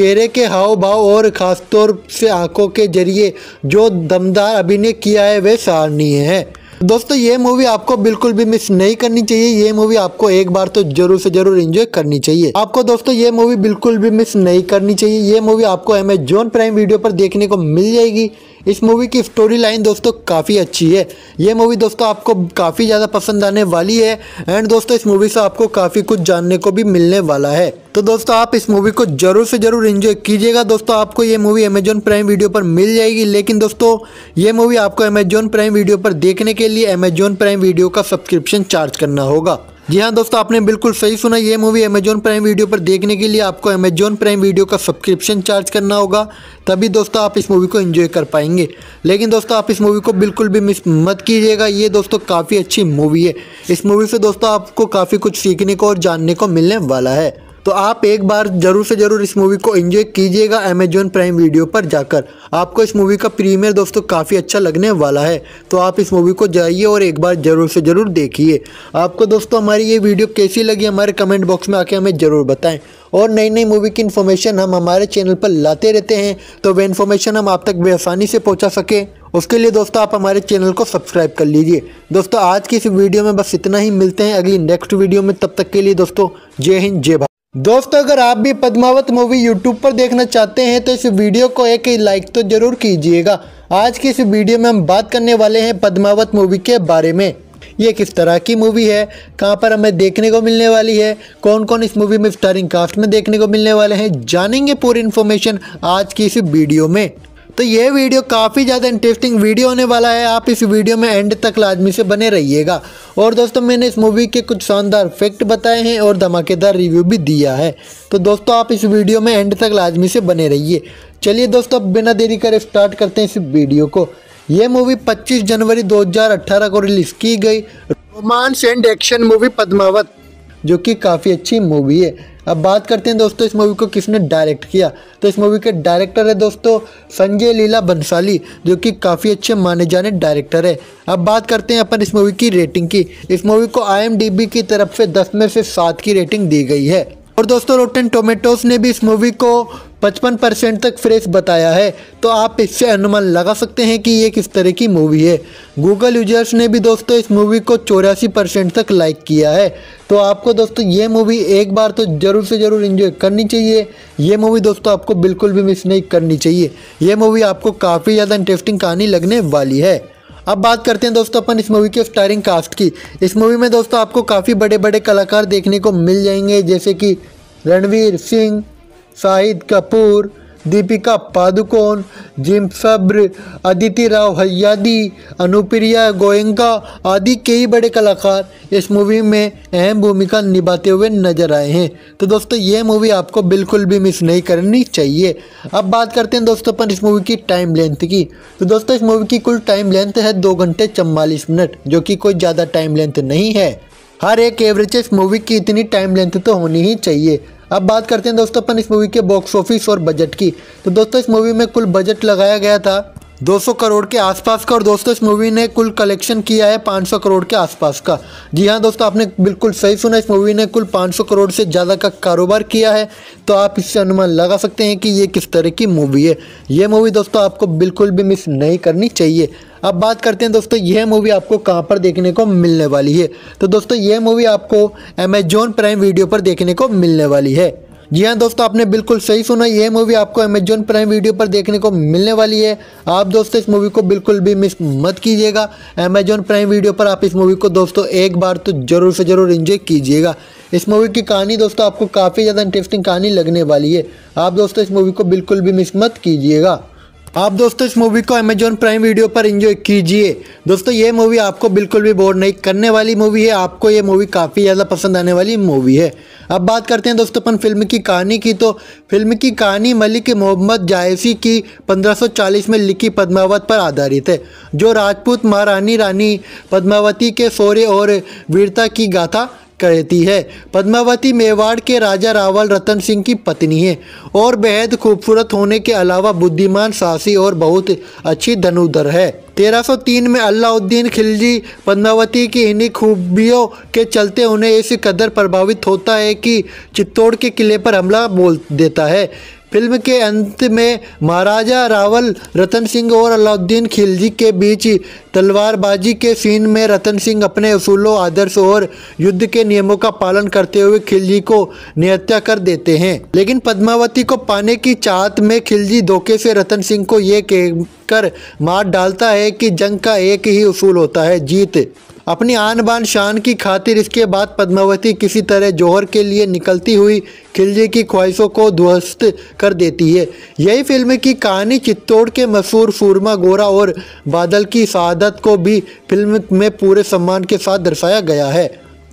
चेहरे के हाव भाव और ख़ासतौर से आंखों के जरिए जो दमदार अभिनय किया है वे सराहनीय है दोस्तों ये मूवी आपको बिल्कुल भी मिस नहीं करनी चाहिए ये मूवी आपको एक बार तो जरूर से जरूर एंजॉय करनी चाहिए आपको दोस्तों ये मूवी बिल्कुल भी मिस नहीं करनी चाहिए ये मूवी आपको अमेजोन प्राइम वीडियो पर देखने को मिल जाएगी इस मूवी की स्टोरी लाइन दोस्तों काफ़ी अच्छी है ये मूवी दोस्तों आपको काफ़ी ज़्यादा पसंद आने वाली है एंड दोस्तों इस मूवी से आपको काफ़ी कुछ जानने को भी मिलने वाला है तो दोस्तों आप इस मूवी को जरूर से जरूर इंजॉय कीजिएगा दोस्तों आपको ये मूवी अमेजॉन प्राइम वीडियो पर मिल जाएगी लेकिन दोस्तों ये मूवी आपको अमेजॉन प्राइम वीडियो पर देखने के लिए अमेजॉन प्राइम वीडियो का सब्सक्रिप्शन चार्ज करना होगा जी हाँ दोस्तों आपने बिल्कुल सही सुना ये मूवी अमेजोन प्राइम वीडियो पर देखने के लिए आपको अमेजोन प्राइम वीडियो का सब्सक्रिप्शन चार्ज करना होगा तभी दोस्तों आप इस मूवी को एंजॉय कर पाएंगे लेकिन दोस्तों आप इस मूवी को बिल्कुल भी मिस मत कीजिएगा ये दोस्तों काफ़ी अच्छी मूवी है इस मूवी से दोस्तों आपको काफ़ी कुछ सीखने को और जानने को मिलने वाला है तो आप एक बार ज़रूर से ज़रूर इस मूवी को एंजॉय कीजिएगा अमेजोन प्राइम वीडियो पर जाकर आपको इस मूवी का प्रीमियर दोस्तों काफ़ी अच्छा लगने वाला है तो आप इस मूवी को जाइए और एक बार ज़रूर से ज़रूर देखिए आपको दोस्तों हमारी ये वीडियो कैसी लगी हमारे कमेंट बॉक्स में आके हमें ज़रूर बताएँ और नई नई मूवी की इन्फॉर्मेशन हम हमारे चैनल पर लाते रहते हैं तो वह इन्फॉर्मेशन हम आप तक बेआसानी से पहुँचा सकें उसके लिए दोस्तों आप हमारे चैनल को सब्सक्राइब कर लीजिए दोस्तों आज की इस वीडियो में बस इतना ही मिलते हैं अगली नेक्स्ट वीडियो में तब तक के लिए दोस्तों जय हिंद जय भारत दोस्तों अगर आप भी पद्मावत मूवी यूट्यूब पर देखना चाहते हैं तो इस वीडियो को एक लाइक तो जरूर कीजिएगा आज की इस वीडियो में हम बात करने वाले हैं पद्मावत मूवी के बारे में ये किस तरह की मूवी है कहाँ पर हमें देखने को मिलने वाली है कौन कौन इस मूवी में स्टारिंग कास्ट में देखने को मिलने वाले हैं जानेंगे पूरी इन्फॉर्मेशन आज की इस वीडियो में तो ये वीडियो काफ़ी ज़्यादा इंटरेस्टिंग वीडियो होने वाला है आप इस वीडियो में एंड तक लाजमी से बने रहिएगा और दोस्तों मैंने इस मूवी के कुछ शानदार फैक्ट बताए हैं और धमाकेदार रिव्यू भी दिया है तो दोस्तों आप इस वीडियो में एंड तक लाजमी से बने रहिए चलिए दोस्तों अब बिना देरी करे स्टार्ट करते हैं इस वीडियो को ये मूवी पच्चीस जनवरी दो को रिलीज़ की गई romance and action movie Padmaavat जो कि काफ़ी अच्छी मूवी है अब बात करते हैं दोस्तों इस मूवी को किसने डायरेक्ट किया तो इस मूवी के डायरेक्टर है दोस्तों संजय लीला बंसाली जो कि काफ़ी अच्छे माने जाने डायरेक्टर है अब बात करते हैं अपन इस मूवी की रेटिंग की इस मूवी को आई की तरफ से दस में से सात की रेटिंग दी गई है और दोस्तों रोटेन टोमेटोज ने भी इस मूवी को पचपन परसेंट तक फ्रेश बताया है तो आप इससे अनुमान लगा सकते हैं कि ये किस तरह की मूवी है गूगल यूजर्स ने भी दोस्तों इस मूवी को चौरासी परसेंट तक लाइक किया है तो आपको दोस्तों ये मूवी एक बार तो ज़रूर से ज़रूर इन्जॉय करनी चाहिए ये मूवी दोस्तों आपको बिल्कुल भी मिस नहीं करनी चाहिए ये मूवी आपको काफ़ी ज़्यादा इंटरेस्टिंग कहानी लगने वाली है अब बात करते हैं दोस्तों अपन इस मूवी के स्टारिंग कास्ट की इस मूवी में दोस्तों आपको काफ़ी बड़े बड़े कलाकार देखने को मिल जाएंगे जैसे कि रणवीर सिंह शाहिद कपूर दीपिका पादुकोण जिम सब्र अदिति राव हयादी अनुप्रिया गोयंका आदि कई बड़े कलाकार इस मूवी में अहम भूमिका निभाते हुए नजर आए हैं तो दोस्तों ये मूवी आपको बिल्कुल भी मिस नहीं करनी चाहिए अब बात करते हैं दोस्तों अपन इस मूवी की टाइम लेंथ की तो दोस्तों इस मूवी की कुल टाइम लेंथ है दो घंटे चवालीस मिनट जो कि कोई ज़्यादा टाइम लेंथ नहीं है हर एक एवरेज इस मूवी की इतनी टाइम लेंथ तो होनी ही चाहिए अब बात करते हैं दोस्तों अपन इस मूवी के बॉक्स ऑफिस और बजट की तो दोस्तों इस मूवी में कुल बजट लगाया गया था 200 करोड़ के आसपास का और दोस्तों इस मूवी ने कुल कलेक्शन किया है 500 करोड़ के आसपास का जी हाँ दोस्तों आपने बिल्कुल सही सुना इस मूवी ने कुल 500 करोड़ से ज़्यादा का कारोबार किया है तो आप इससे अनुमान लगा सकते हैं कि ये किस तरह की मूवी है ये मूवी दोस्तों आपको बिल्कुल भी मिस नहीं करनी चाहिए अब बात करते हैं दोस्तों यह मूवी आपको कहाँ पर देखने को मिलने वाली है तो दोस्तों यह मूवी आपको अमेजोन प्राइम वीडियो पर देखने को मिलने वाली है जी हाँ दोस्तों आपने बिल्कुल सही सुना यह मूवी आपको अमेजोन प्राइम वीडियो पर देखने को मिलने वाली है आप दोस्तों इस मूवी को बिल्कुल भी मिस मत कीजिएगा अमेजोन प्राइम वीडियो पर आप इस मूवी को दोस्तों एक बार तो ज़रूर से ज़रूर इन्जॉय कीजिएगा इस मूवी की कहानी दोस्तों आपको काफ़ी ज़्यादा इंटरेस्टिंग कहानी लगने वाली है आप दोस्तों इस मूवी को बिल्कुल भी मिस मत कीजिएगा आप दोस्तों इस मूवी को अमेजोन प्राइम वीडियो पर एंजॉय कीजिए दोस्तों ये मूवी आपको बिल्कुल भी बोर नहीं करने वाली मूवी है आपको ये मूवी काफ़ी ज़्यादा पसंद आने वाली मूवी है अब बात करते हैं दोस्तों अपन फिल्म की कहानी की तो फिल्म की कहानी मलिक मोहम्मद जायसी की 1540 में लिखी पद्मावत पर आधारित है जो राजपूत महारानी रानी पद्मावती के शौर्य और वीरता की गाथा कहती है पद्मावती मेवाड़ के राजा रावल रतन सिंह की पत्नी है और बेहद खूबसूरत होने के अलावा बुद्धिमान साहसी और बहुत अच्छी धनुधर है 1303 में अलाउद्दीन खिलजी पद्मावती की इन्हीं खूबियों के चलते उन्हें इस कदर प्रभावित होता है कि चित्तौड़ के किले पर हमला बोल देता है फिल्म के अंत में महाराजा रावल रतन सिंह और अलाउद्दीन खिलजी के बीच तलवारबाजी के सीन में रतन सिंह अपने असूलों आदर्श और युद्ध के नियमों का पालन करते हुए खिलजी को निहत्या कर देते हैं लेकिन पद्मावती को पाने की चाहत में खिलजी धोखे से रतन सिंह को ये कहकर मार डालता है कि जंग का एक ही उसूल होता है जीत अपनी आन बान शान की खातिर इसके बाद पद्मावती किसी तरह जौहर के लिए निकलती हुई खिलजी की ख्वाहिशों को ध्वस्त कर देती है यही फिल्म की कहानी चित्तौड़ के मशहूर सूरमा गोरा और बादल की शहादत को भी फिल्म में पूरे सम्मान के साथ दर्शाया गया है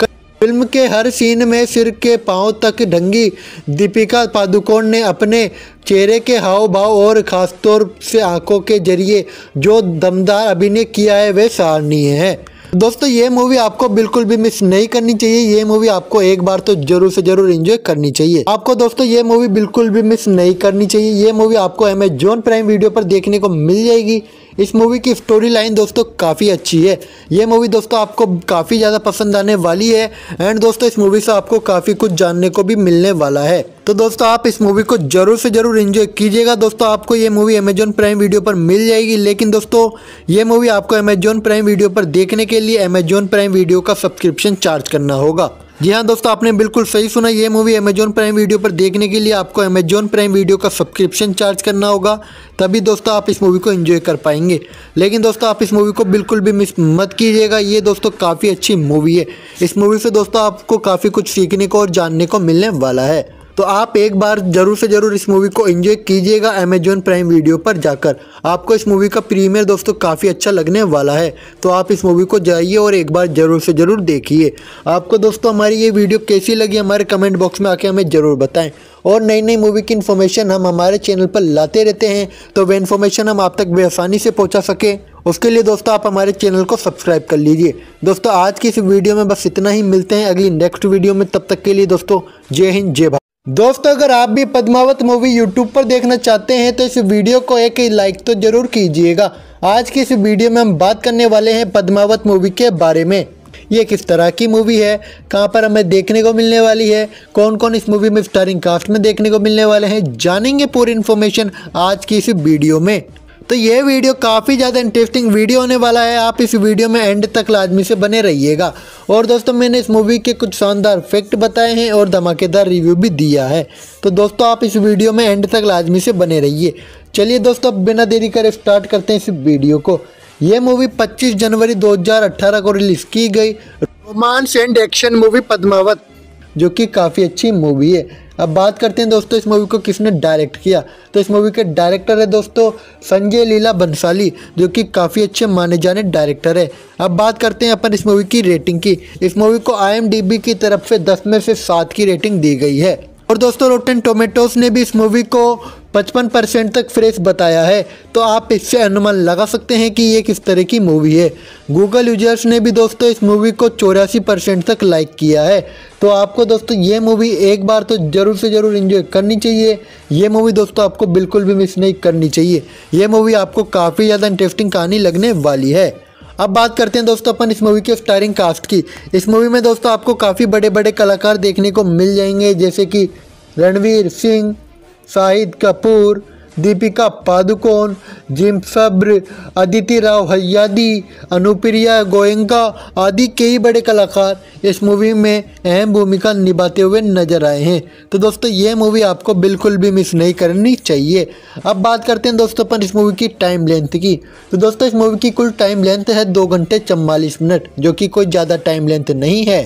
फिल्म के हर सीन में सिर के पांव तक ढंगी दीपिका पादुकोण ने अपने चेहरे के हाव भाव और ख़ासतौर से आंखों के जरिए जो दमदार अभिनय किया है वह सराहनीय है दोस्तों ये मूवी आपको बिल्कुल भी मिस नहीं करनी चाहिए ये मूवी आपको एक बार तो जरूर से जरूर एंजॉय करनी चाहिए आपको दोस्तों ये मूवी बिल्कुल भी मिस नहीं करनी चाहिए ये मूवी आपको अमेजोन प्राइम वीडियो पर देखने को मिल जाएगी इस मूवी की स्टोरी लाइन दोस्तों काफ़ी अच्छी है ये मूवी दोस्तों आपको काफ़ी ज़्यादा पसंद आने वाली है एंड दोस्तों इस मूवी से आपको काफ़ी कुछ जानने को भी मिलने वाला है तो दोस्तों आप इस मूवी को जरूर से जरूर इन्जॉय कीजिएगा दोस्तों आपको ये मूवी अमेजोन प्राइम वीडियो पर मिल जाएगी लेकिन दोस्तों ये मूवी आपको अमेजोन प्राइम वीडियो पर देखने के लिए अमेजोन प्राइम वीडियो का सब्सक्रिप्शन चार्ज करना होगा जी हाँ दोस्तों आपने बिल्कुल सही सुना ये मूवी अमेजोन प्राइम वीडियो पर देखने के लिए आपको अमेजोन प्राइम वीडियो का सब्सक्रिप्शन चार्ज करना होगा तभी दोस्तों आप इस मूवी को एंजॉय कर पाएंगे लेकिन दोस्तों आप इस मूवी को बिल्कुल भी मिस मत कीजिएगा ये दोस्तों काफ़ी अच्छी मूवी है इस मूवी से दोस्तों आपको काफ़ी कुछ सीखने को और जानने को मिलने वाला है तो आप एक बार ज़रूर से ज़रूर इस मूवी को एंजॉय कीजिएगा अमेजॉन प्राइम वीडियो पर जाकर आपको इस मूवी का प्रीमियर दोस्तों काफ़ी अच्छा लगने वाला है तो आप इस मूवी को जाइए और एक बार ज़रूर से ज़रूर देखिए आपको दोस्तों हमारी ये वीडियो कैसी लगी हमारे कमेंट बॉक्स में आके हमें ज़रूर बताएं और नई नई मूवी की इन्फॉर्मेशन हम हमारे चैनल पर लाते रहते हैं तो वह इन्फॉर्मेशन हम आप तक बेआसानी से पहुँचा सकें उसके लिए दोस्तों आप हमारे चैनल को सब्सक्राइब कर लीजिए दोस्तों आज की इस वीडियो में बस इतना ही मिलते हैं अगली नेक्स्ट वीडियो में तब तक के लिए दोस्तों जय हिंद जय भारत दोस्तों अगर आप भी पद्मावत मूवी यूट्यूब पर देखना चाहते हैं तो इस वीडियो को एक लाइक तो जरूर कीजिएगा आज की इस वीडियो में हम बात करने वाले हैं पद्मावत मूवी के बारे में ये किस तरह की मूवी है कहाँ पर हमें देखने को मिलने वाली है कौन कौन इस मूवी में स्टारिंग कास्ट में देखने को मिलने वाले हैं जानेंगे पूरी इन्फॉर्मेशन आज की इस वीडियो में तो ये वीडियो काफ़ी ज़्यादा इंटरेस्टिंग वीडियो होने वाला है आप इस वीडियो में एंड तक लाजमी से बने रहिएगा और दोस्तों मैंने इस मूवी के कुछ शानदार फैक्ट बताए हैं और धमाकेदार रिव्यू भी दिया है तो दोस्तों आप इस वीडियो में एंड तक लाजमी से बने रहिए चलिए दोस्तों अब बिना देरी कर स्टार्ट करते हैं इस वीडियो को ये मूवी 25 जनवरी 2018 को रिलीज़ की गई romance and action movie Padmaavat जो कि काफ़ी अच्छी मूवी है अब बात करते हैं दोस्तों इस मूवी को किसने डायरेक्ट किया तो इस मूवी के डायरेक्टर है दोस्तों संजय लीला बंसाली जो कि काफ़ी अच्छे माने जाने डायरेक्टर है अब बात करते हैं अपन इस मूवी की रेटिंग की इस मूवी को आई की तरफ से दस में से सात की रेटिंग दी गई है और दोस्तों रोटेन टोमेटोज ने भी इस मूवी को 55 परसेंट तक फ्रेश बताया है तो आप इससे अनुमान लगा सकते हैं कि ये किस तरह की मूवी है गूगल यूजर्स ने भी दोस्तों इस मूवी को चौरासी परसेंट तक लाइक किया है तो आपको दोस्तों ये मूवी एक बार तो ज़रूर से ज़रूर इन्जॉय करनी चाहिए ये मूवी दोस्तों आपको बिल्कुल भी मिस नहीं करनी चाहिए ये मूवी आपको काफ़ी ज़्यादा इंटरेस्टिंग कहानी लगने वाली है अब बात करते हैं दोस्तों अपन इस मूवी के स्टारिंग कास्ट की इस मूवी में दोस्तों आपको काफ़ी बड़े बड़े कलाकार देखने को मिल जाएंगे जैसे कि रणवीर सिंह शाहिद कपूर दीपिका पादुकोण जिम फैब्र अदिति राव हयादी अनुप्रिया गोयंका आदि कई बड़े कलाकार इस मूवी में अहम भूमिका निभाते हुए नजर आए हैं तो दोस्तों ये मूवी आपको बिल्कुल भी मिस नहीं करनी चाहिए अब बात करते हैं दोस्तों पर इस मूवी की टाइम लेंथ की तो दोस्तों इस मूवी की कुल टाइम लेंथ है दो घंटे चम्बालीस मिनट जो कि कोई ज़्यादा टाइम लेंथ नहीं है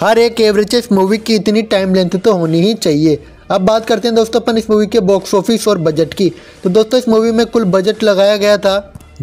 हर एक एवरेज इस मूवी की इतनी टाइम लेंथ तो होनी ही चाहिए अब बात करते हैं दोस्तों अपन इस मूवी के बॉक्स ऑफिस और बजट की तो दोस्तों इस मूवी में कुल बजट लगाया गया था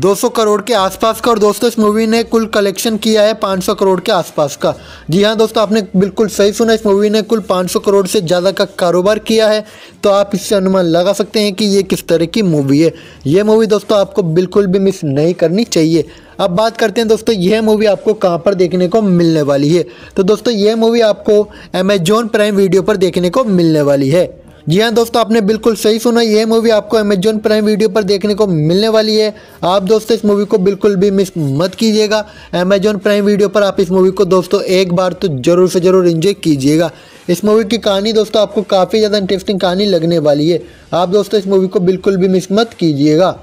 200 करोड़ के आसपास का और दोस्तों इस मूवी ने कुल कलेक्शन किया है 500 करोड़ के आसपास का जी हाँ दोस्तों आपने बिल्कुल सही सुना इस मूवी ने कुल 500 करोड़ से ज़्यादा का कारोबार किया है तो आप इससे अनुमान लगा सकते हैं कि ये किस तरह की मूवी है ये मूवी दोस्तों आपको बिल्कुल भी मिस नहीं करनी चाहिए अब बात करते हैं दोस्तों यह मूवी आपको कहाँ पर देखने को मिलने वाली है तो दोस्तों यह मूवी आपको अमेजोन प्राइम वीडियो पर देखने को मिलने वाली है जी हाँ दोस्तों आपने बिल्कुल सही सुना यह मूवी आपको अमेजोन प्राइम वीडियो पर देखने को मिलने वाली है आप दोस्तों इस मूवी को बिल्कुल भी मिस मत कीजिएगा अमेजोन प्राइम वीडियो पर आप इस मूवी को दोस्तों एक बार तो ज़रूर से ज़रूर इन्जॉय कीजिएगा इस मूवी की कहानी दोस्तों आपको काफ़ी ज़्यादा इंटरेस्टिंग कहानी लगने वाली है आप दोस्तों इस मूवी को बिल्कुल भी मिस मत कीजिएगा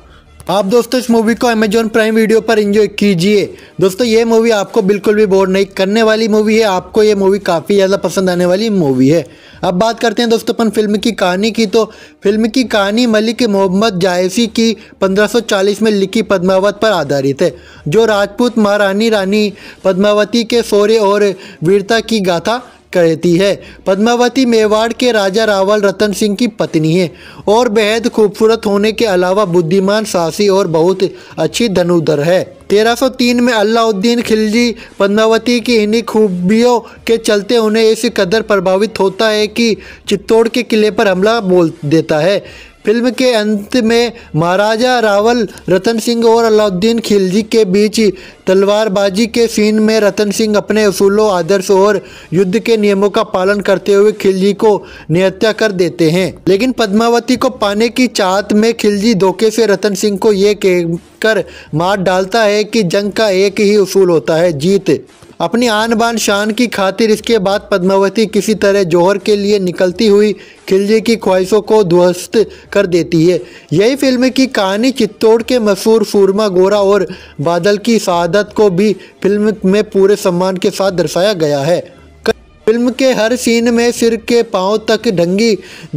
आप दोस्तों इस मूवी को अमेजोन प्राइम वीडियो पर एंजॉय कीजिए दोस्तों ये मूवी आपको बिल्कुल भी बोर नहीं करने वाली मूवी है आपको ये मूवी काफ़ी ज़्यादा पसंद आने वाली मूवी है अब बात करते हैं दोस्तों अपन फिल्म की कहानी की तो फिल्म की कहानी मलिक मोहम्मद जायसी की 1540 में लिखी पद्मावत पर आधारित है जो राजपूत महारानी रानी पद्मावती के शौर्य और वीरता की गाथा कहती है पद्मावती मेवाड़ के राजा रावल रतन सिंह की पत्नी है और बेहद खूबसूरत होने के अलावा बुद्धिमान साहसी और बहुत अच्छी धनुधर है 1303 में अलाउद्दीन खिलजी पद्मावती की इन्हीं खूबियों के चलते उन्हें इस कदर प्रभावित होता है कि चित्तौड़ के किले पर हमला बोल देता है फिल्म के अंत में महाराजा रावल रतन सिंह और अलाउद्दीन खिलजी के बीच तलवारबाजी के सीन में रतन सिंह अपने असूलों आदर्श और युद्ध के नियमों का पालन करते हुए खिलजी को निहत्या कर देते हैं लेकिन पद्मावती को पाने की चाहत में खिलजी धोखे से रतन सिंह को ये कहकर मार डालता है कि जंग का एक ही उसूल होता है जीत अपनी आन बान शान की खातिर इसके बाद पद्मावती किसी तरह जौहर के लिए निकलती हुई खिलजी की ख्वाहिशों को ध्वस्त कर देती है यही फिल्म की कहानी चित्तौड़ के मशहूर सूरमा गोरा और बादल की शहादत को भी फिल्म में पूरे सम्मान के साथ दर्शाया गया है फिल्म के हर सीन में सिर के पांव तक ढंगी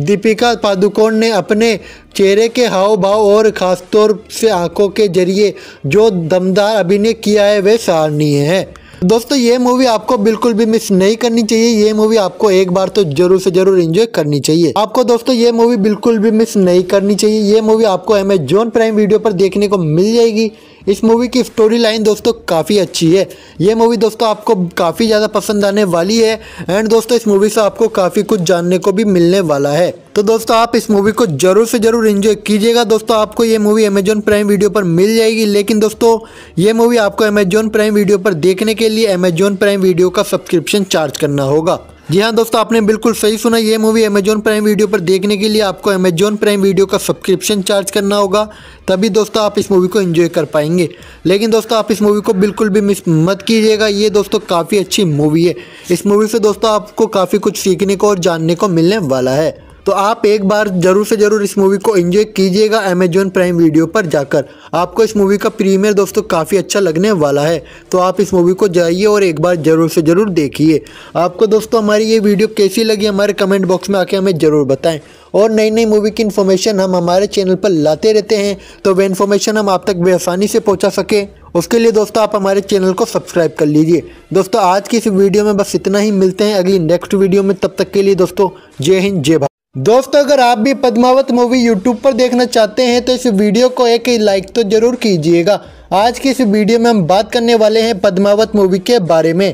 दीपिका पादुकोण ने अपने चेहरे के हाव भाव और ख़ासतौर से आंखों के जरिए जो दमदार अभिनय किया है वे सराहनीय है दोस्तों ये मूवी आपको बिल्कुल भी मिस नहीं करनी चाहिए ये मूवी आपको एक बार तो जरूर से जरूर एंजॉय करनी चाहिए आपको दोस्तों ये मूवी बिल्कुल भी मिस नहीं करनी चाहिए ये मूवी आपको अमेजोन प्राइम वीडियो पर देखने को मिल जाएगी इस मूवी की स्टोरी लाइन दोस्तों काफ़ी अच्छी है ये मूवी दोस्तों आपको काफ़ी ज़्यादा पसंद आने वाली है एंड दोस्तों इस मूवी से आपको काफ़ी कुछ जानने को भी मिलने वाला है तो दोस्तों आप इस मूवी को जरूर से जरूर इंजॉय कीजिएगा दोस्तों आपको ये मूवी अमेजॉन प्राइम वीडियो पर मिल जाएगी लेकिन दोस्तों ये मूवी आपको अमेजॉन प्राइम वीडियो पर देखने के लिए अमेजॉन प्राइम वीडियो का सब्सक्रिप्शन चार्ज करना होगा जी हाँ दोस्तों आपने बिल्कुल सही सुना ये मूवी अमेजोन प्राइम वीडियो पर देखने के लिए आपको अमेजोन प्राइम वीडियो का सब्सक्रिप्शन चार्ज करना होगा तभी दोस्तों आप इस मूवी को एंजॉय कर पाएंगे लेकिन दोस्तों आप इस मूवी को बिल्कुल भी मिस मत कीजिएगा ये दोस्तों काफ़ी अच्छी मूवी है इस मूवी से दोस्तों आपको काफ़ी कुछ सीखने को और जानने को मिलने वाला है तो आप एक बार ज़रूर से ज़रूर इस मूवी को एंजॉय कीजिएगा अमेजोन प्राइम वीडियो पर जाकर आपको इस मूवी का प्रीमियर दोस्तों काफ़ी अच्छा लगने वाला है तो आप इस मूवी को जाइए और एक बार ज़रूर से ज़रूर देखिए आपको दोस्तों हमारी ये वीडियो कैसी लगी हमारे कमेंट बॉक्स में आके हमें ज़रूर बताएँ और नई नई मूवी की इन्फॉर्मेशन हम हमारे चैनल पर लाते रहते हैं तो वह इन्फॉर्मेशन हम आप तक बेआसानी से पहुँचा सकें उसके लिए दोस्तों आप हमारे चैनल को सब्सक्राइब कर लीजिए दोस्तों आज की इस वीडियो में बस इतना ही मिलते हैं अगली नेक्स्ट वीडियो में तब तक के लिए दोस्तों जय हिंद जय भारत दोस्तों अगर आप भी पद्मावत मूवी यूट्यूब पर देखना चाहते हैं तो इस वीडियो को एक लाइक तो जरूर कीजिएगा आज की इस वीडियो में हम बात करने वाले हैं पद्मावत मूवी के बारे में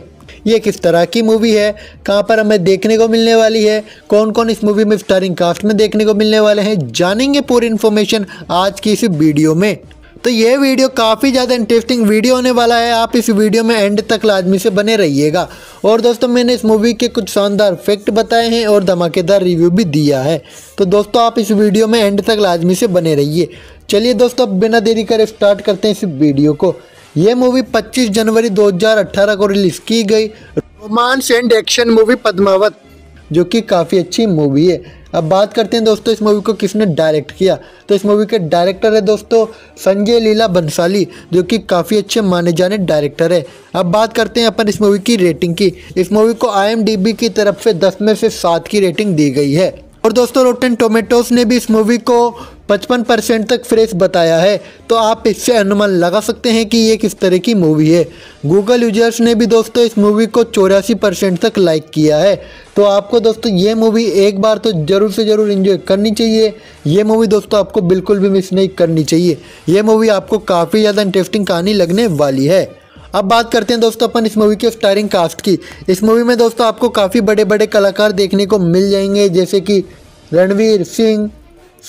ये किस तरह की मूवी है कहाँ पर हमें देखने को मिलने वाली है कौन कौन इस मूवी में स्टारिंग कास्ट में देखने को मिलने वाले हैं जानेंगे पूरी इन्फॉर्मेशन आज की इस वीडियो में तो ये वीडियो काफ़ी ज़्यादा इंटरेस्टिंग वीडियो होने वाला है आप इस वीडियो में एंड तक लाजमी से बने रहिएगा और दोस्तों मैंने इस मूवी के कुछ शानदार फैक्ट बताए हैं और धमाकेदार रिव्यू भी दिया है तो दोस्तों आप इस वीडियो में एंड तक लाजमी से बने रहिए चलिए दोस्तों अब बिना देरी करे स्टार्ट करते हैं इस वीडियो को ये मूवी पच्चीस जनवरी दो को रिलीज़ की गई romance and action movie Padmaavat जो कि काफ़ी अच्छी मूवी है अब बात करते हैं दोस्तों इस मूवी को किसने डायरेक्ट किया तो इस मूवी के डायरेक्टर है दोस्तों संजय लीला बंसाली जो कि काफ़ी अच्छे माने जाने डायरेक्टर है अब बात करते हैं अपन इस मूवी की रेटिंग की इस मूवी को आई की तरफ से दस में से सात की रेटिंग दी गई है और दोस्तों रोटेन टोमेटोज ने भी इस मूवी को 55 परसेंट तक फ्रेश बताया है तो आप इससे अनुमान लगा सकते हैं कि ये किस तरह की मूवी है गूगल यूजर्स ने भी दोस्तों इस मूवी को चौरासी परसेंट तक लाइक किया है तो आपको दोस्तों ये मूवी एक बार तो ज़रूर से ज़रूर इन्जॉय करनी चाहिए ये मूवी दोस्तों आपको बिल्कुल भी मिस नहीं करनी चाहिए ये मूवी आपको काफ़ी ज़्यादा इंटरेस्टिंग कहानी लगने वाली है अब बात करते हैं दोस्तों अपन इस मूवी के स्टारिंग कास्ट की इस मूवी में दोस्तों आपको काफ़ी बड़े बड़े कलाकार देखने को मिल जाएंगे जैसे कि रणवीर सिंह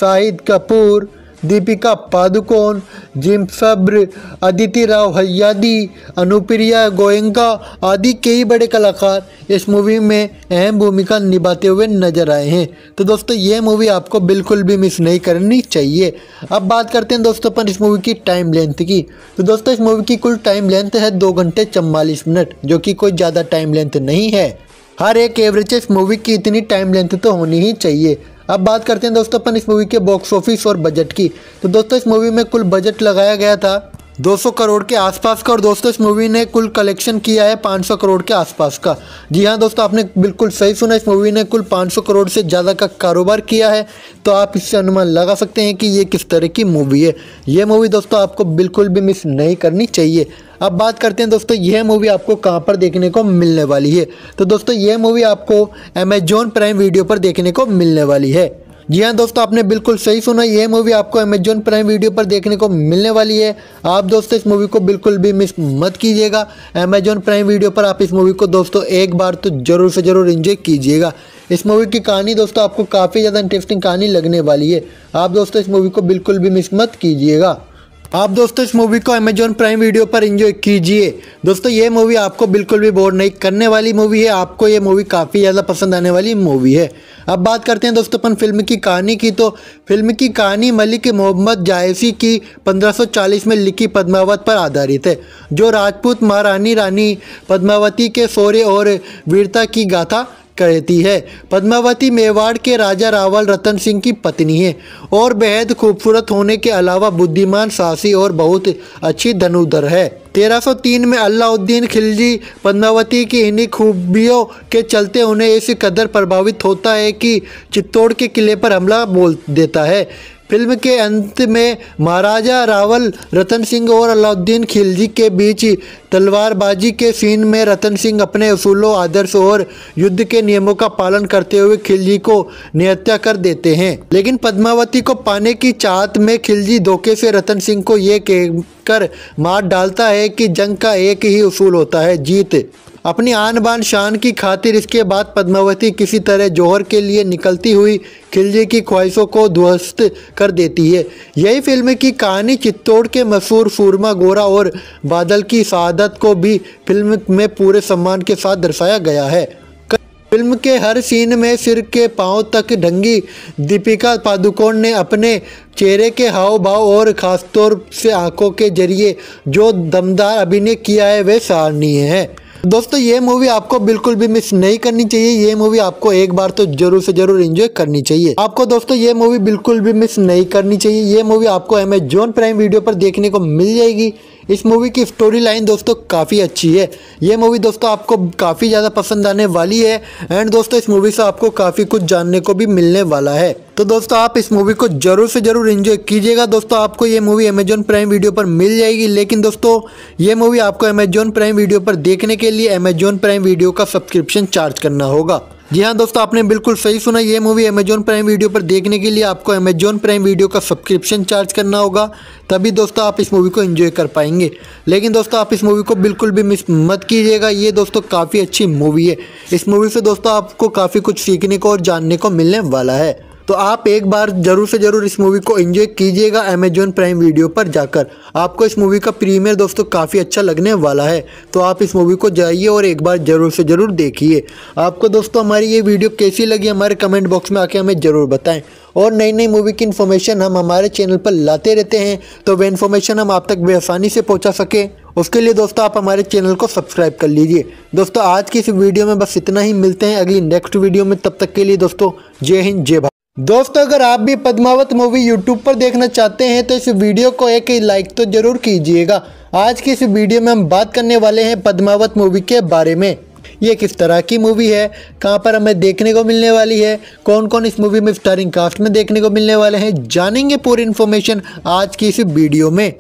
शाहिद कपूर दीपिका पादुकोण जिम फब्र अदिति राव हयादी अनुप्रिया गोयंका आदि कई बड़े कलाकार इस मूवी में अहम भूमिका निभाते हुए नजर आए हैं तो दोस्तों ये मूवी आपको बिल्कुल भी मिस नहीं करनी चाहिए अब बात करते हैं दोस्तों अपन इस मूवी की टाइम लेंथ की तो दोस्तों इस मूवी की कुल टाइम लेंथ है दो घंटे चम्बालीस मिनट जो कि कोई ज़्यादा टाइम लेंथ नहीं है हर एक एवरेज इस मूवी की इतनी टाइम लेंथ तो होनी ही चाहिए अब बात करते हैं दोस्तों अपन इस मूवी के बॉक्स ऑफिस और बजट की तो दोस्तों इस मूवी में कुल बजट लगाया गया था 200 करोड़ के आसपास का और दोस्तों इस मूवी ने कुल कलेक्शन किया है 500 करोड़ के आसपास का जी हाँ दोस्तों आपने बिल्कुल सही सुना इस मूवी ने कुल 500 करोड़ से ज़्यादा का कारोबार किया है तो आप इससे अनुमान लगा सकते हैं कि ये किस तरह की मूवी है ये मूवी दोस्तों आपको बिल्कुल भी मिस नहीं करनी चाहिए अब बात करते हैं दोस्तों यह मूवी आपको कहाँ पर देखने को मिलने वाली है तो दोस्तों यह मूवी आपको अमेजोन प्राइम वीडियो पर देखने को मिलने वाली है जी हाँ दोस्तों आपने बिल्कुल सही सुना यह मूवी आपको अमेजोन प्राइम वीडियो पर देखने को मिलने वाली है आप दोस्तों इस मूवी को बिल्कुल भी मिस मत कीजिएगा अमेजोन प्राइम वीडियो पर आप इस मूवी को दोस्तों एक बार तो ज़रूर से ज़रूर इन्जॉय कीजिएगा इस मूवी की कहानी दोस्तों आपको काफ़ी ज़्यादा इंटरेस्टिंग कहानी लगने वाली है आप दोस्तों इस मूवी को बिल्कुल भी मिस मत कीजिएगा आप दोस्तों इस मूवी को अमेजोन प्राइम वीडियो पर इंजॉय कीजिए दोस्तों ये मूवी आपको बिल्कुल भी बोर नहीं करने वाली मूवी है आपको ये मूवी काफ़ी ज़्यादा पसंद आने वाली मूवी है अब बात करते हैं दोस्तों अपन फिल्म की कहानी की तो फिल्म की कहानी मलिक मोहम्मद जायसी की 1540 में लिखी पद्मावत पर आधारित है जो राजपूत महारानी रानी पद्मावती के शौर्य और वीरता की गाथा कहती है पद्मावती मेवाड़ के राजा रावल रतन सिंह की पत्नी है और बेहद खूबसूरत होने के अलावा बुद्धिमान साहसी और बहुत अच्छी धनुधर है 1303 में अलाउद्दीन खिलजी पद्मावती की इन्हीं खूबियों के चलते उन्हें इस कदर प्रभावित होता है कि चित्तौड़ के किले पर हमला बोल देता है फिल्म के अंत में महाराजा रावल रतन सिंह और अलाउद्दीन खिलजी के बीच तलवारबाजी के सीन में रतन सिंह अपने असूलों आदर्श और युद्ध के नियमों का पालन करते हुए खिलजी को निहत्या कर देते हैं लेकिन पद्मावती को पाने की चाहत में खिलजी धोखे से रतन सिंह को ये कहकर मार डालता है कि जंग का एक ही उसूल होता है जीत अपनी आन बान शान की खातिर इसके बाद पद्मावती किसी तरह जौहर के लिए निकलती हुई खिलजी की ख्वाहिशों को ध्वस्त कर देती है यही फिल्म की कहानी चित्तौड़ के मशहूर सूरमा गोरा और बादल की शहादत को भी फिल्म में पूरे सम्मान के साथ दर्शाया गया है फिल्म के हर सीन में सिर के पांव तक ढंगी दीपिका पादुकोण ने अपने चेहरे के हाव भाव और ख़ासतौर से आंखों के जरिए जो दमदार अभिनय किया है वह सराहनीय है दोस्तों ये मूवी आपको बिल्कुल भी मिस नहीं करनी चाहिए ये मूवी आपको एक बार तो जरूर से जरूर एंजॉय करनी चाहिए आपको दोस्तों ये मूवी बिल्कुल भी मिस नहीं करनी चाहिए ये मूवी आपको अमेजोन प्राइम वीडियो पर देखने को मिल जाएगी इस मूवी की स्टोरी लाइन दोस्तों काफ़ी अच्छी है ये मूवी दोस्तों आपको काफ़ी ज़्यादा पसंद आने वाली है एंड दोस्तों इस मूवी से आपको काफ़ी कुछ जानने को भी मिलने वाला है तो दोस्तों आप इस मूवी को जरूर से जरूर इन्जॉय कीजिएगा दोस्तों आपको ये मूवी अमेजोन प्राइम वीडियो पर मिल जाएगी लेकिन दोस्तों ये मूवी आपको अमेजोन प्राइम वीडियो पर देखने के लिए अमेजोन प्राइम वीडियो का सब्सक्रिप्शन चार्ज करना होगा जी हाँ दोस्तों आपने बिल्कुल सही सुना ये मूवी अमेजोन प्राइम वीडियो पर देखने के लिए आपको अमेजोन प्राइम वीडियो का सब्सक्रिप्शन चार्ज करना होगा तभी दोस्तों आप इस मूवी को एंजॉय कर पाएंगे लेकिन दोस्तों आप इस मूवी को बिल्कुल भी मिस मत कीजिएगा ये दोस्तों काफ़ी अच्छी मूवी है इस मूवी से दोस्तों आपको काफ़ी कुछ सीखने को और जानने को मिलने वाला है तो आप एक बार ज़रूर से ज़रूर इस मूवी को एंजॉय कीजिएगा अमेजोन प्राइम वीडियो पर जाकर आपको इस मूवी का प्रीमियर दोस्तों काफ़ी अच्छा लगने वाला है तो आप इस मूवी को जाइए और एक बार ज़रूर से ज़रूर देखिए आपको दोस्तों हमारी ये वीडियो कैसी लगी हमारे कमेंट बॉक्स में आके हमें ज़रूर बताएं और नई नई मूवी की इन्फॉर्मेशन हम हमारे चैनल पर लाते रहते हैं तो वह इन्फॉर्मेशन हम आप तक बेआसानी से पहुँचा सकें उसके लिए दोस्तों आप हमारे चैनल को सब्सक्राइब कर लीजिए दोस्तों आज की इस वीडियो में बस इतना ही मिलते हैं अगली नेक्स्ट वीडियो में तब तक के लिए दोस्तों जय हिंद जय भारत दोस्तों अगर आप भी पद्मावत मूवी यूट्यूब पर देखना चाहते हैं तो इस वीडियो को एक लाइक तो जरूर कीजिएगा आज की इस वीडियो में हम बात करने वाले हैं पद्मावत मूवी के बारे में ये किस तरह की मूवी है कहाँ पर हमें देखने को मिलने वाली है कौन कौन इस मूवी में स्टारिंग कास्ट में देखने को मिलने वाले हैं जानेंगे पूरी इन्फॉर्मेशन आज की इस वीडियो में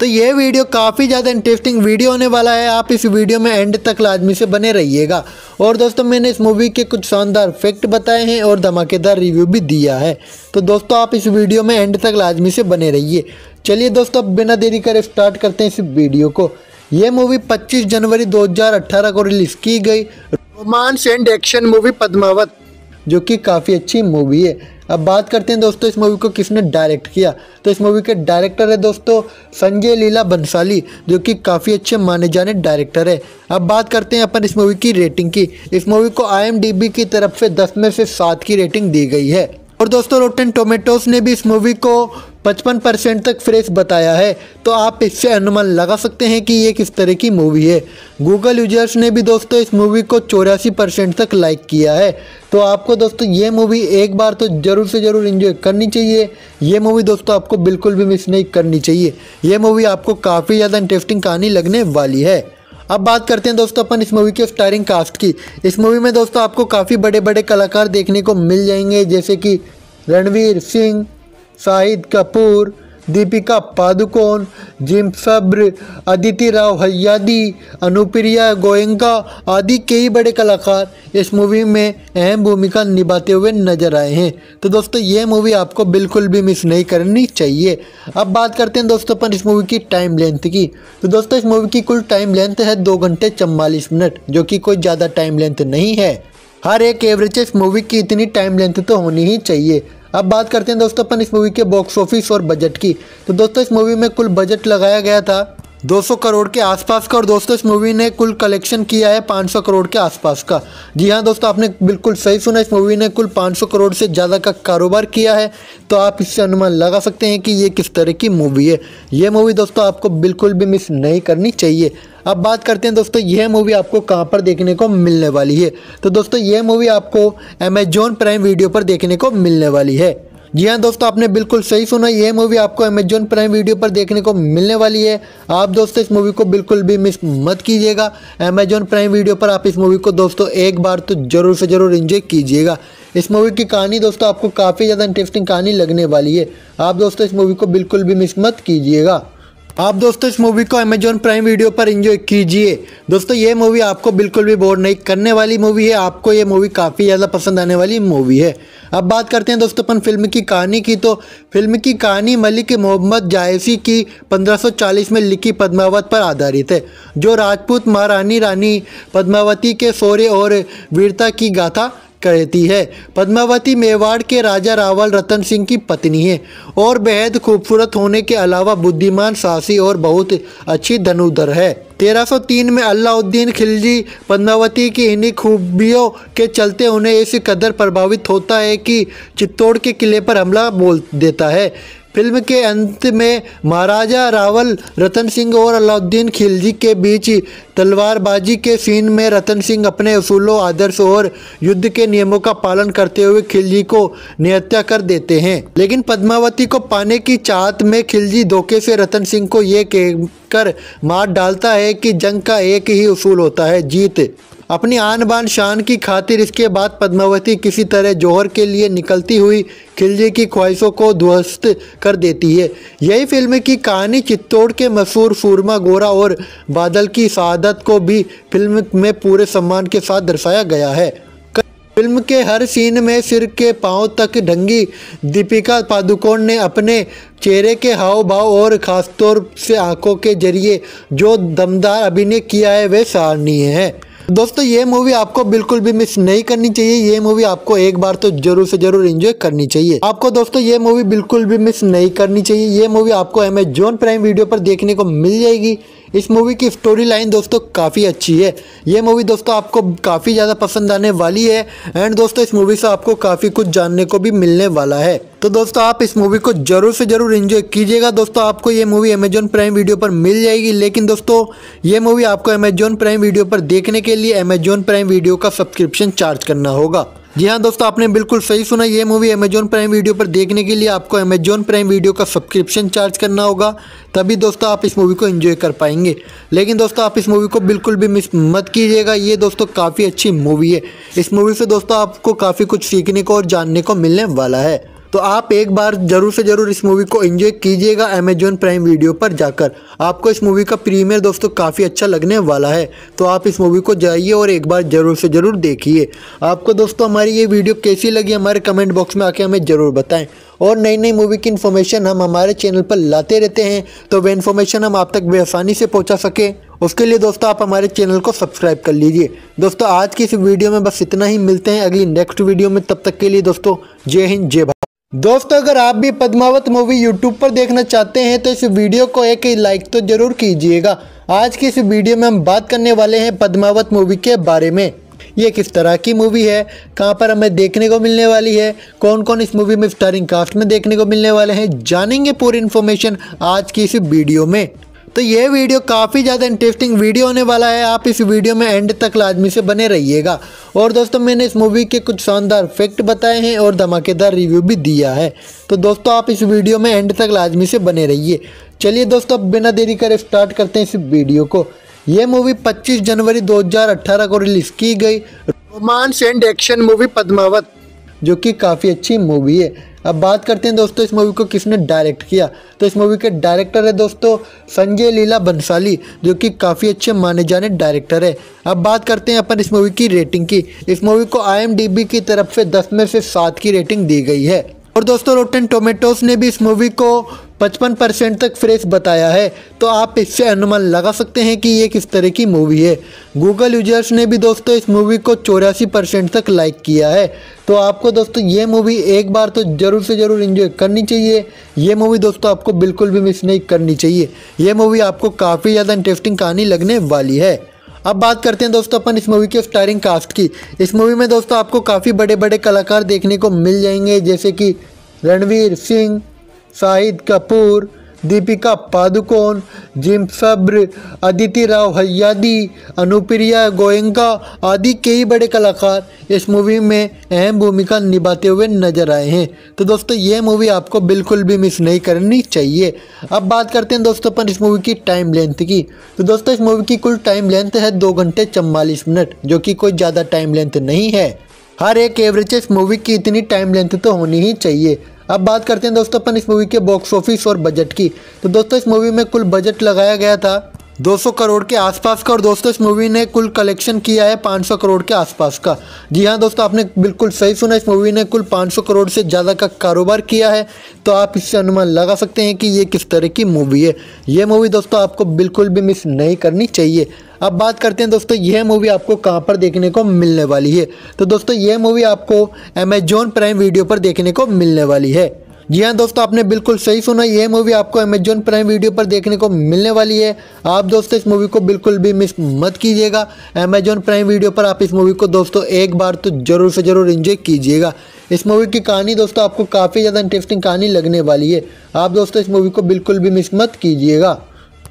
तो ये वीडियो काफ़ी ज़्यादा इंटरेस्टिंग वीडियो होने वाला है आप इस वीडियो में एंड तक लाजमी से बने रहिएगा और दोस्तों मैंने इस मूवी के कुछ शानदार फैक्ट बताए हैं और धमाकेदार रिव्यू भी दिया है तो दोस्तों आप इस वीडियो में एंड तक लाजमी से बने रहिए चलिए दोस्तों अब बिना देरी कर स्टार्ट करते हैं इस वीडियो को ये मूवी 25 जनवरी 2018 को रिलीज़ की गई romance and action movie Padmaavat जो कि काफ़ी अच्छी मूवी है अब बात करते हैं दोस्तों इस मूवी को किसने डायरेक्ट किया तो इस मूवी के डायरेक्टर है दोस्तों संजय लीला बंसाली जो कि काफ़ी अच्छे माने जाने डायरेक्टर है अब बात करते हैं अपन इस मूवी की रेटिंग की इस मूवी को आई की तरफ से दस में से सात की रेटिंग दी गई है और दोस्तों रोटेन टोमेटोज ने भी इस मूवी को 55 परसेंट तक फ्रेश बताया है तो आप इससे अनुमान लगा सकते हैं कि ये किस तरह की मूवी है गूगल यूजर्स ने भी दोस्तों इस मूवी को चौरासी परसेंट तक लाइक किया है तो आपको दोस्तों ये मूवी एक बार तो ज़रूर से ज़रूर इन्जॉय करनी चाहिए ये मूवी दोस्तों आपको बिल्कुल भी मिस नहीं करनी चाहिए ये मूवी आपको काफ़ी ज़्यादा इंटरेस्टिंग कहानी लगने वाली है अब बात करते हैं दोस्तों अपन इस मूवी के स्टारिंग कास्ट की इस मूवी में दोस्तों आपको काफ़ी बड़े बड़े कलाकार देखने को मिल जाएंगे जैसे कि रणवीर सिंह शाहिद कपूर दीपिका पादुकोण जिम सब्र अदिति राव हयादी अनुप्रिया गोयंका आदि कई बड़े कलाकार इस मूवी में अहम भूमिका निभाते हुए नजर आए हैं तो दोस्तों ये मूवी आपको बिल्कुल भी मिस नहीं करनी चाहिए अब बात करते हैं दोस्तों अपन इस मूवी की टाइम लेंथ की तो दोस्तों इस मूवी की कुल टाइम लेंथ है दो घंटे चवालीस मिनट जो कि कोई ज़्यादा टाइम लेंथ नहीं है हर एक एवरेज इस मूवी की इतनी टाइम लेंथ तो होनी ही चाहिए अब बात करते हैं दोस्तों अपन इस मूवी के बॉक्स ऑफिस और बजट की तो दोस्तों इस मूवी में कुल बजट लगाया गया था 200 करोड़ के आसपास का और दोस्तों इस मूवी ने कुल कलेक्शन किया है 500 करोड़ के आसपास का जी हाँ दोस्तों आपने बिल्कुल सही सुना इस मूवी ने कुल 500 करोड़ से ज़्यादा का कारोबार किया है तो आप इससे अनुमान लगा सकते हैं कि ये किस तरह की मूवी है ये मूवी दोस्तों आपको बिल्कुल भी मिस नहीं करनी चाहिए अब बात करते हैं दोस्तों यह मूवी आपको कहाँ पर देखने को मिलने वाली है तो दोस्तों यह मूवी आपको अमेजोन प्राइम वीडियो पर देखने को मिलने वाली है जी हाँ दोस्तों आपने बिल्कुल सही सुना यह मूवी आपको अमेजोन प्राइम वीडियो पर देखने को मिलने वाली है आप दोस्तों इस मूवी को बिल्कुल भी मिस मत कीजिएगा अमेजोन प्राइम वीडियो पर आप इस मूवी को दोस्तों एक बार तो ज़रूर से ज़रूर इन्जॉय कीजिएगा इस मूवी की कहानी दोस्तों आपको काफ़ी ज़्यादा इंटरेस्टिंग कहानी लगने वाली है आप दोस्तों इस मूवी को बिल्कुल भी मिस मत कीजिएगा आप दोस्तों इस मूवी को अमेजोन प्राइम वीडियो पर एंजॉय कीजिए दोस्तों ये मूवी आपको बिल्कुल भी बोर नहीं करने वाली मूवी है आपको ये मूवी काफ़ी ज़्यादा पसंद आने वाली मूवी है अब बात करते हैं दोस्तों अपन फिल्म की कहानी की तो फिल्म की कहानी मलिक मोहम्मद जायसी की 1540 में लिखी पद्मावत पर आधारित है जो राजपूत महारानी रानी पद्मावती के शौर्य और वीरता की गाथा कहती है पद्मावती मेवाड़ के राजा रावल रतन सिंह की पत्नी है और बेहद खूबसूरत होने के अलावा बुद्धिमान साहसी और बहुत अच्छी धनुधर है 1303 में अलाउद्दीन खिलजी पद्मावती की इन्हीं खूबियों के चलते उन्हें इस कदर प्रभावित होता है कि चित्तौड़ के किले पर हमला बोल देता है फिल्म के अंत में महाराजा रावल रतन सिंह और अलाउद्दीन खिलजी के बीच तलवारबाजी के सीन में रतन सिंह अपने असूलों आदर्श और युद्ध के नियमों का पालन करते हुए खिलजी को निहत्या कर देते हैं लेकिन पद्मावती को पाने की चाहत में खिलजी धोखे से रतन सिंह को ये कहकर मार डालता है कि जंग का एक ही उसूल होता है जीत अपनी आन बान शान की खातिर इसके बाद पद्मावती किसी तरह जौहर के लिए निकलती हुई खिलजी की ख्वाहिशों को ध्वस्त कर देती है यही फिल्म की कहानी चित्तौड़ के मशहूर सूरमा गोरा और बादल की शहादत को भी फिल्म में पूरे सम्मान के साथ दर्शाया गया है फिल्म के हर सीन में सिर के पांव तक ढंगी दीपिका पादुकोण ने अपने चेहरे के हाव भाव और ख़ासतौर से आंखों के जरिए जो दमदार अभिनय किया है वे सराहनीय है दोस्तों ये मूवी आपको बिल्कुल भी मिस नहीं करनी चाहिए ये मूवी आपको एक बार तो जरूर से जरूर एंजॉय करनी चाहिए आपको दोस्तों ये मूवी बिल्कुल भी मिस नहीं करनी चाहिए ये मूवी आपको अमेजोन प्राइम वीडियो पर देखने को मिल जाएगी इस मूवी की स्टोरी लाइन दोस्तों काफ़ी अच्छी है ये मूवी दोस्तों आपको काफ़ी ज़्यादा पसंद आने वाली है एंड दोस्तों इस मूवी से आपको काफ़ी कुछ जानने को भी मिलने वाला है तो दोस्तों आप इस मूवी को जरूर से जरूर इन्जॉय कीजिएगा दोस्तों आपको ये मूवी अमेजॉन प्राइम वीडियो पर मिल जाएगी लेकिन दोस्तों ये मूवी आपको अमेजॉन प्राइम वीडियो पर देखने के लिए अमेजॉन प्राइम वीडियो का सब्सक्रिप्शन चार्ज करना होगा जी हाँ दोस्तों आपने बिल्कुल सही सुना ये मूवी अमेजोन प्राइम वीडियो पर देखने के लिए आपको अमेजोन प्राइम वीडियो का सब्सक्रिप्शन चार्ज करना होगा तभी दोस्तों आप इस मूवी को एंजॉय कर पाएंगे लेकिन दोस्तों आप इस मूवी को बिल्कुल भी मिस मत कीजिएगा ये दोस्तों काफ़ी अच्छी मूवी है इस मूवी से दोस्तों आपको काफ़ी कुछ सीखने को और जानने को मिलने वाला है तो आप एक बार ज़रूर से ज़रूर इस मूवी को एंजॉय कीजिएगा अमेजोन प्राइम वीडियो पर जाकर आपको इस मूवी का प्रीमियर दोस्तों काफ़ी अच्छा लगने वाला है तो आप इस मूवी को जाइए और एक बार ज़रूर से ज़रूर देखिए आपको दोस्तों हमारी ये वीडियो कैसी लगी हमारे कमेंट बॉक्स में आके हमें ज़रूर बताएँ और नई नई मूवी की इन्फॉर्मेशन हम हमारे चैनल पर लाते रहते हैं तो वह इन्फॉर्मेशन हम आप तक बेआसानी से पहुंचा सकें उसके लिए दोस्तों आप हमारे चैनल को सब्सक्राइब कर लीजिए दोस्तों आज की इस वीडियो में बस इतना ही मिलते हैं अगली नेक्स्ट वीडियो में तब तक के लिए दोस्तों जय हिंद जय भारत दोस्तों अगर आप भी पद्मावत मूवी यूट्यूब पर देखना चाहते हैं तो इस वीडियो को एक लाइक तो जरूर कीजिएगा आज की इस वीडियो में हम बात करने वाले हैं पद्मावत मूवी के बारे में ये किस तरह की मूवी है कहाँ पर हमें देखने को मिलने वाली है कौन कौन इस मूवी में स्टारिंग कास्ट में देखने को मिलने वाले हैं जानेंगे पूरी इन्फॉर्मेशन आज की इस वीडियो में तो ये वीडियो काफ़ी ज़्यादा इंटरेस्टिंग वीडियो होने वाला है आप इस वीडियो में एंड तक लाजमी से बने रहिएगा और दोस्तों मैंने इस मूवी के कुछ शानदार फैक्ट बताए हैं और धमाकेदार रिव्यू भी दिया है तो दोस्तों आप इस वीडियो में एंड तक लाजमी से बने रहिए चलिए दोस्तों अब बिना देरी करे स्टार्ट करते हैं इस वीडियो को ये मूवी पच्चीस जनवरी दो को रिलीज़ की गई romance and action movie Padmaavat जो कि काफ़ी अच्छी मूवी है अब बात करते हैं दोस्तों इस मूवी को किसने डायरेक्ट किया तो इस मूवी के डायरेक्टर है दोस्तों संजय लीला बंसाली जो कि काफ़ी अच्छे माने जाने डायरेक्टर है अब बात करते हैं अपन इस मूवी की रेटिंग की इस मूवी को आई की तरफ से दस में से सात की रेटिंग दी गई है और दोस्तों रोटेन टोमेटोज ने भी इस मूवी को 55 परसेंट तक फ्रेश बताया है तो आप इससे अनुमान लगा सकते हैं कि ये किस तरह की मूवी है गूगल यूजर्स ने भी दोस्तों इस मूवी को चौरासी परसेंट तक लाइक किया है तो आपको दोस्तों ये मूवी एक बार तो ज़रूर से ज़रूर इन्जॉय करनी चाहिए ये मूवी दोस्तों आपको बिल्कुल भी मिस नहीं करनी चाहिए ये मूवी आपको काफ़ी ज़्यादा इंटरेस्टिंग कहानी लगने वाली है अब बात करते हैं दोस्तों अपन इस मूवी के स्टारिंग कास्ट की इस मूवी में दोस्तों आपको काफ़ी बड़े बड़े कलाकार देखने को मिल जाएंगे जैसे कि रणवीर सिंह शाहिद कपूर दीपिका पादुकोण जिम सब्र अदिति राव हयादी अनुप्रिया गोयंका आदि कई बड़े कलाकार इस मूवी में अहम भूमिका निभाते हुए नजर आए हैं तो दोस्तों ये मूवी आपको बिल्कुल भी मिस नहीं करनी चाहिए अब बात करते हैं दोस्तों अपन इस मूवी की टाइम लेंथ की तो दोस्तों इस मूवी की कुल टाइम लेंथ है दो घंटे चम्बालीस मिनट जो कि कोई ज़्यादा टाइम लेंथ नहीं है हर एक एवरेज इस मूवी की इतनी टाइम लेंथ तो होनी ही चाहिए अब बात करते हैं दोस्तों अपन इस मूवी के बॉक्स ऑफिस और बजट की तो दोस्तों इस मूवी में कुल बजट लगाया गया था 200 करोड़ के आसपास का और दोस्तों इस मूवी ने कुल कलेक्शन किया है 500 करोड़ के आसपास का जी हाँ दोस्तों आपने बिल्कुल सही सुना इस मूवी ने कुल 500 करोड़ से ज़्यादा का कारोबार किया है तो आप इससे अनुमान लगा सकते हैं कि ये किस तरह की मूवी है ये मूवी दोस्तों आपको बिल्कुल भी मिस नहीं करनी चाहिए अब बात करते हैं दोस्तों यह मूवी आपको कहाँ पर देखने को मिलने वाली है तो दोस्तों यह मूवी आपको अमेजोन प्राइम वीडियो पर देखने को मिलने वाली है जी हाँ दोस्तों आपने बिल्कुल सही सुना यह मूवी आपको अमेजोन प्राइम वीडियो पर देखने को मिलने वाली है आप दोस्तों इस मूवी को बिल्कुल भी मिस मत कीजिएगा अमेजोन प्राइम वीडियो पर आप इस मूवी को दोस्तों एक बार तो ज़रूर से ज़रूर इंजॉय कीजिएगा इस मूवी की कहानी दोस्तों आपको काफ़ी ज़्यादा इंटरेस्टिंग कहानी लगने वाली है आप दोस्तों इस मूवी को बिल्कुल भी मिस मत कीजिएगा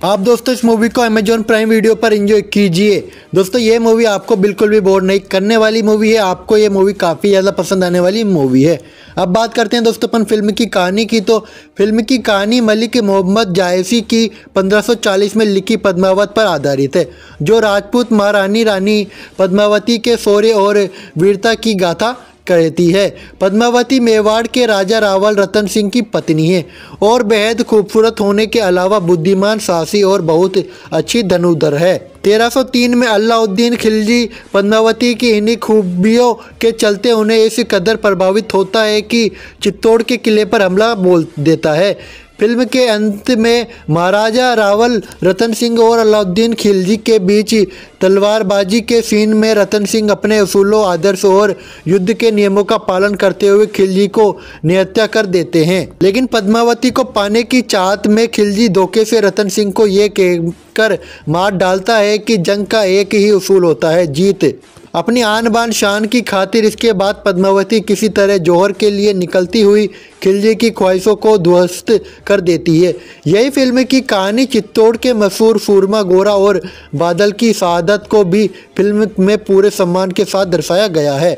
आप दोस्तों इस मूवी को अमेजोन प्राइम वीडियो पर इंजॉय कीजिए दोस्तों ये मूवी आपको बिल्कुल भी बोर नहीं करने वाली मूवी है आपको ये मूवी काफ़ी ज़्यादा पसंद आने वाली मूवी है अब बात करते हैं दोस्तों अपन फिल्म की कहानी की तो फिल्म की कहानी मलिक मोहम्मद जायसी की 1540 में लिखी पद्मावत पर आधारित है जो राजपूत महारानी रानी पद्मावती के शौर्य और वीरता की गाथा कहती है पद्मावती मेवाड़ के राजा रावल रतन सिंह की पत्नी है और बेहद खूबसूरत होने के अलावा बुद्धिमान साहसी और बहुत अच्छी धनुधर है 1303 में अलाउद्दीन खिलजी पद्मावती की इन्हीं खूबियों के चलते उन्हें इस कदर प्रभावित होता है कि चित्तौड़ के किले पर हमला बोल देता है फिल्म के अंत में महाराजा रावल रतन सिंह और अलाउद्दीन खिलजी के बीच तलवारबाजी के सीन में रतन सिंह अपने असूलों आदर्श और युद्ध के नियमों का पालन करते हुए खिलजी को निहत्या कर देते हैं लेकिन पद्मावती को पाने की चाहत में खिलजी धोखे से रतन सिंह को ये कहकर मार डालता है कि जंग का एक ही उसूल होता है जीत अपनी आन बान शान की खातिर इसके बाद पद्मावती किसी तरह जौहर के लिए निकलती हुई खिलजी की ख्वाहिशों को ध्वस्त कर देती है यही फिल्म की कहानी चित्तौड़ के मशहूर सूरमा गोरा और बादल की शहादत को भी फिल्म में पूरे सम्मान के साथ दर्शाया गया है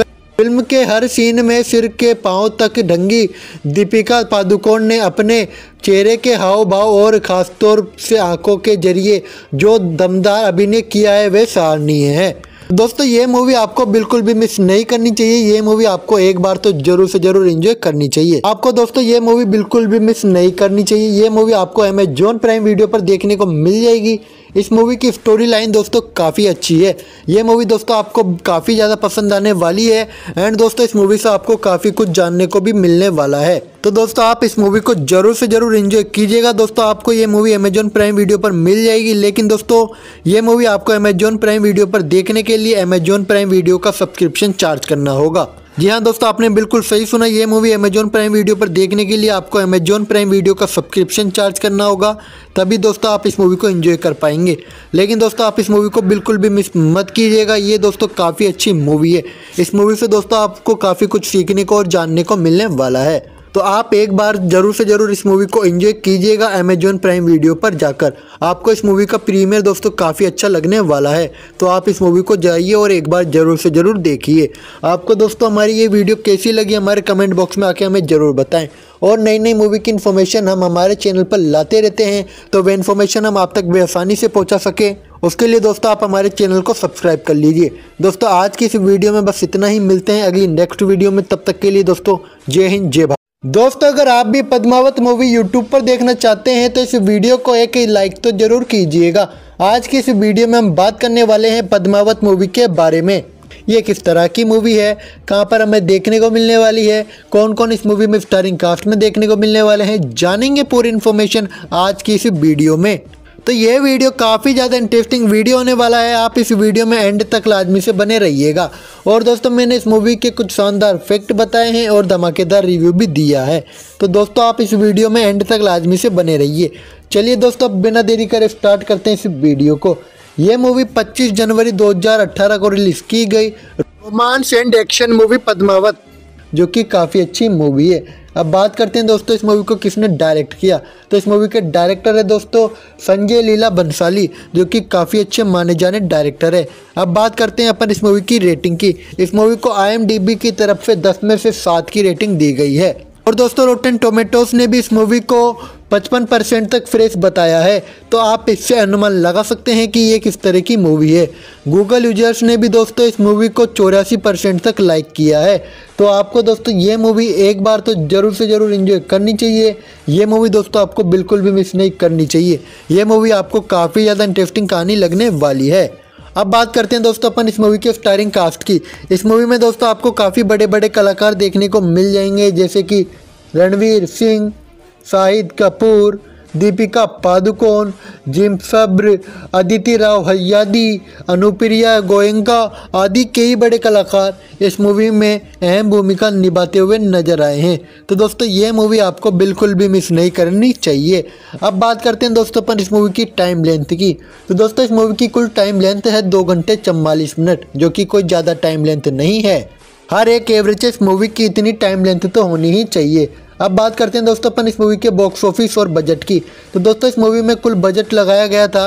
फिल्म के हर सीन में सिर के पांव तक ढंगी दीपिका पादुकोण ने अपने चेहरे के हाव भाव और ख़ासतौर से आंखों के जरिए जो दमदार अभिनय किया है वह सराहनीय है दोस्तों ये मूवी आपको बिल्कुल भी मिस नहीं करनी चाहिए ये मूवी आपको एक बार तो जरूर से जरूर एंजॉय करनी चाहिए आपको दोस्तों ये मूवी बिल्कुल भी मिस नहीं करनी चाहिए ये मूवी आपको अमेजोन प्राइम वीडियो पर देखने को मिल जाएगी इस मूवी की स्टोरी लाइन दोस्तों काफ़ी अच्छी है ये मूवी दोस्तों आपको काफ़ी ज़्यादा पसंद आने वाली है एंड दोस्तों इस मूवी से आपको काफ़ी कुछ जानने को भी मिलने वाला है तो दोस्तों आप इस मूवी को जरूर से जरूर इन्जॉय कीजिएगा दोस्तों आपको ये मूवी अमेजोन प्राइम वीडियो पर मिल जाएगी लेकिन दोस्तों ये मूवी आपको अमेजोन प्राइम वीडियो पर देखने के लिए अमेजोन प्राइम वीडियो का सब्सक्रिप्शन चार्ज करना होगा जी हाँ दोस्तों आपने बिल्कुल सही सुना ये मूवी अमेजोन प्राइम वीडियो पर देखने के लिए आपको अमेजोन प्राइम वीडियो का सब्सक्रिप्शन चार्ज करना होगा तभी दोस्तों आप इस मूवी को एंजॉय कर पाएंगे लेकिन दोस्तों आप इस मूवी को बिल्कुल भी मिस मत कीजिएगा ये दोस्तों काफ़ी अच्छी मूवी है इस मूवी से दोस्तों आपको काफ़ी कुछ सीखने को और जानने को मिलने वाला है तो आप एक बार ज़रूर से ज़रूर इस मूवी को एंजॉय कीजिएगा अमेजोन प्राइम वीडियो पर जाकर आपको इस मूवी का प्रीमियर दोस्तों काफ़ी अच्छा लगने वाला है तो आप इस मूवी को जाइए और एक बार ज़रूर से ज़रूर देखिए आपको दोस्तों हमारी ये वीडियो कैसी लगी हमारे कमेंट बॉक्स में आके हमें ज़रूर बताएं और नई नई मूवी की इन्फॉर्मेशन हम हमारे चैनल पर लाते रहते हैं तो वह इन्फॉर्मेशन हम आप तक बेआसानी से पहुँचा सकें उसके लिए दोस्तों आप हमारे चैनल को सब्सक्राइब कर लीजिए दोस्तों आज की इस वीडियो में बस इतना ही मिलते हैं अगली नेक्स्ट वीडियो में तब तक के लिए दोस्तों जय हिंद जय भारत दोस्तों अगर आप भी पद्मावत मूवी यूट्यूब पर देखना चाहते हैं तो इस वीडियो को एक लाइक तो जरूर कीजिएगा आज की इस वीडियो में हम बात करने वाले हैं पद्मावत मूवी के बारे में ये किस तरह की मूवी है कहाँ पर हमें देखने को मिलने वाली है कौन कौन इस मूवी में स्टारिंग कास्ट में देखने को मिलने वाले हैं जानेंगे पूरी इन्फॉर्मेशन आज की इस वीडियो में तो ये वीडियो काफ़ी ज़्यादा इंटरेस्टिंग वीडियो होने वाला है आप इस वीडियो में एंड तक लाजमी से बने रहिएगा और दोस्तों मैंने इस मूवी के कुछ शानदार फैक्ट बताए हैं और धमाकेदार रिव्यू भी दिया है तो दोस्तों आप इस वीडियो में एंड तक लाजमी से बने रहिए चलिए दोस्तों अब बिना देरी कर स्टार्ट करते हैं इस वीडियो को ये मूवी 25 जनवरी 2018 को रिलीज़ की गई romance and action movie Padmaavat जो कि काफ़ी अच्छी मूवी है अब बात करते हैं दोस्तों इस मूवी को किसने डायरेक्ट किया तो इस मूवी के डायरेक्टर है दोस्तों संजय लीला बंसाली जो कि काफ़ी अच्छे माने जाने डायरेक्टर है अब बात करते हैं अपन इस मूवी की रेटिंग की इस मूवी को आई की तरफ से दस में से सात की रेटिंग दी गई है और दोस्तों रोटन टोमेटोज ने भी इस मूवी को पचपन परसेंट तक फ्रेश बताया है तो आप इससे अनुमान लगा सकते हैं कि ये किस तरह की मूवी है गूगल यूजर्स ने भी दोस्तों इस मूवी को चौरासी परसेंट तक लाइक किया है तो आपको दोस्तों ये मूवी एक बार तो ज़रूर से ज़रूर इन्जॉय करनी चाहिए ये मूवी दोस्तों आपको बिल्कुल भी मिस नहीं करनी चाहिए ये मूवी आपको काफ़ी ज़्यादा इंटरेस्टिंग कहानी लगने वाली है अब बात करते हैं दोस्तों अपन इस मूवी के स्टारिंग कास्ट की इस मूवी में दोस्तों आपको काफ़ी बड़े बड़े कलाकार देखने को मिल जाएंगे जैसे कि रणवीर सिंह शाहिद कपूर दीपिका पादुकोण जिम सब्र अदिति राव हयादी अनुप्रिया गोयंका आदि कई बड़े कलाकार इस मूवी में अहम भूमिका निभाते हुए नजर आए हैं तो दोस्तों ये मूवी आपको बिल्कुल भी मिस नहीं करनी चाहिए अब बात करते हैं दोस्तों पर इस मूवी की टाइम लेंथ की तो दोस्तों इस मूवी की कुल टाइम लेंथ है दो घंटे चम्बालीस मिनट जो कि कोई ज़्यादा टाइम लेंथ नहीं है हर एक एवरेज इस मूवी की इतनी टाइम लेंथ तो होनी ही चाहिए अब बात करते हैं दोस्तों अपन इस मूवी के बॉक्स ऑफिस और बजट की तो दोस्तों इस मूवी में कुल बजट लगाया गया था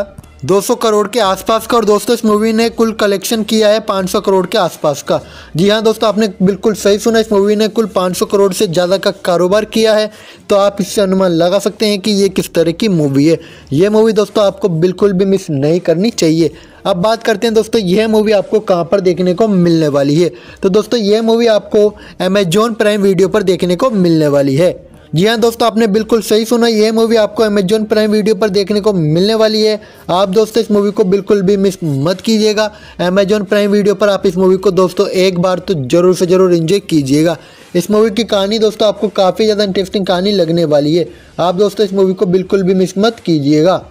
200 करोड़ के आसपास का और दोस्तों इस मूवी ने कुल कलेक्शन किया है 500 करोड़ के आसपास का जी हाँ दोस्तों आपने बिल्कुल सही सुना इस मूवी ने कुल 500 करोड़ से ज़्यादा का कारोबार किया है तो आप इससे अनुमान लगा सकते हैं कि ये किस तरह की मूवी है ये मूवी दोस्तों आपको बिल्कुल भी मिस नहीं करनी चाहिए अब बात करते हैं दोस्तों यह मूवी आपको कहाँ पर देखने को मिलने वाली है तो दोस्तों यह मूवी आपको अमेजोन प्राइम वीडियो पर देखने को मिलने वाली है जी हाँ दोस्तों आपने बिल्कुल सही सुना यह मूवी आपको अमेजोन प्राइम वीडियो पर देखने को मिलने वाली है आप दोस्तों इस मूवी को बिल्कुल भी मिस मत कीजिएगा अमेजोन प्राइम वीडियो पर आप इस मूवी को दोस्तों एक बार तो ज़रूर से ज़रूर इन्जॉय कीजिएगा इस मूवी की कहानी दोस्तों आपको काफ़ी ज़्यादा इंटरेस्टिंग कहानी लगने वाली है आप दोस्तों इस मूवी को बिल्कुल भी मिस मत कीजिएगा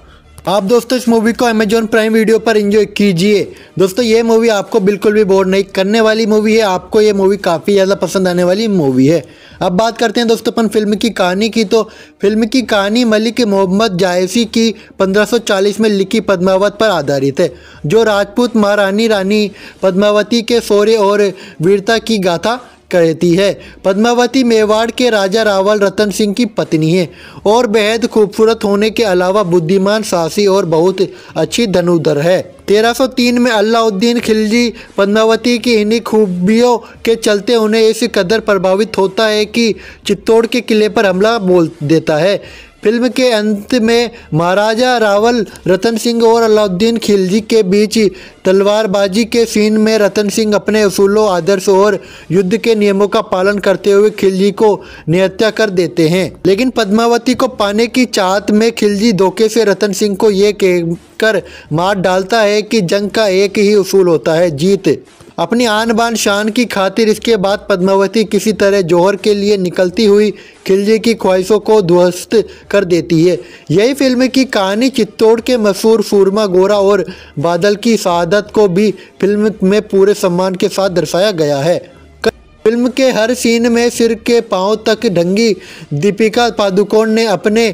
आप दोस्तों इस मूवी को अमेजोन प्राइम वीडियो पर एंजॉय कीजिए दोस्तों ये मूवी आपको बिल्कुल भी बोर नहीं करने वाली मूवी है आपको ये मूवी काफ़ी ज़्यादा पसंद आने वाली मूवी है अब बात करते हैं दोस्तों अपन फिल्म की कहानी की तो फिल्म की कहानी मलिक मोहम्मद जायसी की 1540 में लिखी पद्मावत पर आधारित है जो राजपूत महारानी रानी पद्मावती के शौर्य और वीरता की गाथा कहती है पद्मावती मेवाड़ के राजा रावल रतन सिंह की पत्नी है और बेहद खूबसूरत होने के अलावा बुद्धिमान साहसी और बहुत अच्छी धनुधर है 1303 में अलाउद्दीन खिलजी पद्मावती की इन्हीं खूबियों के चलते उन्हें इस कदर प्रभावित होता है कि चित्तौड़ के किले पर हमला बोल देता है फिल्म के अंत में महाराजा रावल रतन सिंह और अलाउद्दीन खिलजी के बीच तलवारबाजी के सीन में रतन सिंह अपने असूलों आदर्श और युद्ध के नियमों का पालन करते हुए खिलजी को निहत्या कर देते हैं लेकिन पद्मावती को पाने की चाहत में खिलजी धोखे से रतन सिंह को ये कहकर मार डालता है कि जंग का एक ही उसूल होता है जीत अपनी आन बान शान की खातिर इसके बाद पद्मावती किसी तरह जौहर के लिए निकलती हुई खिलजी की ख्वाहिशों को ध्वस्त कर देती है यही फिल्म की कहानी चित्तौड़ के मशहूर सूरमा गोरा और बादल की शहादत को भी फिल्म में पूरे सम्मान के साथ दर्शाया गया है फिल्म के हर सीन में सिर के पांव तक ढंगी दीपिका पादुकोण ने अपने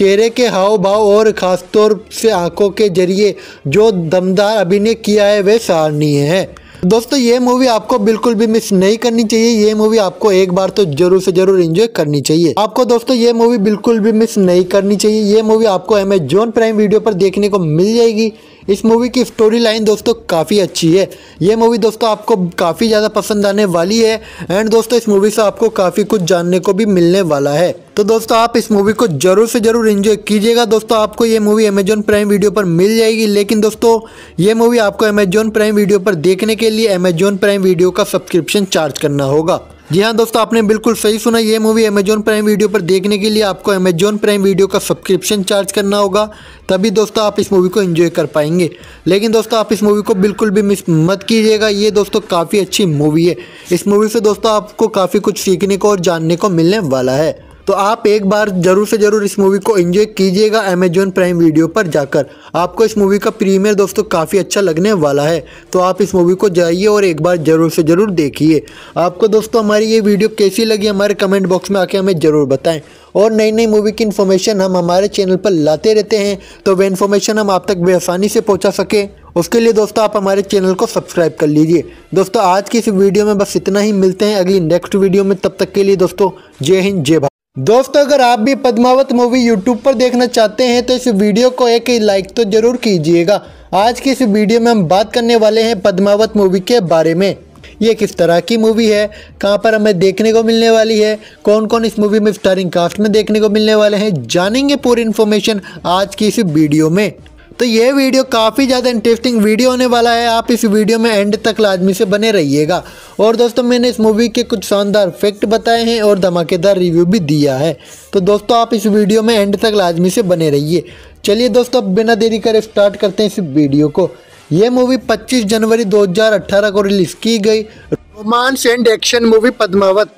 चेहरे के हाव भाव और ख़ासतौर से आंखों के जरिए जो दमदार अभिनय किया है वे सराहनीय है दोस्तों ये मूवी आपको बिल्कुल भी मिस नहीं करनी चाहिए ये मूवी आपको एक बार तो जरूर से जरूर एंजॉय करनी चाहिए आपको दोस्तों ये मूवी बिल्कुल भी मिस नहीं करनी चाहिए ये मूवी आपको अमेजोन प्राइम वीडियो पर देखने को मिल जाएगी इस मूवी की स्टोरी लाइन दोस्तों काफ़ी अच्छी है ये मूवी दोस्तों आपको काफ़ी ज़्यादा पसंद आने वाली है एंड दोस्तों इस मूवी से आपको काफ़ी कुछ जानने को भी मिलने वाला है तो दोस्तों आप इस मूवी को जरूर से जरूर इंजॉय कीजिएगा दोस्तों आपको ये मूवी अमेजॉन प्राइम वीडियो पर मिल जाएगी लेकिन दोस्तों ये मूवी आपको अमेजॉन प्राइम वीडियो पर देखने के लिए अमेजॉन प्राइम वीडियो का सब्सक्रिप्शन चार्ज करना होगा जी हाँ दोस्तों आपने बिल्कुल सही सुना ये मूवी अमेजोन प्राइम वीडियो पर देखने के लिए आपको अमेजोन प्राइम वीडियो का सब्सक्रिप्शन चार्ज करना होगा तभी दोस्तों आप इस मूवी को एंजॉय कर पाएंगे लेकिन दोस्तों आप इस मूवी को बिल्कुल भी मिस मत कीजिएगा ये दोस्तों काफ़ी अच्छी मूवी है इस मूवी से दोस्तों आपको काफ़ी कुछ सीखने को और जानने को मिलने वाला है तो आप एक बार ज़रूर से ज़रूर इस मूवी को एंजॉय कीजिएगा अमेजोन प्राइम वीडियो पर जाकर आपको इस मूवी का प्रीमियर दोस्तों काफ़ी अच्छा लगने वाला है तो आप इस मूवी को जाइए और एक बार ज़रूर से ज़रूर देखिए आपको दोस्तों हमारी ये वीडियो कैसी लगी हमारे कमेंट बॉक्स में आके हमें ज़रूर बताएँ और नई नई मूवी की इन्फॉर्मेशन हम हमारे चैनल पर लाते रहते हैं तो वह इन्फॉर्मेशन हम आप तक बेआसानी से पहुँचा सकें उसके लिए दोस्तों आप हमारे चैनल को सब्सक्राइब कर लीजिए दोस्तों आज की इस वीडियो में बस इतना ही मिलते हैं अगली नेक्स्ट वीडियो में तब तक के लिए दोस्तों जय हिंद जय भारत दोस्तों अगर आप भी पद्मावत मूवी यूट्यूब पर देखना चाहते हैं तो इस वीडियो को एक लाइक तो जरूर कीजिएगा आज की इस वीडियो में हम बात करने वाले हैं पद्मावत मूवी के बारे में ये किस तरह की मूवी है कहाँ पर हमें देखने को मिलने वाली है कौन कौन इस मूवी में स्टारिंग कास्ट में देखने को मिलने वाले हैं जानेंगे पूरी इन्फॉर्मेशन आज की इस वीडियो में तो ये वीडियो काफ़ी ज़्यादा इंटरेस्टिंग वीडियो होने वाला है आप इस वीडियो में एंड तक लाजमी से बने रहिएगा और दोस्तों मैंने इस मूवी के कुछ शानदार फैक्ट बताए हैं और धमाकेदार रिव्यू भी दिया है तो दोस्तों आप इस वीडियो में एंड तक लाजमी से बने रहिए चलिए दोस्तों अब बिना देरी करे स्टार्ट करते हैं इस वीडियो को ये मूवी पच्चीस जनवरी दो को रिलीज़ की गई romance and action movie Padmaavat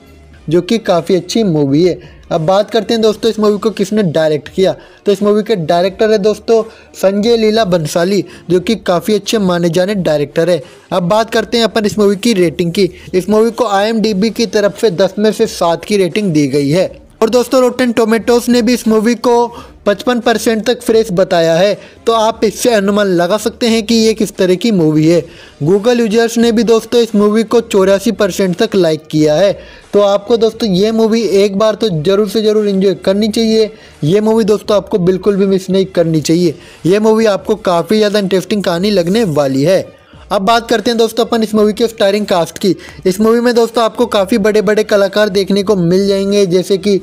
जो कि काफ़ी अच्छी मूवी है अब बात करते हैं दोस्तों इस मूवी को किसने डायरेक्ट किया तो इस मूवी के डायरेक्टर है दोस्तों संजय लीला बंसाली जो कि काफ़ी अच्छे माने जाने डायरेक्टर है अब बात करते हैं अपन इस मूवी की रेटिंग की इस मूवी को आई की तरफ से दस में से सात की रेटिंग दी गई है और दोस्तों रोटेन टोमेटोज ने भी इस मूवी को 55 परसेंट तक फ्रेश बताया है तो आप इससे अनुमान लगा सकते हैं कि ये किस तरह की मूवी है गूगल यूजर्स ने भी दोस्तों इस मूवी को चौरासी परसेंट तक लाइक किया है तो आपको दोस्तों ये मूवी एक बार तो ज़रूर से ज़रूर इन्जॉय करनी चाहिए ये मूवी दोस्तों आपको बिल्कुल भी मिस नहीं करनी चाहिए ये मूवी आपको काफ़ी ज़्यादा इंटरेस्टिंग कहानी लगने वाली है अब बात करते हैं दोस्तों अपन इस मूवी के स्टारिंग कास्ट की इस मूवी में दोस्तों आपको काफ़ी बड़े बड़े कलाकार देखने को मिल जाएंगे जैसे कि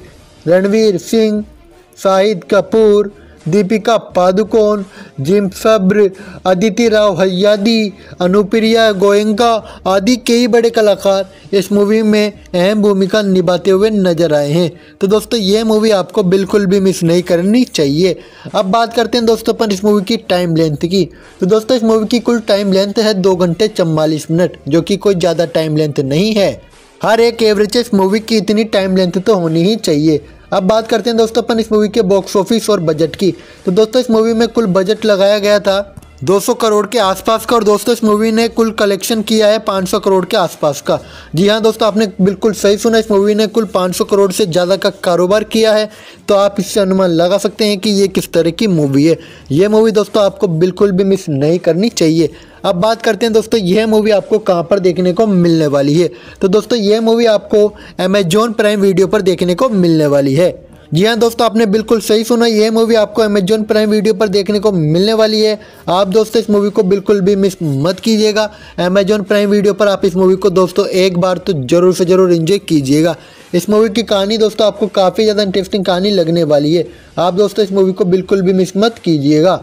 रणवीर सिंह शाहिद कपूर दीपिका पादुकोण जिम सब्र अदिति राव हयादी अनुप्रिया गोयंका आदि कई बड़े कलाकार इस मूवी में अहम भूमिका निभाते हुए नजर आए हैं तो दोस्तों ये मूवी आपको बिल्कुल भी मिस नहीं करनी चाहिए अब बात करते हैं दोस्तों अपन इस मूवी की टाइम लेंथ की तो दोस्तों इस मूवी की कुल टाइम लेंथ है दो घंटे चम्बालीस मिनट जो कि कोई ज़्यादा टाइम लेंथ नहीं है हर एक एवरेज इस मूवी की इतनी टाइम लेंथ तो होनी ही चाहिए अब बात करते हैं दोस्तों अपन इस मूवी के बॉक्स ऑफिस और बजट की तो दोस्तों इस मूवी में कुल बजट लगाया गया था 200 करोड़ के आसपास का और दोस्तों इस मूवी ने कुल कलेक्शन किया है 500 करोड़ के आसपास का जी हाँ दोस्तों आपने बिल्कुल सही सुना इस मूवी ने कुल 500 करोड़ से ज़्यादा का कारोबार किया है तो आप इससे अनुमान लगा सकते हैं कि ये किस तरह की मूवी है ये मूवी दोस्तों आपको बिल्कुल भी मिस नहीं करनी चाहिए अब बात करते हैं दोस्तों यह मूवी आपको कहाँ पर देखने को मिलने वाली है तो दोस्तों यह मूवी आपको अमेजोन प्राइम वीडियो पर देखने को मिलने वाली है जी हाँ दोस्तों आपने बिल्कुल सही सुना यह मूवी आपको अमेजोन प्राइम वीडियो पर देखने को मिलने वाली है आप दोस्तों इस मूवी को बिल्कुल भी मिस मत कीजिएगा अमेजोन प्राइम वीडियो पर आप इस मूवी को दोस्तों एक बार तो ज़रूर से ज़रूर इन्जॉय कीजिएगा इस मूवी की कहानी दोस्तों आपको काफ़ी ज़्यादा इंटरेस्टिंग कहानी लगने वाली है आप दोस्तों इस मूवी को बिल्कुल भी मिस मत कीजिएगा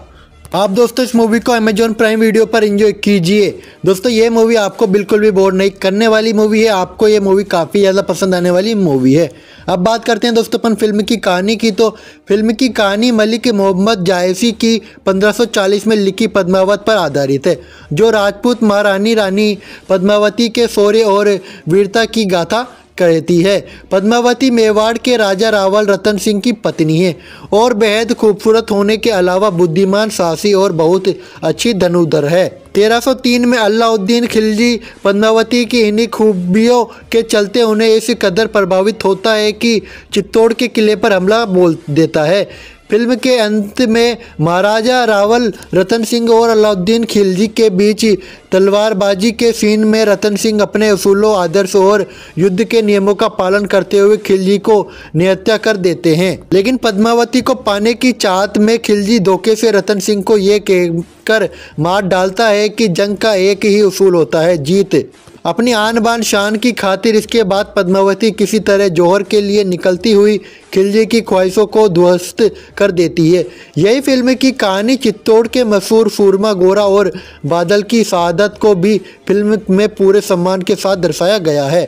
आप दोस्तों इस मूवी को अमेजोन प्राइम वीडियो पर इंजॉय कीजिए दोस्तों ये मूवी आपको बिल्कुल भी बोर नहीं करने वाली मूवी है आपको ये मूवी काफ़ी ज़्यादा पसंद आने वाली मूवी है अब बात करते हैं दोस्तों अपन फिल्म की कहानी की तो फिल्म की कहानी मलिक मोहम्मद जायसी की 1540 में लिखी पद्मावत पर आधारित है जो राजपूत महारानी रानी पद्मावती के शौर्य और वीरता की गाथा कहती है पद्मावती मेवाड़ के राजा रावल रतन सिंह की पत्नी है और बेहद खूबसूरत होने के अलावा बुद्धिमान साहसी और बहुत अच्छी धनुधर है 1303 में अलाउद्दीन खिलजी पद्मावती की इन्हीं खूबियों के चलते उन्हें इस कदर प्रभावित होता है कि चित्तौड़ के किले पर हमला बोल देता है फिल्म के अंत में महाराजा रावल रतन सिंह और अलाउद्दीन खिलजी के बीच तलवारबाजी के सीन में रतन सिंह अपने असूलों आदर्श और युद्ध के नियमों का पालन करते हुए खिलजी को निहत्या कर देते हैं लेकिन पद्मावती को पाने की चाहत में खिलजी धोखे से रतन सिंह को ये कहकर मार डालता है कि जंग का एक ही उसूल होता है जीत अपनी आन बान शान की खातिर इसके बाद पद्मावती किसी तरह जौहर के लिए निकलती हुई खिलजी की ख्वाहिशों को ध्वस्त कर देती है यही फिल्म की कहानी चित्तौड़ के मशहूर सूरमा गोरा और बादल की शहादत को भी फिल्म में पूरे सम्मान के साथ दर्शाया गया है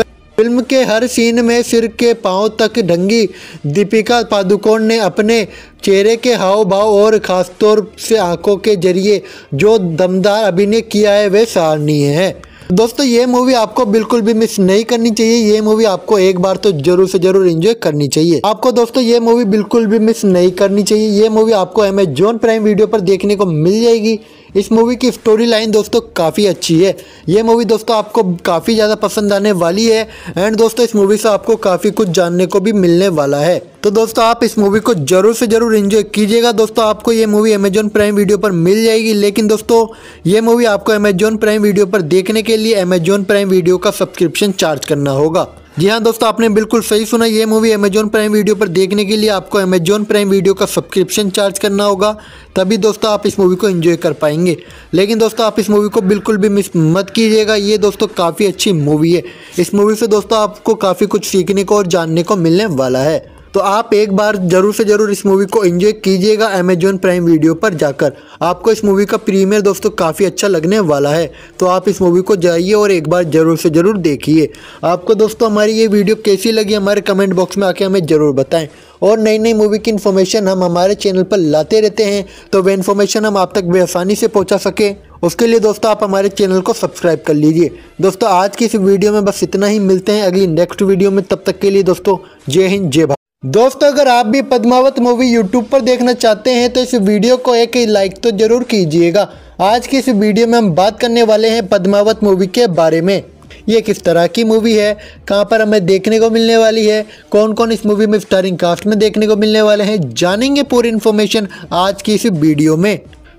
फिल्म के हर सीन में सिर के पांव तक ढंगी दीपिका पादुकोण ने अपने चेहरे के हाव भाव और ख़ासतौर से आंखों के जरिए जो दमदार अभिनय किया है वह सराहनीय है दोस्तों ये मूवी आपको बिल्कुल भी मिस नहीं करनी चाहिए ये मूवी आपको एक बार तो जरूर से जरूर एंजॉय करनी चाहिए आपको दोस्तों ये मूवी बिल्कुल भी मिस नहीं करनी चाहिए ये मूवी आपको अमेजोन प्राइम वीडियो पर देखने को मिल जाएगी इस मूवी की स्टोरी लाइन दोस्तों काफ़ी अच्छी है ये मूवी दोस्तों आपको काफ़ी ज़्यादा पसंद आने वाली है एंड दोस्तों इस मूवी से आपको काफ़ी कुछ जानने को भी मिलने वाला है तो दोस्तों आप इस मूवी को जरूर से जरूर इन्जॉय कीजिएगा दोस्तों आपको ये मूवी अमेजोन प्राइम वीडियो पर मिल जाएगी लेकिन दोस्तों ये मूवी आपको अमेजोन प्राइम वीडियो पर देखने के लिए अमेजोन प्राइम वीडियो का सब्सक्रिप्शन चार्ज करना होगा जी हाँ दोस्तों आपने बिल्कुल सही सुना ये मूवी अमेजोन प्राइम वीडियो पर देखने के लिए आपको अमेजोन प्राइम वीडियो का सब्सक्रिप्शन चार्ज करना होगा तभी दोस्तों आप इस मूवी को एंजॉय कर पाएंगे लेकिन दोस्तों आप इस मूवी को बिल्कुल भी मिस मत कीजिएगा ये दोस्तों काफ़ी अच्छी मूवी है इस मूवी से दोस्तों आपको काफ़ी कुछ सीखने को और जानने को मिलने वाला है तो आप एक बार ज़रूर से ज़रूर इस मूवी को एंजॉय कीजिएगा अमेजोन प्राइम वीडियो पर जाकर आपको इस मूवी का प्रीमियर दोस्तों काफ़ी अच्छा लगने वाला है तो आप इस मूवी को जाइए और एक बार ज़रूर से ज़रूर देखिए आपको दोस्तों हमारी ये वीडियो कैसी लगी हमारे कमेंट बॉक्स में आके हमें ज़रूर बताएं और नई नई मूवी की इन्फॉर्मेशन हम हमारे चैनल पर लाते रहते हैं तो वह इन्फॉर्मेशन हम आप तक बेआसानी से पहुँचा सकें उसके लिए दोस्तों आप हमारे चैनल को सब्सक्राइब कर लीजिए दोस्तों आज की इस वीडियो में बस इतना ही मिलते हैं अगली नेक्स्ट वीडियो में तब तक के लिए दोस्तों जय हिंद जय भारत दोस्तों अगर आप भी पद्मावत मूवी यूट्यूब पर देखना चाहते हैं तो इस वीडियो को एक लाइक तो जरूर कीजिएगा आज की इस वीडियो में हम बात करने वाले हैं पद्मावत मूवी के बारे में ये किस तरह की मूवी है कहाँ पर हमें देखने को मिलने वाली है कौन कौन इस मूवी में स्टारिंग कास्ट में देखने को मिलने वाले हैं जानेंगे पूरी इन्फॉर्मेशन आज की इस वीडियो में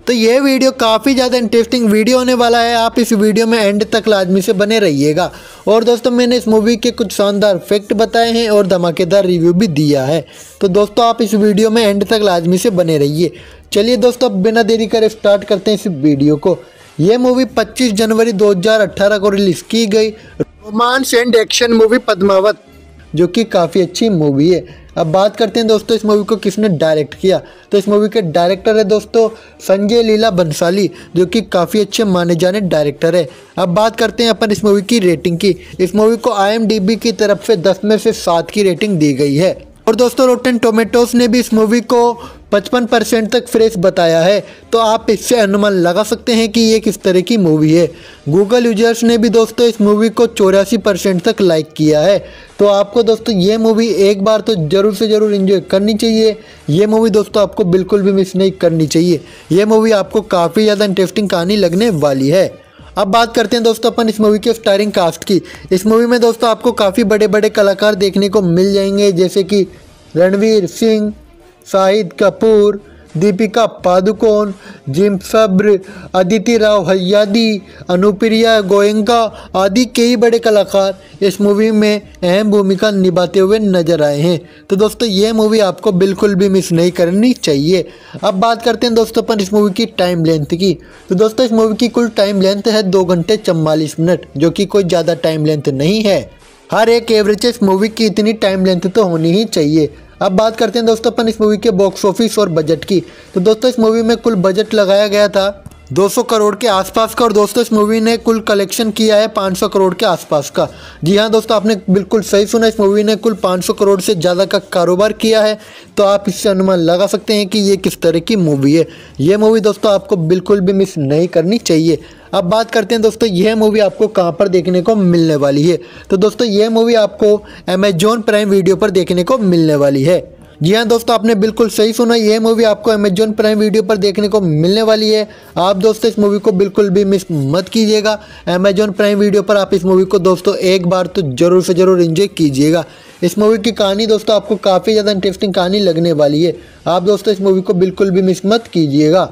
तो ये वीडियो काफ़ी ज़्यादा इंटरेस्टिंग वीडियो होने वाला है आप इस वीडियो में एंड तक लाजमी से बने रहिएगा और दोस्तों मैंने इस मूवी के कुछ शानदार फैक्ट बताए हैं और धमाकेदार रिव्यू भी दिया है तो दोस्तों आप इस वीडियो में एंड तक लाजमी से बने रहिए चलिए दोस्तों अब बिना देरी कर स्टार्ट करते हैं इस वीडियो को ये मूवी 25 जनवरी 2018 को रिलीज़ की गई romance and action movie Padmaavat जो कि काफ़ी अच्छी मूवी है अब बात करते हैं दोस्तों इस मूवी को किसने डायरेक्ट किया तो इस मूवी के डायरेक्टर है दोस्तों संजय लीला बंसाली जो कि काफ़ी अच्छे माने जाने डायरेक्टर है अब बात करते हैं अपन इस मूवी की रेटिंग की इस मूवी को आई की तरफ से दस में से सात की रेटिंग दी गई है और दोस्तों रोटेन टोमेटोज ने भी इस मूवी को 55 परसेंट तक फ्रेश बताया है तो आप इससे अनुमान लगा सकते हैं कि ये किस तरह की मूवी है गूगल यूजर्स ने भी दोस्तों इस मूवी को चौरासी परसेंट तक लाइक किया है तो आपको दोस्तों ये मूवी एक बार तो ज़रूर से ज़रूर इन्जॉय करनी चाहिए ये मूवी दोस्तों आपको बिल्कुल भी मिस नहीं करनी चाहिए ये मूवी आपको काफ़ी ज़्यादा इंटरेस्टिंग कहानी लगने वाली है अब बात करते हैं दोस्तों अपन इस मूवी के स्टारिंग कास्ट की इस मूवी में दोस्तों आपको काफ़ी बड़े बड़े कलाकार देखने को मिल जाएंगे जैसे कि रणवीर सिंह शाहिद कपूर दीपिका पादुकोण जिम सब्र अदिति राव हयादी अनुप्रिया गोयंका आदि कई बड़े कलाकार इस मूवी में अहम भूमिका निभाते हुए नजर आए हैं तो दोस्तों ये मूवी आपको बिल्कुल भी मिस नहीं करनी चाहिए अब बात करते हैं दोस्तों पर इस मूवी की टाइम लेंथ की तो दोस्तों इस मूवी की कुल टाइम लेंथ है दो घंटे चम्बालीस मिनट जो कि कोई ज़्यादा टाइम लेंथ नहीं है हर एक एवरेज मूवी की इतनी टाइम लेंथ तो होनी ही चाहिए अब बात करते हैं दोस्तों अपन इस मूवी के बॉक्स ऑफिस और बजट की तो दोस्तों इस मूवी में कुल बजट लगाया गया था 200 करोड़ के आसपास का और दोस्तों इस मूवी ने कुल कलेक्शन किया है 500 करोड़ के आसपास का जी हाँ दोस्तों आपने बिल्कुल सही सुना इस मूवी ने कुल 500 करोड़ से ज़्यादा का कारोबार किया है तो आप इससे अनुमान लगा सकते हैं कि ये किस तरह की मूवी है ये मूवी दोस्तों आपको बिल्कुल भी मिस नहीं करनी चाहिए अब बात करते हैं दोस्तों यह मूवी आपको कहाँ पर देखने को मिलने वाली है तो दोस्तों यह मूवी आपको अमेजोन प्राइम वीडियो पर देखने को मिलने वाली है जी हाँ दोस्तों आपने बिल्कुल सही सुना यह मूवी आपको अमेजोन प्राइम वीडियो पर देखने को मिलने वाली है आप दोस्तों इस मूवी को बिल्कुल भी मिस मत कीजिएगा अमेजोन प्राइम वीडियो पर आप इस मूवी को दोस्तों एक बार तो ज़रूर से ज़रूर इन्जॉय कीजिएगा इस मूवी की कहानी दोस्तों आपको काफ़ी ज़्यादा इंटरेस्टिंग कहानी लगने वाली है आप दोस्तों इस मूवी को बिल्कुल भी मिस मत कीजिएगा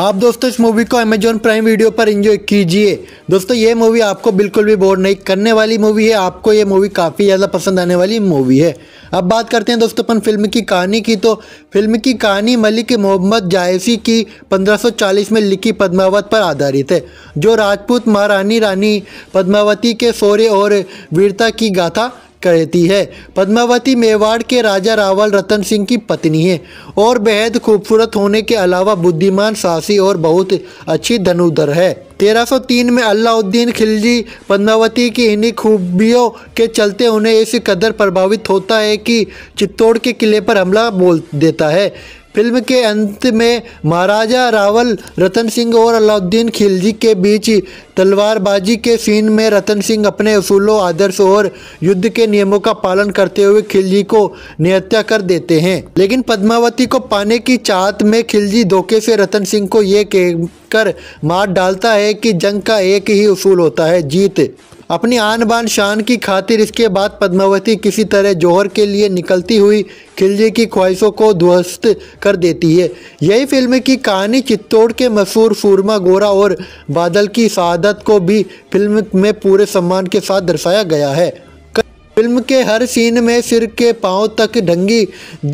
आप दोस्तों इस मूवी को अमेजोन प्राइम वीडियो पर एंजॉय कीजिए दोस्तों ये मूवी आपको बिल्कुल भी बोर नहीं करने वाली मूवी है आपको ये मूवी काफ़ी ज़्यादा पसंद आने वाली मूवी है अब बात करते हैं दोस्तों अपन फिल्म की कहानी की तो फिल्म की कहानी मलिक मोहम्मद जायसी की 1540 में लिखी पद्मावत पर आधारित है जो राजपूत महारानी रानी पद्मावती के शौर्य और वीरता की गाथा कहती है पद्मावती मेवाड़ के राजा रावल रतन सिंह की पत्नी है और बेहद खूबसूरत होने के अलावा बुद्धिमान साहसी और बहुत अच्छी धनुधर है 1303 में अलाउद्दीन खिलजी पद्मावती की इन्हीं खूबियों के चलते उन्हें इस कदर प्रभावित होता है कि चित्तौड़ के किले पर हमला बोल देता है फिल्म के अंत में महाराजा रावल रतन सिंह और अलाउद्दीन खिलजी के बीच तलवारबाजी के सीन में रतन सिंह अपने असूलों आदर्श और युद्ध के नियमों का पालन करते हुए खिलजी को निहत्या कर देते हैं लेकिन पद्मावती को पाने की चाहत में खिलजी धोखे से रतन सिंह को ये कहकर मार डालता है कि जंग का एक ही उसूल होता है जीत अपनी आन बान शान की खातिर इसके बाद पद्मावती किसी तरह जौहर के लिए निकलती हुई खिलजी की ख्वाहिशों को ध्वस्त कर देती है यही फिल्म की कहानी चित्तौड़ के मशहूर सूरमा गोरा और बादल की शहादत को भी फिल्म में पूरे सम्मान के साथ दर्शाया गया है फिल्म के हर सीन में सिर के पांव तक ढंगी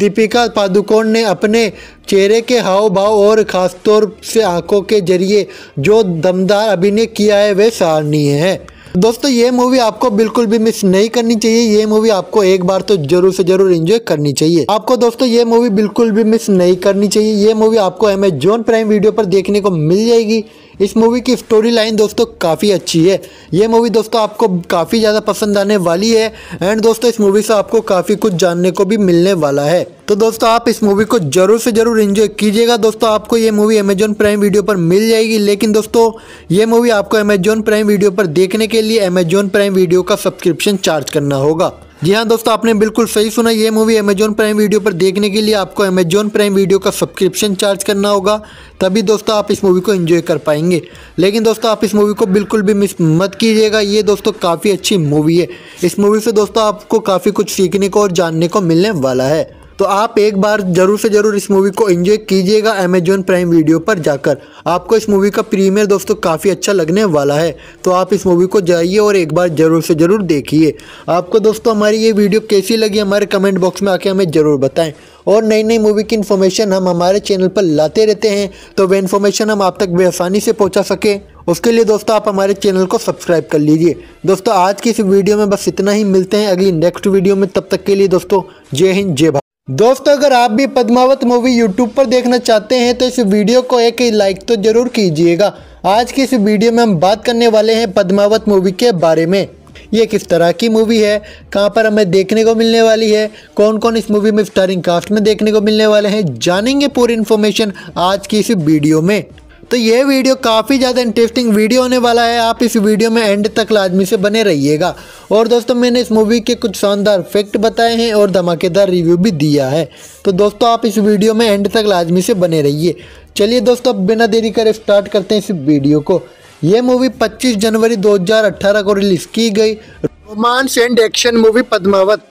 दीपिका पादुकोण ने अपने चेहरे के हाव भाव और ख़ासतौर से आंखों के जरिए जो दमदार अभिनय किया है वे सराहनीय है दोस्तों ये मूवी आपको बिल्कुल भी मिस नहीं करनी चाहिए ये मूवी आपको एक बार तो जरूर से जरूर एंजॉय करनी चाहिए आपको दोस्तों ये मूवी बिल्कुल भी मिस नहीं करनी चाहिए ये मूवी आपको अमेजोन प्राइम वीडियो पर देखने को मिल जाएगी इस मूवी की स्टोरी लाइन दोस्तों काफ़ी अच्छी है ये मूवी दोस्तों आपको काफ़ी ज़्यादा पसंद आने वाली है एंड दोस्तों इस मूवी से आपको काफ़ी कुछ जानने को भी मिलने वाला है तो दोस्तों आप इस मूवी को जरूर से जरूर इंजॉय कीजिएगा दोस्तों आपको ये मूवी अमेजॉन प्राइम वीडियो पर मिल जाएगी लेकिन दोस्तों ये मूवी आपको अमेजॉन प्राइम वीडियो पर देखने के लिए अमेजॉन प्राइम वीडियो का सब्सक्रिप्शन चार्ज करना होगा जी हाँ दोस्तों आपने बिल्कुल सही सुना ये मूवी अमेजोन प्राइम वीडियो पर देखने के लिए आपको अमेजोन प्राइम वीडियो का सब्सक्रिप्शन चार्ज करना होगा तभी दोस्तों आप इस मूवी को एंजॉय कर पाएंगे लेकिन दोस्तों आप इस मूवी को बिल्कुल भी मिस मत कीजिएगा ये दोस्तों काफ़ी अच्छी मूवी है इस मूवी से दोस्तों आपको काफ़ी कुछ सीखने को और जानने को मिलने वाला है तो आप एक बार ज़रूर से ज़रूर इस मूवी को एंजॉय कीजिएगा अमेजोन प्राइम वीडियो पर जाकर आपको इस मूवी का प्रीमियर दोस्तों काफ़ी अच्छा लगने वाला है तो आप इस मूवी को जाइए और एक बार ज़रूर से ज़रूर देखिए आपको दोस्तों हमारी ये वीडियो कैसी लगी हमारे कमेंट बॉक्स में आके हमें ज़रूर बताएँ और नई नई मूवी की इन्फॉर्मेशन हम हमारे चैनल पर लाते रहते हैं तो वह इन्फॉर्मेशन हम आप तक बेआसानी से पहुँचा सकें उसके लिए दोस्तों आप हमारे चैनल को सब्सक्राइब कर लीजिए दोस्तों आज की इस वीडियो में बस इतना ही मिलते हैं अगली नेक्स्ट वीडियो में तब तक के लिए दोस्तों जय हिंद जय भारत दोस्तों अगर आप भी पद्मावत मूवी यूट्यूब पर देखना चाहते हैं तो इस वीडियो को एक लाइक तो जरूर कीजिएगा आज की इस वीडियो में हम बात करने वाले हैं पद्मावत मूवी के बारे में ये किस तरह की मूवी है कहाँ पर हमें देखने को मिलने वाली है कौन कौन इस मूवी में स्टारिंग कास्ट में देखने को मिलने वाले हैं जानेंगे पूरी इन्फॉर्मेशन आज की इस वीडियो में तो ये वीडियो काफ़ी ज़्यादा इंटरेस्टिंग वीडियो होने वाला है आप इस वीडियो में एंड तक लाजमी से बने रहिएगा और दोस्तों मैंने इस मूवी के कुछ शानदार फैक्ट बताए हैं और धमाकेदार रिव्यू भी दिया है तो दोस्तों आप इस वीडियो में एंड तक लाजमी से बने रहिए चलिए दोस्तों अब बिना देरी करे स्टार्ट करते हैं इस वीडियो को ये मूवी पच्चीस जनवरी दो को रिलीज़ की गई romance and action movie Padmaavat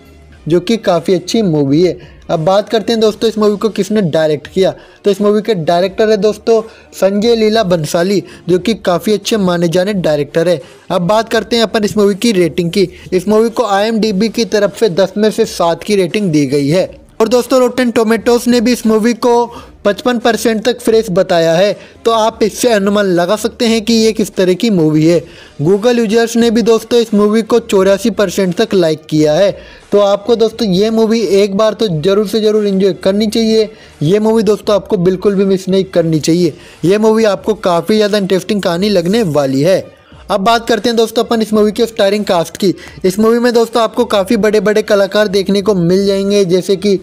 जो कि काफ़ी अच्छी मूवी है अब बात करते हैं दोस्तों इस मूवी को किसने डायरेक्ट किया तो इस मूवी के डायरेक्टर है दोस्तों संजय लीला बंसाली जो कि काफ़ी अच्छे माने जाने डायरेक्टर है अब बात करते हैं अपन इस मूवी की रेटिंग की इस मूवी को आई की तरफ से दस में से सात की रेटिंग दी गई है और दोस्तों रोटन टोमेटोज ने भी इस मूवी को 55 परसेंट तक फ्रेश बताया है तो आप इससे अनुमान लगा सकते हैं कि ये किस तरह की मूवी है गूगल यूजर्स ने भी दोस्तों इस मूवी को चौरासी परसेंट तक लाइक किया है तो आपको दोस्तों ये मूवी एक बार तो ज़रूर से ज़रूर इन्जॉय करनी चाहिए ये मूवी दोस्तों आपको बिल्कुल भी मिस नहीं करनी चाहिए ये मूवी आपको काफ़ी ज़्यादा इंटरेस्टिंग कहानी लगने वाली है अब बात करते हैं दोस्तों अपन इस मूवी के स्टारिंग कास्ट की इस मूवी में दोस्तों आपको काफ़ी बड़े बड़े कलाकार देखने को मिल जाएंगे जैसे कि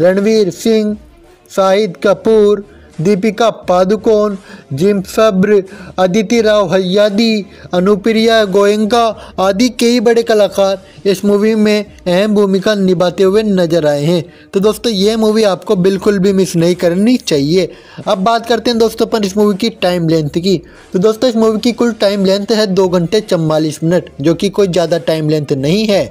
रणवीर सिंह शाहिद कपूर दीपिका पादुकोण जिम सब्र अदिति राव हयादी अनुप्रिया गोयंका आदि कई बड़े कलाकार इस मूवी में अहम भूमिका निभाते हुए नजर आए हैं तो दोस्तों ये मूवी आपको बिल्कुल भी मिस नहीं करनी चाहिए अब बात करते हैं दोस्तों अपन इस मूवी की टाइम लेंथ की तो दोस्तों इस मूवी की कुल टाइम लेंथ है दो घंटे चम्बालीस मिनट जो कि कोई ज़्यादा टाइम लेंथ नहीं है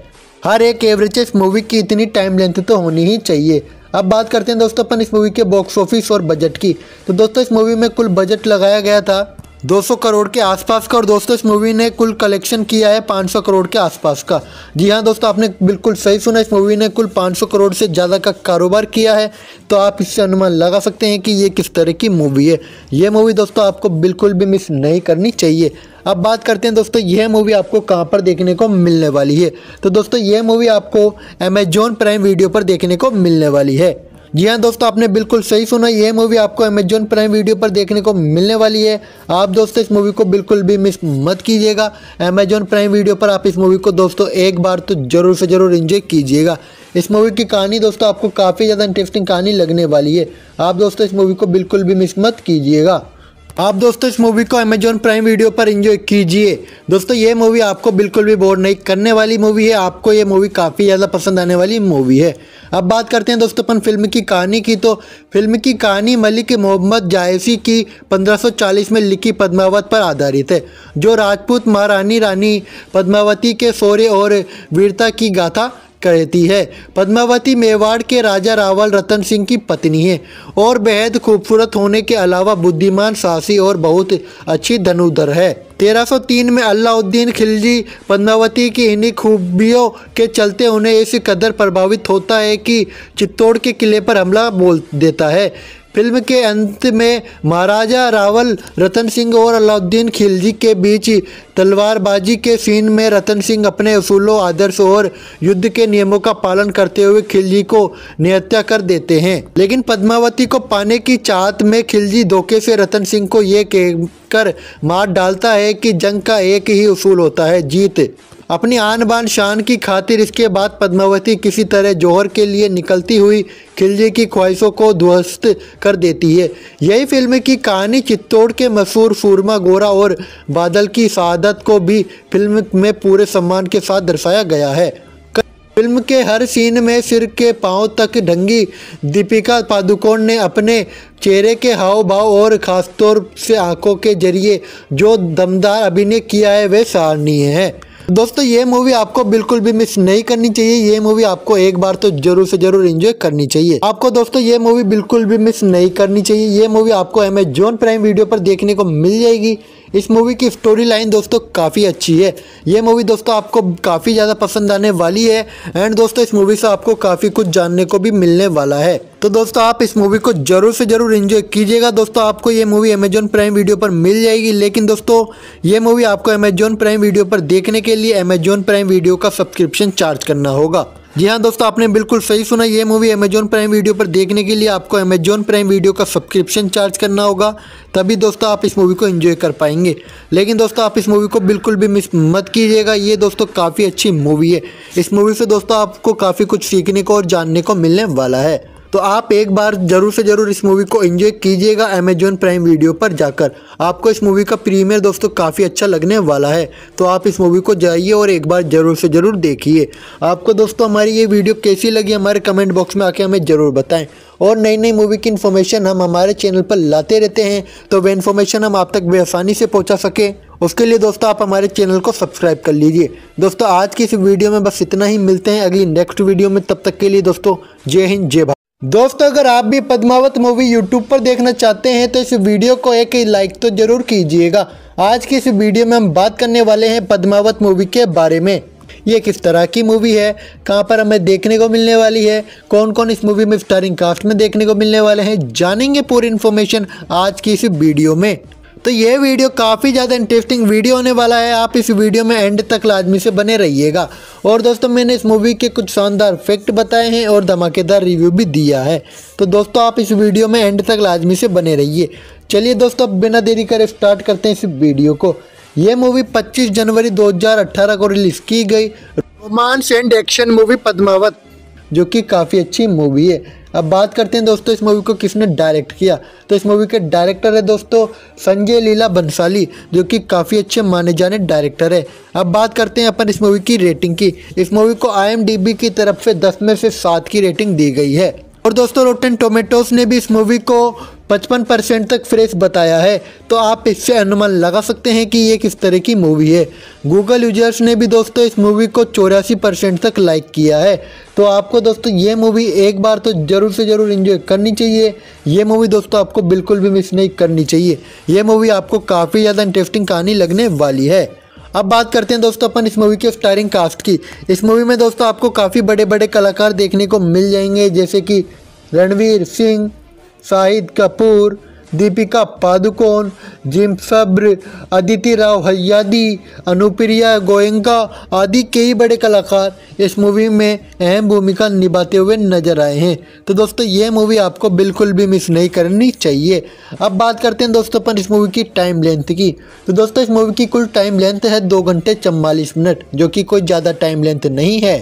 हर एक एवरेज इस मूवी की इतनी टाइम लेंथ तो होनी ही चाहिए अब बात करते हैं दोस्तों अपन इस मूवी के बॉक्स ऑफिस और बजट की तो दोस्तों इस मूवी में कुल बजट लगाया गया था 200 करोड़ के आसपास का और दोस्तों इस मूवी ने कुल कलेक्शन किया है 500 करोड़ के आसपास का जी हाँ दोस्तों आपने बिल्कुल सही सुना इस मूवी ने कुल 500 करोड़ से ज़्यादा का कारोबार किया है तो आप इससे अनुमान लगा सकते हैं कि ये किस तरह की मूवी है ये मूवी दोस्तों आपको बिल्कुल भी मिस नहीं करनी चाहिए अब बात करते हैं दोस्तों यह मूवी आपको कहाँ पर देखने को मिलने वाली है तो दोस्तों यह मूवी आपको अमेजोन प्राइम वीडियो पर देखने को मिलने वाली है जी हाँ दोस्तों आपने बिल्कुल सही सुना यह मूवी आपको अमेजोन प्राइम वीडियो पर देखने को मिलने वाली है आप दोस्तों इस मूवी को बिल्कुल भी मिस मत कीजिएगा अमेजोन प्राइम वीडियो पर आप इस मूवी को दोस्तों एक बार तो ज़रूर से ज़रूर इन्जॉय कीजिएगा इस मूवी की कहानी दोस्तों आपको काफ़ी ज़्यादा इंटरेस्टिंग कहानी लगने वाली है आप दोस्तों इस मूवी को बिल्कुल भी मिस मत कीजिएगा आप दोस्तों इस मूवी को अमेजोन प्राइम वीडियो पर इंजॉय कीजिए दोस्तों ये मूवी आपको बिल्कुल भी बोर नहीं करने वाली मूवी है आपको ये मूवी काफ़ी ज़्यादा पसंद आने वाली मूवी है अब बात करते हैं दोस्तों अपन फिल्म की कहानी की तो फिल्म की कहानी मलिक मोहम्मद जायसी की 1540 में लिखी पद्मावत पर आधारित है जो राजपूत महारानी रानी पद्मावती के शौर्य और वीरता की गाथा कहती है पद्मावती मेवाड़ के राजा रावल रतन सिंह की पत्नी है और बेहद खूबसूरत होने के अलावा बुद्धिमान साहसी और बहुत अच्छी धनुधर है 1303 में अलाउद्दीन खिलजी पद्मावती की इन्हीं खूबियों के चलते उन्हें इस कदर प्रभावित होता है कि चित्तौड़ के किले पर हमला बोल देता है फिल्म के अंत में महाराजा रावल रतन सिंह और अलाउद्दीन खिलजी के बीच तलवारबाजी के सीन में रतन सिंह अपने असूलों आदर्श और युद्ध के नियमों का पालन करते हुए खिलजी को निहत्या कर देते हैं लेकिन पद्मावती को पाने की चाहत में खिलजी धोखे से रतन सिंह को ये कहकर मार डालता है कि जंग का एक ही उसूल होता है जीत अपनी आन बान शान की खातिर इसके बाद पद्मावती किसी तरह जौहर के लिए निकलती हुई खिलजी की ख्वाहिशों को ध्वस्त कर देती है यही फिल्म की कहानी चित्तौड़ के मशहूर सूरमा गोरा और बादल की शहादत को भी फिल्म में पूरे सम्मान के साथ दर्शाया गया है फिल्म के हर सीन में सिर के पांव तक ढंगी दीपिका पादुकोण ने अपने चेहरे के हाव भाव और ख़ासतौर से आंखों के जरिए जो दमदार अभिनय किया है वह सराहनीय है दोस्तों ये मूवी आपको बिल्कुल भी मिस नहीं करनी चाहिए ये मूवी आपको एक बार तो जरूर से जरूर एंजॉय करनी चाहिए आपको दोस्तों ये मूवी बिल्कुल भी मिस नहीं करनी चाहिए ये मूवी आपको अमेजोन प्राइम वीडियो पर देखने को मिल जाएगी इस मूवी की स्टोरी लाइन दोस्तों काफ़ी अच्छी है ये मूवी दोस्तों आपको काफ़ी ज़्यादा पसंद आने वाली है एंड दोस्तों इस मूवी से आपको काफ़ी कुछ जानने को भी मिलने वाला है तो दोस्तों आप इस मूवी को जरूर से जरूर इन्जॉय कीजिएगा दोस्तों आपको ये मूवी अमेजोन प्राइम वीडियो पर मिल जाएगी लेकिन दोस्तों ये मूवी आपको अमेजोन प्राइम वीडियो पर देखने के लिए अमेजोन प्राइम वीडियो का सब्सक्रिप्शन चार्ज करना होगा जी हाँ दोस्तों आपने बिल्कुल सही सुना ये मूवी अमेजोन प्राइम वीडियो पर देखने के लिए आपको अमेजोन प्राइम वीडियो का सब्सक्रिप्शन चार्ज करना होगा तभी दोस्तों आप इस मूवी को एंजॉय कर पाएंगे लेकिन दोस्तों आप इस मूवी को बिल्कुल भी मिस मत कीजिएगा ये दोस्तों काफ़ी अच्छी मूवी है इस मूवी से दोस्तों आपको काफ़ी कुछ सीखने को और जानने को मिलने वाला है तो आप एक बार ज़रूर से ज़रूर इस मूवी को एंजॉय कीजिएगा अमेजोन प्राइम वीडियो पर जाकर आपको इस मूवी का प्रीमियर दोस्तों काफ़ी अच्छा लगने वाला है तो आप इस मूवी को जाइए और एक बार ज़रूर से ज़रूर देखिए आपको दोस्तों हमारी ये वीडियो कैसी लगी हमारे कमेंट बॉक्स में आके हमें ज़रूर बताएं और नई नई मूवी की इन्फॉर्मेशन हम हमारे चैनल पर लाते रहते हैं तो वह इन्फॉर्मेशन हम आप तक बेआसानी से पहुँचा सकें उसके लिए दोस्तों आप हमारे चैनल को सब्सक्राइब कर लीजिए दोस्तों आज की इस वीडियो में बस इतना ही मिलते हैं अगली नेक्स्ट वीडियो में तब तक के लिए दोस्तों जय हिंद जय भारत दोस्तों अगर आप भी पद्मावत मूवी यूट्यूब पर देखना चाहते हैं तो इस वीडियो को एक लाइक तो जरूर कीजिएगा आज की इस वीडियो में हम बात करने वाले हैं पद्मावत मूवी के बारे में ये किस तरह की मूवी है कहाँ पर हमें देखने को मिलने वाली है कौन कौन इस मूवी में स्टारिंग कास्ट में देखने को मिलने वाले हैं जानेंगे पूरी इन्फॉर्मेशन आज की इस वीडियो में तो ये वीडियो काफ़ी ज़्यादा इंटरेस्टिंग वीडियो होने वाला है आप इस वीडियो में एंड तक लाजमी से बने रहिएगा और दोस्तों मैंने इस मूवी के कुछ शानदार फैक्ट बताए हैं और धमाकेदार रिव्यू भी दिया है तो दोस्तों आप इस वीडियो में एंड तक लाजमी से बने रहिए चलिए दोस्तों अब बिना देरी करे स्टार्ट करते हैं इस वीडियो को ये मूवी पच्चीस जनवरी दो को रिलीज़ की गई romance and action movie Padmaavat जो कि काफ़ी अच्छी मूवी है अब बात करते हैं दोस्तों इस मूवी को किसने डायरेक्ट किया तो इस मूवी के डायरेक्टर है दोस्तों संजय लीला बंसाली जो कि काफ़ी अच्छे माने जाने डायरेक्टर है अब बात करते हैं अपन इस मूवी की रेटिंग की इस मूवी को आई की तरफ से दस में से सात की रेटिंग दी गई है और दोस्तों रोटन टोमेटोज ने भी इस मूवी को पचपन परसेंट तक फ्रेश बताया है तो आप इससे अनुमान लगा सकते हैं कि ये किस तरह की मूवी है गूगल यूजर्स ने भी दोस्तों इस मूवी को चौरासी परसेंट तक लाइक किया है तो आपको दोस्तों ये मूवी एक बार तो ज़रूर से ज़रूर इन्जॉय करनी चाहिए ये मूवी दोस्तों आपको बिल्कुल भी मिस नहीं करनी चाहिए ये मूवी आपको काफ़ी ज़्यादा इंटरेस्टिंग कहानी लगने वाली है अब बात करते हैं दोस्तों अपन इस मूवी के स्टारिंग कास्ट की इस मूवी में दोस्तों आपको काफ़ी बड़े बड़े कलाकार देखने को मिल जाएंगे जैसे कि रणवीर सिंह शाहिद कपूर दीपिका पादुकोण जिम सब्र अदिति राव हयादी अनुप्रिया गोयंका आदि कई बड़े कलाकार इस मूवी में अहम भूमिका निभाते हुए नजर आए हैं तो दोस्तों ये मूवी आपको बिल्कुल भी मिस नहीं करनी चाहिए अब बात करते हैं दोस्तों पर इस मूवी की टाइम लेंथ की तो दोस्तों इस मूवी की कुल टाइम लेंथ है दो घंटे चम्बालीस मिनट जो कि कोई ज़्यादा टाइम लेंथ नहीं है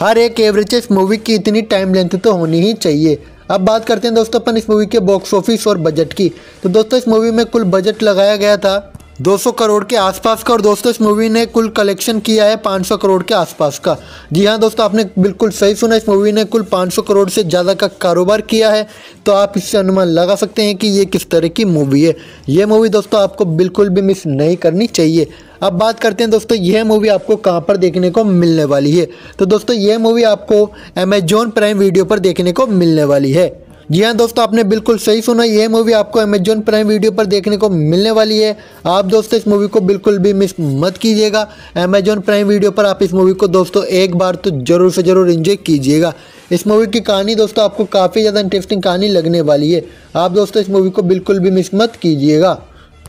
हर एक एवरेज इस मूवी की इतनी टाइम लेंथ तो होनी ही चाहिए अब बात करते हैं दोस्तों अपन इस मूवी के बॉक्स ऑफिस और बजट की तो दोस्तों इस मूवी में कुल बजट लगाया गया था 200 करोड़ के आसपास का और दोस्तों इस मूवी ने कुल कलेक्शन किया है 500 करोड़ के आसपास का जी हाँ दोस्तों आपने बिल्कुल सही सुना इस मूवी ने कुल 500 करोड़ से ज़्यादा का कारोबार किया है तो आप इससे अनुमान लगा सकते हैं कि ये किस तरह की मूवी है ये मूवी दोस्तों आपको बिल्कुल भी मिस नहीं करनी चाहिए अब बात करते हैं दोस्तों यह मूवी आपको कहाँ पर देखने को मिलने वाली है तो दोस्तों यह मूवी आपको अमेजोन प्राइम वीडियो पर देखने को मिलने वाली है जी हाँ दोस्तों आपने बिल्कुल सही सुना यह मूवी आपको अमेजोन प्राइम वीडियो पर देखने को मिलने वाली है आप दोस्तों इस मूवी को बिल्कुल भी मिस मत कीजिएगा अमेजोन प्राइम वीडियो पर आप इस मूवी को दोस्तों एक बार तो ज़रूर से ज़रूर इन्जॉय कीजिएगा इस मूवी की कहानी दोस्तों आपको काफ़ी ज़्यादा इंटरेस्टिंग कहानी लगने वाली है आप दोस्तों इस मूवी को बिल्कुल भी मिस मत कीजिएगा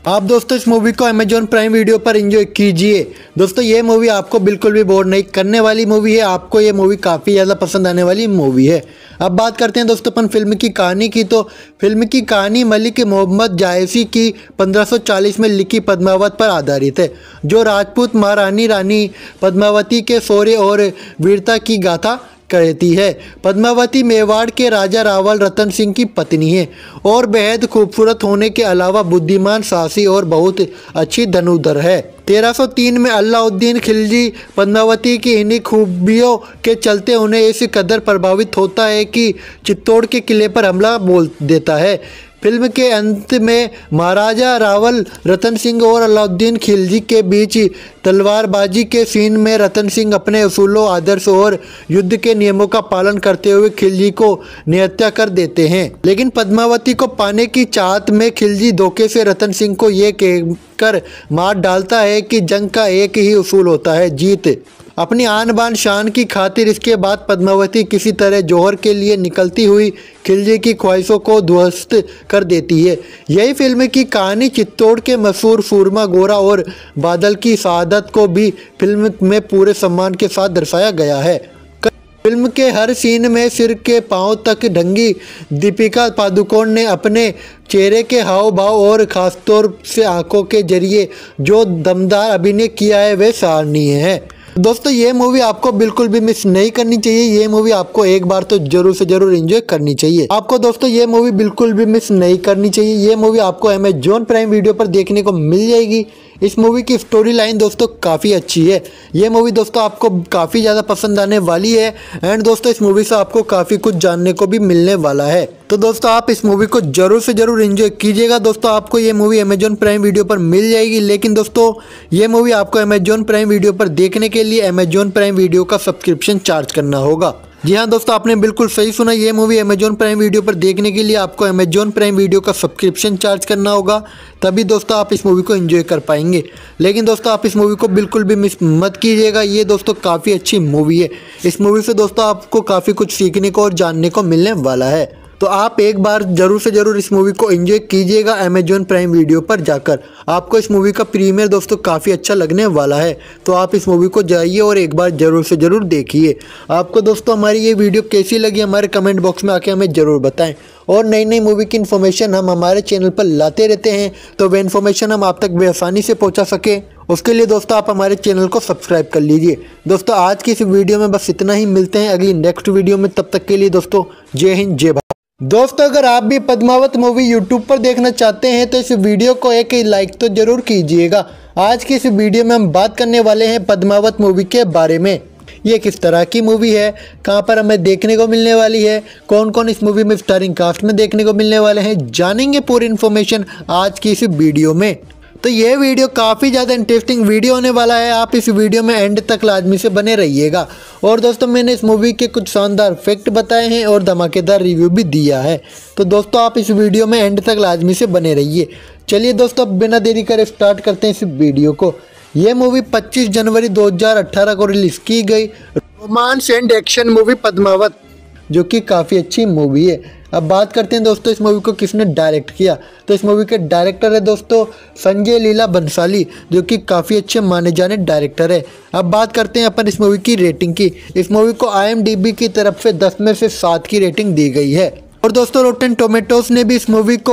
आप दोस्तों इस मूवी को अमेजोन प्राइम वीडियो पर एंजॉय कीजिए दोस्तों ये मूवी आपको बिल्कुल भी बोर नहीं करने वाली मूवी है आपको ये मूवी काफ़ी ज़्यादा पसंद आने वाली मूवी है अब बात करते हैं दोस्तों अपन फिल्म की कहानी की तो फिल्म की कहानी मलिक मोहम्मद जायसी की 1540 में लिखी पद्मावत पर आधारित है जो राजपूत महारानी रानी पद्मावती के शौर्य और वीरता की गाथा कहती है पद्मावती मेवाड़ के राजा रावल रतन सिंह की पत्नी है और बेहद खूबसूरत होने के अलावा बुद्धिमान साहसी और बहुत अच्छी धनुधर है 1303 में अलाउद्दीन खिलजी पद्मावती की इन्हीं खूबियों के चलते उन्हें इस कदर प्रभावित होता है कि चित्तौड़ के किले पर हमला बोल देता है फिल्म के अंत में महाराजा रावल रतन सिंह और अलाउद्दीन खिलजी के बीच तलवारबाजी के सीन में रतन सिंह अपने असूलों आदर्श और युद्ध के नियमों का पालन करते हुए खिलजी को निहत्या कर देते हैं लेकिन पद्मावती को पाने की चाहत में खिलजी धोखे से रतन सिंह को ये कहकर मार डालता है कि जंग का एक ही उसूल होता है जीत अपनी आन बान शान की खातिर इसके बाद पद्मावती किसी तरह जौहर के लिए निकलती हुई खिलजी की ख्वाहिशों को ध्वस्त कर देती है यही फिल्म की कहानी चित्तौड़ के मशहूर सूरमा गोरा और बादल की शहादत को भी फिल्म में पूरे सम्मान के साथ दर्शाया गया है फिल्म के हर सीन में सिर के पांव तक ढंगी दीपिका पादुकोण ने अपने चेहरे के हाव भाव और ख़ासतौर से आंखों के जरिए जो दमदार अभिनय किया है वे सराहनीय है दोस्तों ये मूवी आपको बिल्कुल भी मिस नहीं करनी चाहिए ये मूवी आपको एक बार तो जरूर से जरूर एंजॉय करनी चाहिए आपको दोस्तों ये मूवी बिल्कुल भी मिस नहीं करनी चाहिए ये मूवी आपको एमेजोन प्राइम वीडियो पर देखने को मिल जाएगी इस मूवी की स्टोरी लाइन दोस्तों काफ़ी अच्छी है ये मूवी दोस्तों आपको काफ़ी ज़्यादा पसंद आने वाली है एंड दोस्तों इस मूवी से आपको काफ़ी कुछ जानने को भी मिलने वाला है तो दोस्तों आप इस मूवी को जरूर से जरूर इन्जॉय कीजिएगा दोस्तों आपको ये मूवी अमेजॉन प्राइम वीडियो पर मिल जाएगी लेकिन दोस्तों ये मूवी आपको अमेजॉन प्राइम वीडियो पर देखने के लिए अमेजॉन प्राइम वीडियो का सब्सक्रिप्शन चार्ज करना होगा जी हाँ दोस्तों आपने बिल्कुल सही सुना ये मूवी अमेजोन प्राइम वीडियो पर देखने के लिए आपको अमेजोन प्राइम वीडियो का सब्सक्रिप्शन चार्ज करना होगा तभी दोस्तों आप इस मूवी को एंजॉय कर पाएंगे लेकिन दोस्तों आप इस मूवी को बिल्कुल भी मिस मत कीजिएगा ये दोस्तों काफ़ी अच्छी मूवी है इस मूवी से दोस्तों आपको काफ़ी कुछ सीखने को और जानने को मिलने वाला है तो आप एक बार ज़रूर से ज़रूर इस मूवी को इन्जॉय कीजिएगा अमेजोन प्राइम वीडियो पर जाकर आपको इस मूवी का प्रीमियर दोस्तों काफ़ी अच्छा लगने वाला है तो आप इस मूवी को जाइए और एक बार ज़रूर से ज़रूर देखिए आपको दोस्तों हमारी ये वीडियो कैसी लगी हमारे कमेंट बॉक्स में आके हमें ज़रूर बताएँ और नई नई मूवी की इन्फॉर्मेशन हम हमारे चैनल पर लाते रहते हैं तो वह इन्फॉर्मेशन हम आप तक बेआसानी से पहुँचा सकें उसके लिए दोस्तों आप हमारे चैनल को सब्सक्राइब कर लीजिए दोस्तों आज की इस वीडियो में बस इतना ही मिलते हैं अगली नेक्स्ट वीडियो में तब तक के लिए दोस्तों जय हिंद जय भारत दोस्तों अगर आप भी पद्मावत मूवी यूट्यूब पर देखना चाहते हैं तो इस वीडियो को एक लाइक तो जरूर कीजिएगा आज की इस वीडियो में हम बात करने वाले हैं पद्मावत मूवी के बारे में ये किस तरह की मूवी है कहाँ पर हमें देखने को मिलने वाली है कौन कौन इस मूवी में स्टारिंग कास्ट में देखने को मिलने वाले हैं जानेंगे पूरी इन्फॉर्मेशन आज की इस वीडियो में तो ये वीडियो काफ़ी ज़्यादा इंटरेस्टिंग वीडियो होने वाला है आप इस वीडियो में एंड तक लाजमी से बने रहिएगा और दोस्तों मैंने इस मूवी के कुछ शानदार फैक्ट बताए हैं और धमाकेदार रिव्यू भी दिया है तो दोस्तों आप इस वीडियो में एंड तक लाजमी से बने रहिए चलिए दोस्तों अब बिना देरी करे स्टार्ट करते हैं इस वीडियो को ये मूवी पच्चीस जनवरी दो को रिलीज़ की गई romance and action movie Padmaavat जो कि काफ़ी अच्छी मूवी है अब बात करते हैं दोस्तों इस मूवी को किसने डायरेक्ट किया तो इस मूवी के डायरेक्टर है दोस्तों संजय लीला बंसाली जो कि काफ़ी अच्छे माने जाने डायरेक्टर है अब बात करते हैं अपन इस मूवी की रेटिंग की इस मूवी को आई की तरफ से दस में से सात की रेटिंग दी गई है और दोस्तों रोटेन टोमेटोज ने भी इस मूवी को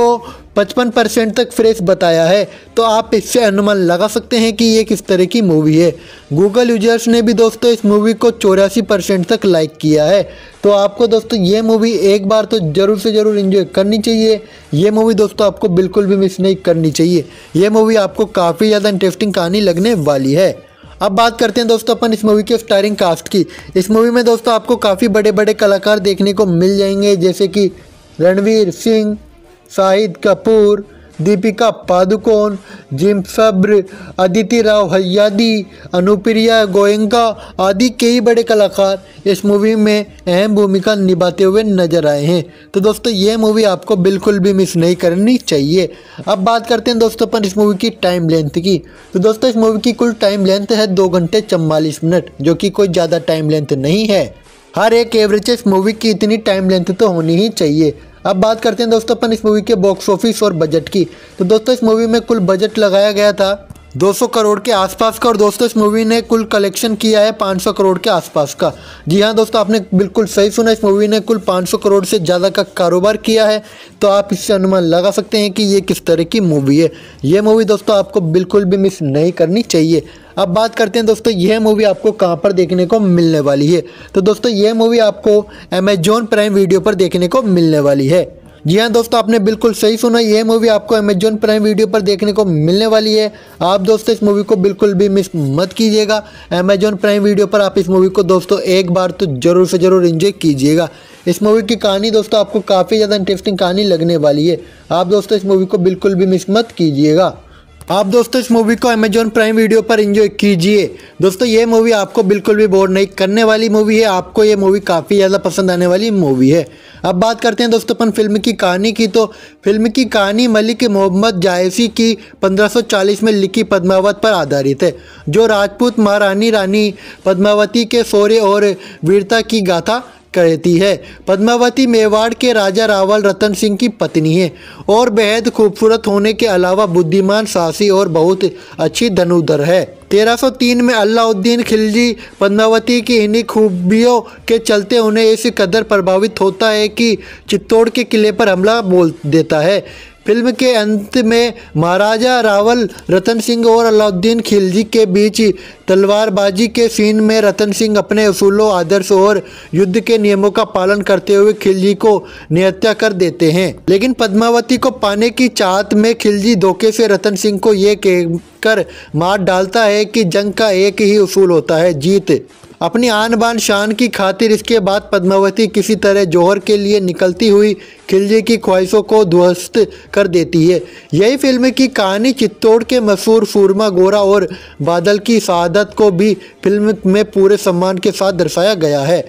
55 परसेंट तक फ्रेश बताया है तो आप इससे अनुमान लगा सकते हैं कि ये किस तरह की मूवी है गूगल यूजर्स ने भी दोस्तों इस मूवी को चौरासी परसेंट तक लाइक किया है तो आपको दोस्तों ये मूवी एक बार तो ज़रूर से ज़रूर इन्जॉय करनी चाहिए ये मूवी दोस्तों आपको बिल्कुल भी मिस नहीं करनी चाहिए ये मूवी आपको काफ़ी ज़्यादा इंटरेस्टिंग कहानी लगने वाली है अब बात करते हैं दोस्तों अपन इस मूवी के स्टारिंग कास्ट की इस मूवी में दोस्तों आपको काफ़ी बड़े बड़े कलाकार देखने को मिल जाएंगे जैसे कि रणवीर सिंह शाहिद कपूर दीपिका पादुकोण जिम सब्र अदिति राव हयादी अनुप्रिया गोयंका आदि कई बड़े कलाकार इस मूवी में अहम भूमिका निभाते हुए नजर आए हैं तो दोस्तों ये मूवी आपको बिल्कुल भी मिस नहीं करनी चाहिए अब बात करते हैं दोस्तों अपन इस मूवी की टाइम लेंथ की तो दोस्तों इस मूवी की कुल टाइम लेंथ है दो घंटे चम्बालीस मिनट जो कि कोई ज़्यादा टाइम लेंथ नहीं है हर एक एवरेज इस मूवी की इतनी टाइम लेंथ तो होनी ही चाहिए अब बात करते हैं दोस्तों अपन इस मूवी के बॉक्स ऑफिस और बजट की तो दोस्तों इस मूवी में कुल बजट लगाया गया था 200 करोड़ के आसपास का और दोस्तों इस मूवी ने कुल कलेक्शन किया है 500 करोड़ के आसपास का जी हाँ दोस्तों आपने बिल्कुल सही सुना इस मूवी ने कुल 500 करोड़ से ज़्यादा का कारोबार किया है तो आप इससे अनुमान लगा सकते हैं कि ये किस तरह की मूवी है ये मूवी दोस्तों आपको बिल्कुल भी मिस नहीं करनी चाहिए अब बात करते हैं दोस्तों यह मूवी आपको कहाँ पर देखने को मिलने वाली है तो दोस्तों यह मूवी आपको अमेजोन प्राइम वीडियो पर देखने को मिलने वाली है जी हाँ दोस्तों आपने बिल्कुल सही सुना यह मूवी आपको अमेजोन प्राइम वीडियो पर देखने को मिलने वाली है आप दोस्तों इस मूवी को बिल्कुल भी मिस मत कीजिएगा अमेजोन प्राइम वीडियो पर आप इस मूवी को दोस्तों एक बार तो ज़रूर से ज़रूर इन्जॉय कीजिएगा इस मूवी की कहानी दोस्तों आपको काफ़ी ज़्यादा इंटरेस्टिंग कहानी लगने वाली है आप दोस्तों इस मूवी को बिल्कुल भी मिस मत कीजिएगा आप दोस्तों इस मूवी को अमेजोन प्राइम वीडियो पर इंजॉय कीजिए दोस्तों ये मूवी आपको बिल्कुल भी बोर नहीं करने वाली मूवी है आपको ये मूवी काफ़ी ज़्यादा पसंद आने वाली मूवी है अब बात करते हैं दोस्तों अपन फिल्म की कहानी की तो फिल्म की कहानी मलिक मोहम्मद जायसी की 1540 में लिखी पद्मावत पर आधारित है जो राजपूत महारानी रानी पद्मावती के शौर्य और वीरता की गाथा कहती है पद्मावती मेवाड़ के राजा रावल रतन सिंह की पत्नी है और बेहद खूबसूरत होने के अलावा बुद्धिमान साहसी और बहुत अच्छी धनुधर है 1303 में अलाउद्दीन खिलजी पद्मावती की इन्हीं खूबियों के चलते उन्हें इस कदर प्रभावित होता है कि चित्तौड़ के किले पर हमला बोल देता है फिल्म के अंत में महाराजा रावल रतन सिंह और अलाउद्दीन खिलजी के बीच तलवारबाजी के सीन में रतन सिंह अपने असूलों आदर्श और युद्ध के नियमों का पालन करते हुए खिलजी को निहत्या कर देते हैं लेकिन पद्मावती को पाने की चाहत में खिलजी धोखे से रतन सिंह को ये कहकर मार डालता है कि जंग का एक ही उसूल होता है जीत अपनी आन बान शान की खातिर इसके बाद पद्मावती किसी तरह जौहर के लिए निकलती हुई खिलजी की ख्वाहिशों को ध्वस्त कर देती है यही फिल्म की कहानी चित्तौड़ के मशहूर सूरमा गोरा और बादल की शहादत को भी फिल्म में पूरे सम्मान के साथ दर्शाया गया है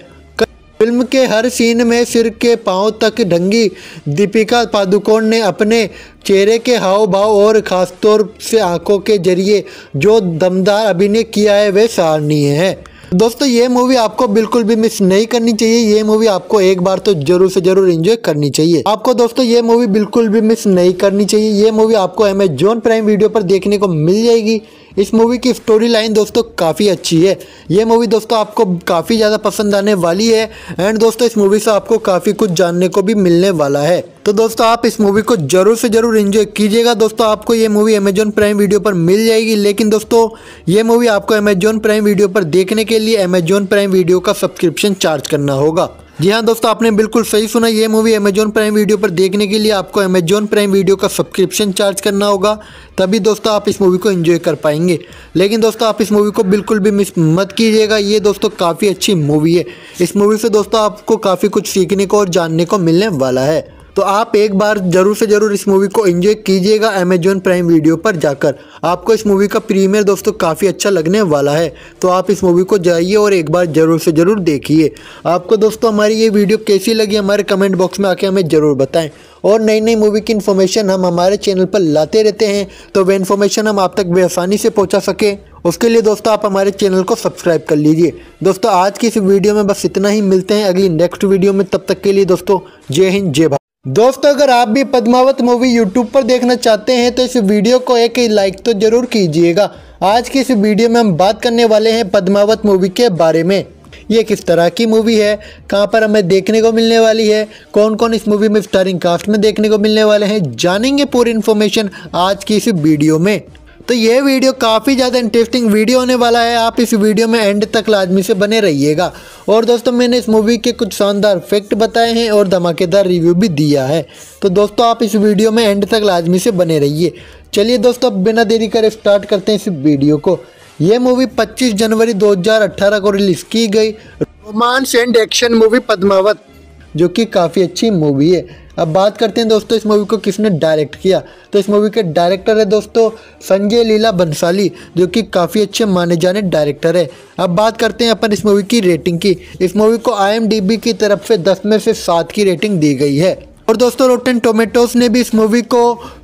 फिल्म के हर सीन में सिर के पांव तक ढंगी दीपिका पादुकोण ने अपने चेहरे के हाव भाव और ख़ासतौर से आंखों के जरिए जो दमदार अभिनय किया है वह सराहनीय है दोस्तों ये मूवी आपको बिल्कुल भी मिस नहीं करनी चाहिए ये मूवी आपको एक बार तो जरूर से जरूर एंजॉय करनी चाहिए आपको दोस्तों ये मूवी बिल्कुल भी मिस नहीं करनी चाहिए ये मूवी आपको अमेजोन प्राइम वीडियो पर देखने को मिल जाएगी इस मूवी की स्टोरी लाइन दोस्तों काफ़ी अच्छी है ये मूवी दोस्तों आपको काफ़ी ज़्यादा पसंद आने वाली है एंड दोस्तों इस मूवी से आपको काफ़ी कुछ जानने को भी मिलने वाला है तो दोस्तों आप इस मूवी को जरूर से जरूर इन्जॉय कीजिएगा दोस्तों आपको ये मूवी अमेजोन प्राइम वीडियो पर मिल जाएगी लेकिन दोस्तों ये मूवी आपको अमेजोन प्राइम वीडियो पर देखने के लिए अमेजोन प्राइम वीडियो का सब्सक्रिप्शन चार्ज करना होगा जी हाँ दोस्तों आपने बिल्कुल सही सुना ये मूवी अमेजोन प्राइम वीडियो पर देखने के लिए आपको अमेजोन प्राइम वीडियो का सब्सक्रिप्शन चार्ज करना होगा तभी दोस्तों आप इस मूवी को एंजॉय कर पाएंगे लेकिन दोस्तों आप इस मूवी को बिल्कुल भी मिस मत कीजिएगा ये दोस्तों काफ़ी अच्छी मूवी है इस मूवी से दोस्तों आपको काफ़ी कुछ सीखने को और जानने को मिलने वाला है तो आप एक बार ज़रूर से ज़रूर इस मूवी को एंजॉय कीजिएगा अमेजोन प्राइम वीडियो पर जाकर आपको इस मूवी का प्रीमियर दोस्तों काफ़ी अच्छा लगने वाला है तो आप इस मूवी को जाइए और एक बार ज़रूर से ज़रूर देखिए आपको दोस्तों हमारी ये वीडियो कैसी लगी हमारे कमेंट बॉक्स में आके हमें ज़रूर बताएं और नई नई मूवी की इन्फॉर्मेशन हम हमारे चैनल पर लाते रहते हैं तो वह इन्फॉर्मेशन हम आप तक बेआसानी से पहुँचा सकें उसके लिए दोस्तों आप हमारे चैनल को सब्सक्राइब कर लीजिए दोस्तों आज की इस वीडियो में बस इतना ही मिलते हैं अगली नेक्स्ट वीडियो में तब तक के लिए दोस्तों जय हिंद जय भारत दोस्तों अगर आप भी पद्मावत मूवी यूट्यूब पर देखना चाहते हैं तो इस वीडियो को एक लाइक तो जरूर कीजिएगा आज की इस वीडियो में हम बात करने वाले हैं पद्मावत मूवी के बारे में ये किस तरह की मूवी है कहाँ पर हमें देखने को मिलने वाली है कौन कौन इस मूवी में स्टारिंग कास्ट में देखने को मिलने वाले हैं जानेंगे पूरी इन्फॉर्मेशन आज की इस वीडियो में तो ये वीडियो काफ़ी ज़्यादा इंटरेस्टिंग वीडियो होने वाला है आप इस वीडियो में एंड तक लाजमी से बने रहिएगा और दोस्तों मैंने इस मूवी के कुछ शानदार फैक्ट बताए हैं और धमाकेदार रिव्यू भी दिया है तो दोस्तों आप इस वीडियो में एंड तक लाजमी से बने रहिए चलिए दोस्तों अब बिना देरी कर स्टार्ट करते हैं इस वीडियो को ये मूवी 25 जनवरी 2018 को रिलीज़ की गई romance and action movie Padmaavat जो कि काफ़ी अच्छी मूवी है अब बात करते हैं दोस्तों इस मूवी को किसने डायरेक्ट किया तो इस मूवी के डायरेक्टर है दोस्तों संजय लीला बंसाली जो कि काफ़ी अच्छे माने जाने डायरेक्टर है अब बात करते हैं अपन इस मूवी की रेटिंग की इस मूवी को आई की तरफ से दस में से सात की रेटिंग दी गई है और दोस्तों रोटन टोमेटोज ने भी इस मूवी को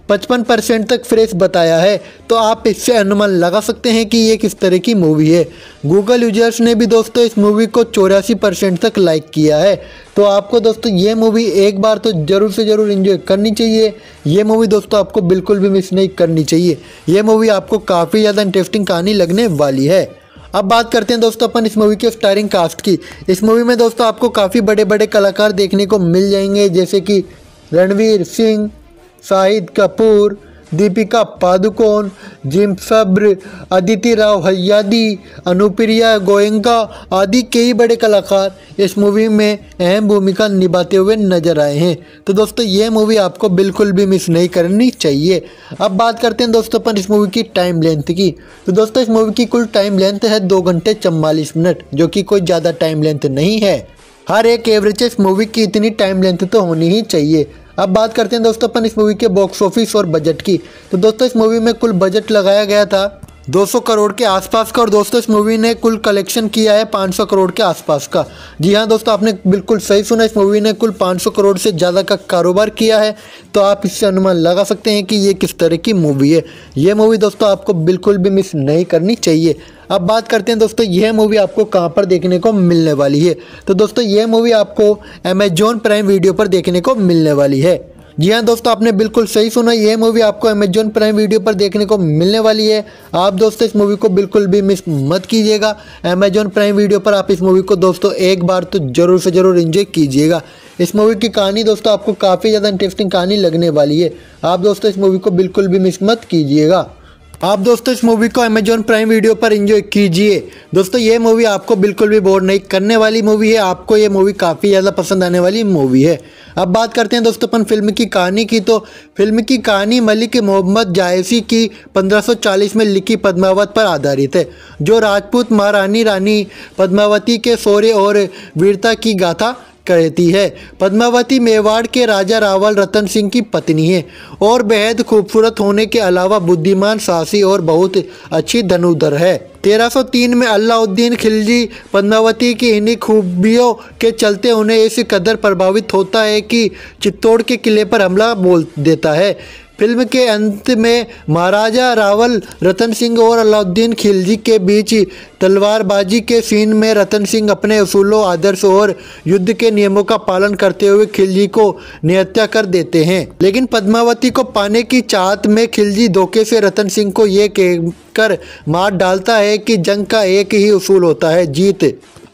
पचपन परसेंट तक फ्रेश बताया है तो आप इससे अनुमान लगा सकते हैं कि ये किस तरह की मूवी है गूगल यूजर्स ने भी दोस्तों इस मूवी को चौरासी परसेंट तक लाइक किया है तो आपको दोस्तों ये मूवी एक बार तो ज़रूर से ज़रूर इन्जॉय करनी चाहिए ये मूवी दोस्तों आपको बिल्कुल भी मिस नहीं करनी चाहिए ये मूवी आपको काफ़ी ज़्यादा इंटरेस्टिंग कहानी लगने वाली है अब बात करते हैं दोस्तों अपन इस मूवी के स्टारिंग कास्ट की इस मूवी में दोस्तों आपको काफ़ी बड़े बड़े कलाकार देखने को मिल जाएंगे जैसे कि रणवीर सिंह शाहिद कपूर दीपिका पादुकोण जिम सब्र अदिति राव हयादी अनुप्रिया गोयंका आदि कई बड़े कलाकार इस मूवी में अहम भूमिका निभाते हुए नजर आए हैं तो दोस्तों ये मूवी आपको बिल्कुल भी मिस नहीं करनी चाहिए अब बात करते हैं दोस्तों पर इस मूवी की टाइम लेंथ की तो दोस्तों इस मूवी की कुल टाइम लेंथ है दो घंटे चम्बालीस मिनट जो कि कोई ज़्यादा टाइम लेंथ नहीं है हर एक एवरेज इस मूवी की इतनी टाइम लेंथ तो होनी ही चाहिए अब बात करते हैं दोस्तों अपन इस मूवी के बॉक्स ऑफिस और बजट की तो दोस्तों इस मूवी में कुल बजट लगाया गया था 200 करोड़ के आसपास का और दोस्तों इस मूवी ने कुल कलेक्शन किया है 500 करोड़ के आसपास का जी हाँ दोस्तों आपने बिल्कुल सही सुना इस मूवी ने कुल 500 करोड़ से ज़्यादा का कारोबार किया है तो आप इससे अनुमान लगा सकते हैं कि ये किस तरह की मूवी है ये मूवी दोस्तों आपको बिल्कुल भी मिस नहीं करनी चाहिए अब बात करते हैं दोस्तों यह मूवी आपको कहाँ पर देखने को मिलने वाली है तो दोस्तों यह मूवी आपको अमेजोन प्राइम वीडियो पर देखने को मिलने वाली है जी हाँ दोस्तों आपने बिल्कुल सही सुना यह मूवी आपको अमेजोन प्राइम वीडियो पर देखने को मिलने वाली है आप दोस्तों इस मूवी को बिल्कुल भी मिस मत कीजिएगा अमेजोन प्राइम वीडियो पर आप इस मूवी को दोस्तों एक बार तो ज़रूर से ज़रूर इन्जॉय कीजिएगा इस मूवी की कहानी दोस्तों आपको काफ़ी ज़्यादा इंटरेस्टिंग कहानी लगने वाली है आप दोस्तों इस मूवी को बिल्कुल भी मिस मत कीजिएगा आप दोस्तों इस मूवी को अमेजोन प्राइम वीडियो पर एंजॉय कीजिए दोस्तों ये मूवी आपको बिल्कुल भी बोर नहीं करने वाली मूवी है आपको ये मूवी काफ़ी ज़्यादा पसंद आने वाली मूवी है अब बात करते हैं दोस्तों अपन फिल्म की कहानी की तो फिल्म की कहानी मलिक मोहम्मद जायसी की 1540 में लिखी पद्मावत पर आधारित है जो राजपूत महारानी रानी पद्मावती के शौर्य और वीरता की गाथा कहती है पद्मावती मेवाड़ के राजा रावल रतन सिंह की पत्नी है और बेहद खूबसूरत होने के अलावा बुद्धिमान साहसी और बहुत अच्छी धनुधर है 1303 में अलाउद्दीन खिलजी पद्मावती की इन्हीं खूबियों के चलते उन्हें इस कदर प्रभावित होता है कि चित्तौड़ के किले पर हमला बोल देता है फिल्म के अंत में महाराजा रावल रतन सिंह और अलाउद्दीन खिलजी के बीच तलवारबाजी के सीन में रतन सिंह अपने असूलों आदर्श और युद्ध के नियमों का पालन करते हुए खिलजी को निहत्या कर देते हैं लेकिन पद्मावती को पाने की चाहत में खिलजी धोखे से रतन सिंह को ये कहकर मार डालता है कि जंग का एक ही उसूल होता है जीत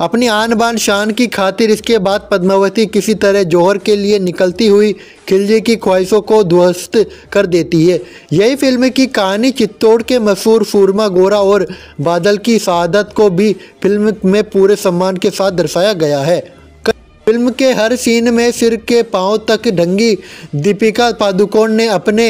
अपनी आन बान शान की खातिर इसके बाद पद्मावती किसी तरह जौहर के लिए निकलती हुई खिलजी की ख्वाहिशों को ध्वस्त कर देती है यही फिल्म की कहानी चित्तौड़ के मशहूर सूरमा गोरा और बादल की शहादत को भी फिल्म में पूरे सम्मान के साथ दर्शाया गया है फिल्म के हर सीन में सिर के पांव तक ढंगी दीपिका पादुकोण ने अपने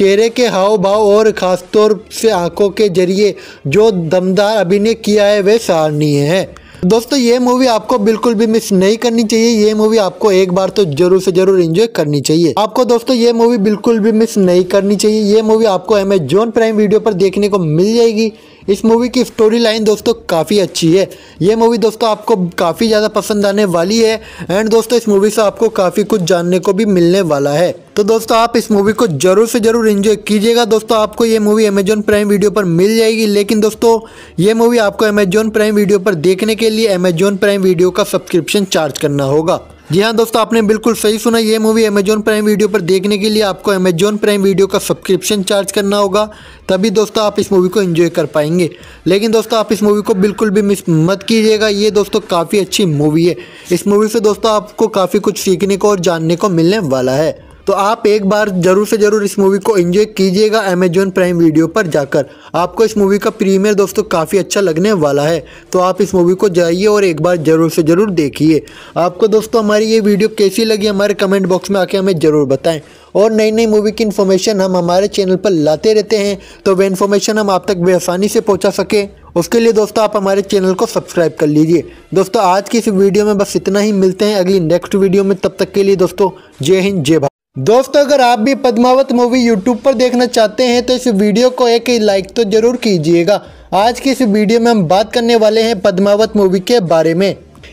चेहरे के हाव भाव और ख़ासतौर से आंखों के जरिए जो दमदार अभिनय किया है वे सराहनीय है दोस्तों ये मूवी आपको बिल्कुल भी मिस नहीं करनी चाहिए ये मूवी आपको एक बार तो जरूर से जरूर एंजॉय करनी चाहिए आपको दोस्तों ये मूवी बिल्कुल भी मिस नहीं करनी चाहिए ये मूवी आपको अमेजोन प्राइम वीडियो पर देखने को मिल जाएगी इस मूवी की स्टोरी लाइन दोस्तों काफ़ी अच्छी है ये मूवी दोस्तों आपको काफ़ी ज़्यादा पसंद आने वाली है एंड दोस्तों इस मूवी से आपको काफ़ी कुछ जानने को भी मिलने वाला है तो दोस्तों आप इस मूवी को जरूर से जरूर इंजॉय कीजिएगा दोस्तों आपको ये मूवी अमेजॉन प्राइम वीडियो पर मिल जाएगी लेकिन दोस्तों ये मूवी आपको अमेजॉन प्राइम वीडियो पर देखने के लिए अमेजॉन प्राइम वीडियो का सब्सक्रिप्शन चार्ज करना होगा जी हाँ दोस्तों आपने बिल्कुल सही सुना ये मूवी अमेजोन प्राइम वीडियो पर देखने के लिए आपको अमेजोन प्राइम वीडियो का सब्सक्रिप्शन चार्ज करना होगा तभी दोस्तों आप इस मूवी को एंजॉय कर पाएंगे लेकिन दोस्तों आप इस मूवी को बिल्कुल भी मिस मत कीजिएगा ये दोस्तों काफ़ी अच्छी मूवी है इस मूवी से दोस्तों आपको काफ़ी कुछ सीखने को और जानने को मिलने वाला है तो आप एक बार ज़रूर से ज़रूर इस मूवी को एंजॉय कीजिएगा अमेजोन प्राइम वीडियो पर जाकर आपको इस मूवी का प्रीमियर दोस्तों काफ़ी अच्छा लगने वाला है तो आप इस मूवी को जाइए और एक बार ज़रूर से ज़रूर देखिए आपको दोस्तों हमारी ये वीडियो कैसी लगी हमारे कमेंट बॉक्स में आके हमें ज़रूर बताएँ और नई नई मूवी की इन्फॉर्मेशन हम हमारे चैनल पर लाते रहते हैं तो वह इन्फॉर्मेशन हम आप तक बेआसानी से पहुँचा सकें उसके लिए दोस्तों आप हमारे चैनल को सब्सक्राइब कर लीजिए दोस्तों आज की इस वीडियो में बस इतना ही मिलते हैं अगली नेक्स्ट वीडियो में तब तक के लिए दोस्तों जय हिंद जय भारत दोस्तों अगर आप भी पद्मावत मूवी यूट्यूब पर देखना चाहते हैं तो इस वीडियो को एक लाइक तो जरूर कीजिएगा आज की इस वीडियो में हम बात करने वाले हैं पद्मावत मूवी के बारे में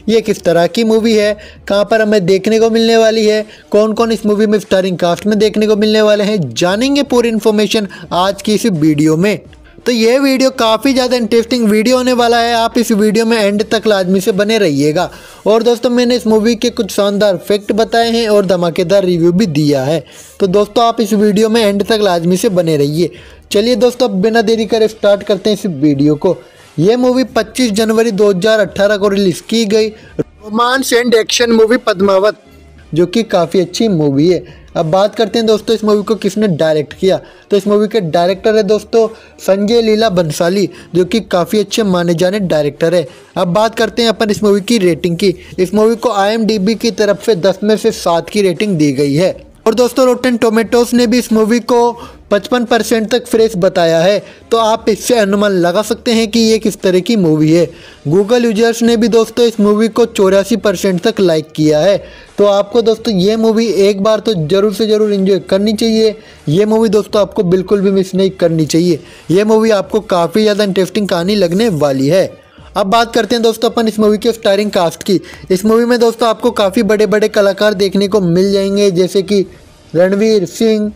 ये किस तरह की मूवी है कहाँ पर हमें देखने को मिलने वाली है कौन कौन इस मूवी में स्टारिंग कास्ट में देखने को मिलने वाले हैं जानेंगे पूरी इन्फॉर्मेशन आज की इस वीडियो में तो ये वीडियो काफ़ी ज़्यादा इंटरेस्टिंग वीडियो होने वाला है आप इस वीडियो में एंड तक लाजमी से बने रहिएगा और दोस्तों मैंने इस मूवी के कुछ शानदार फैक्ट बताए हैं और धमाकेदार रिव्यू भी दिया है तो दोस्तों आप इस वीडियो में एंड तक लाजमी से बने रहिए चलिए दोस्तों बिना देरी करे स्टार्ट करते हैं इस वीडियो को ये मूवी पच्चीस जनवरी दो को रिलीज़ की गई romance and action movie Padmaavat जो कि काफ़ी अच्छी मूवी है अब बात करते हैं दोस्तों इस मूवी को किसने डायरेक्ट किया तो इस मूवी के डायरेक्टर है दोस्तों संजय लीला बंसाली जो कि काफ़ी अच्छे माने जाने डायरेक्टर है अब बात करते हैं अपन इस मूवी की रेटिंग की इस मूवी को आई की तरफ से दस में से सात की रेटिंग दी गई है और दोस्तों रोटेन टोमेटोज ने भी इस मूवी को 55 परसेंट तक फ्रेश बताया है तो आप इससे अनुमान लगा सकते हैं कि ये किस तरह की मूवी है गूगल यूजर्स ने भी दोस्तों इस मूवी को चौरासी परसेंट तक लाइक किया है तो आपको दोस्तों ये मूवी एक बार तो ज़रूर से ज़रूर इन्जॉय करनी चाहिए ये मूवी दोस्तों आपको बिल्कुल भी मिस नहीं करनी चाहिए ये मूवी आपको काफ़ी ज़्यादा इंटरेस्टिंग कहानी लगने वाली है अब बात करते हैं दोस्तों अपन इस मूवी के स्टारिंग कास्ट की इस मूवी में दोस्तों आपको काफ़ी बड़े बड़े कलाकार देखने को मिल जाएंगे जैसे कि रणवीर सिंह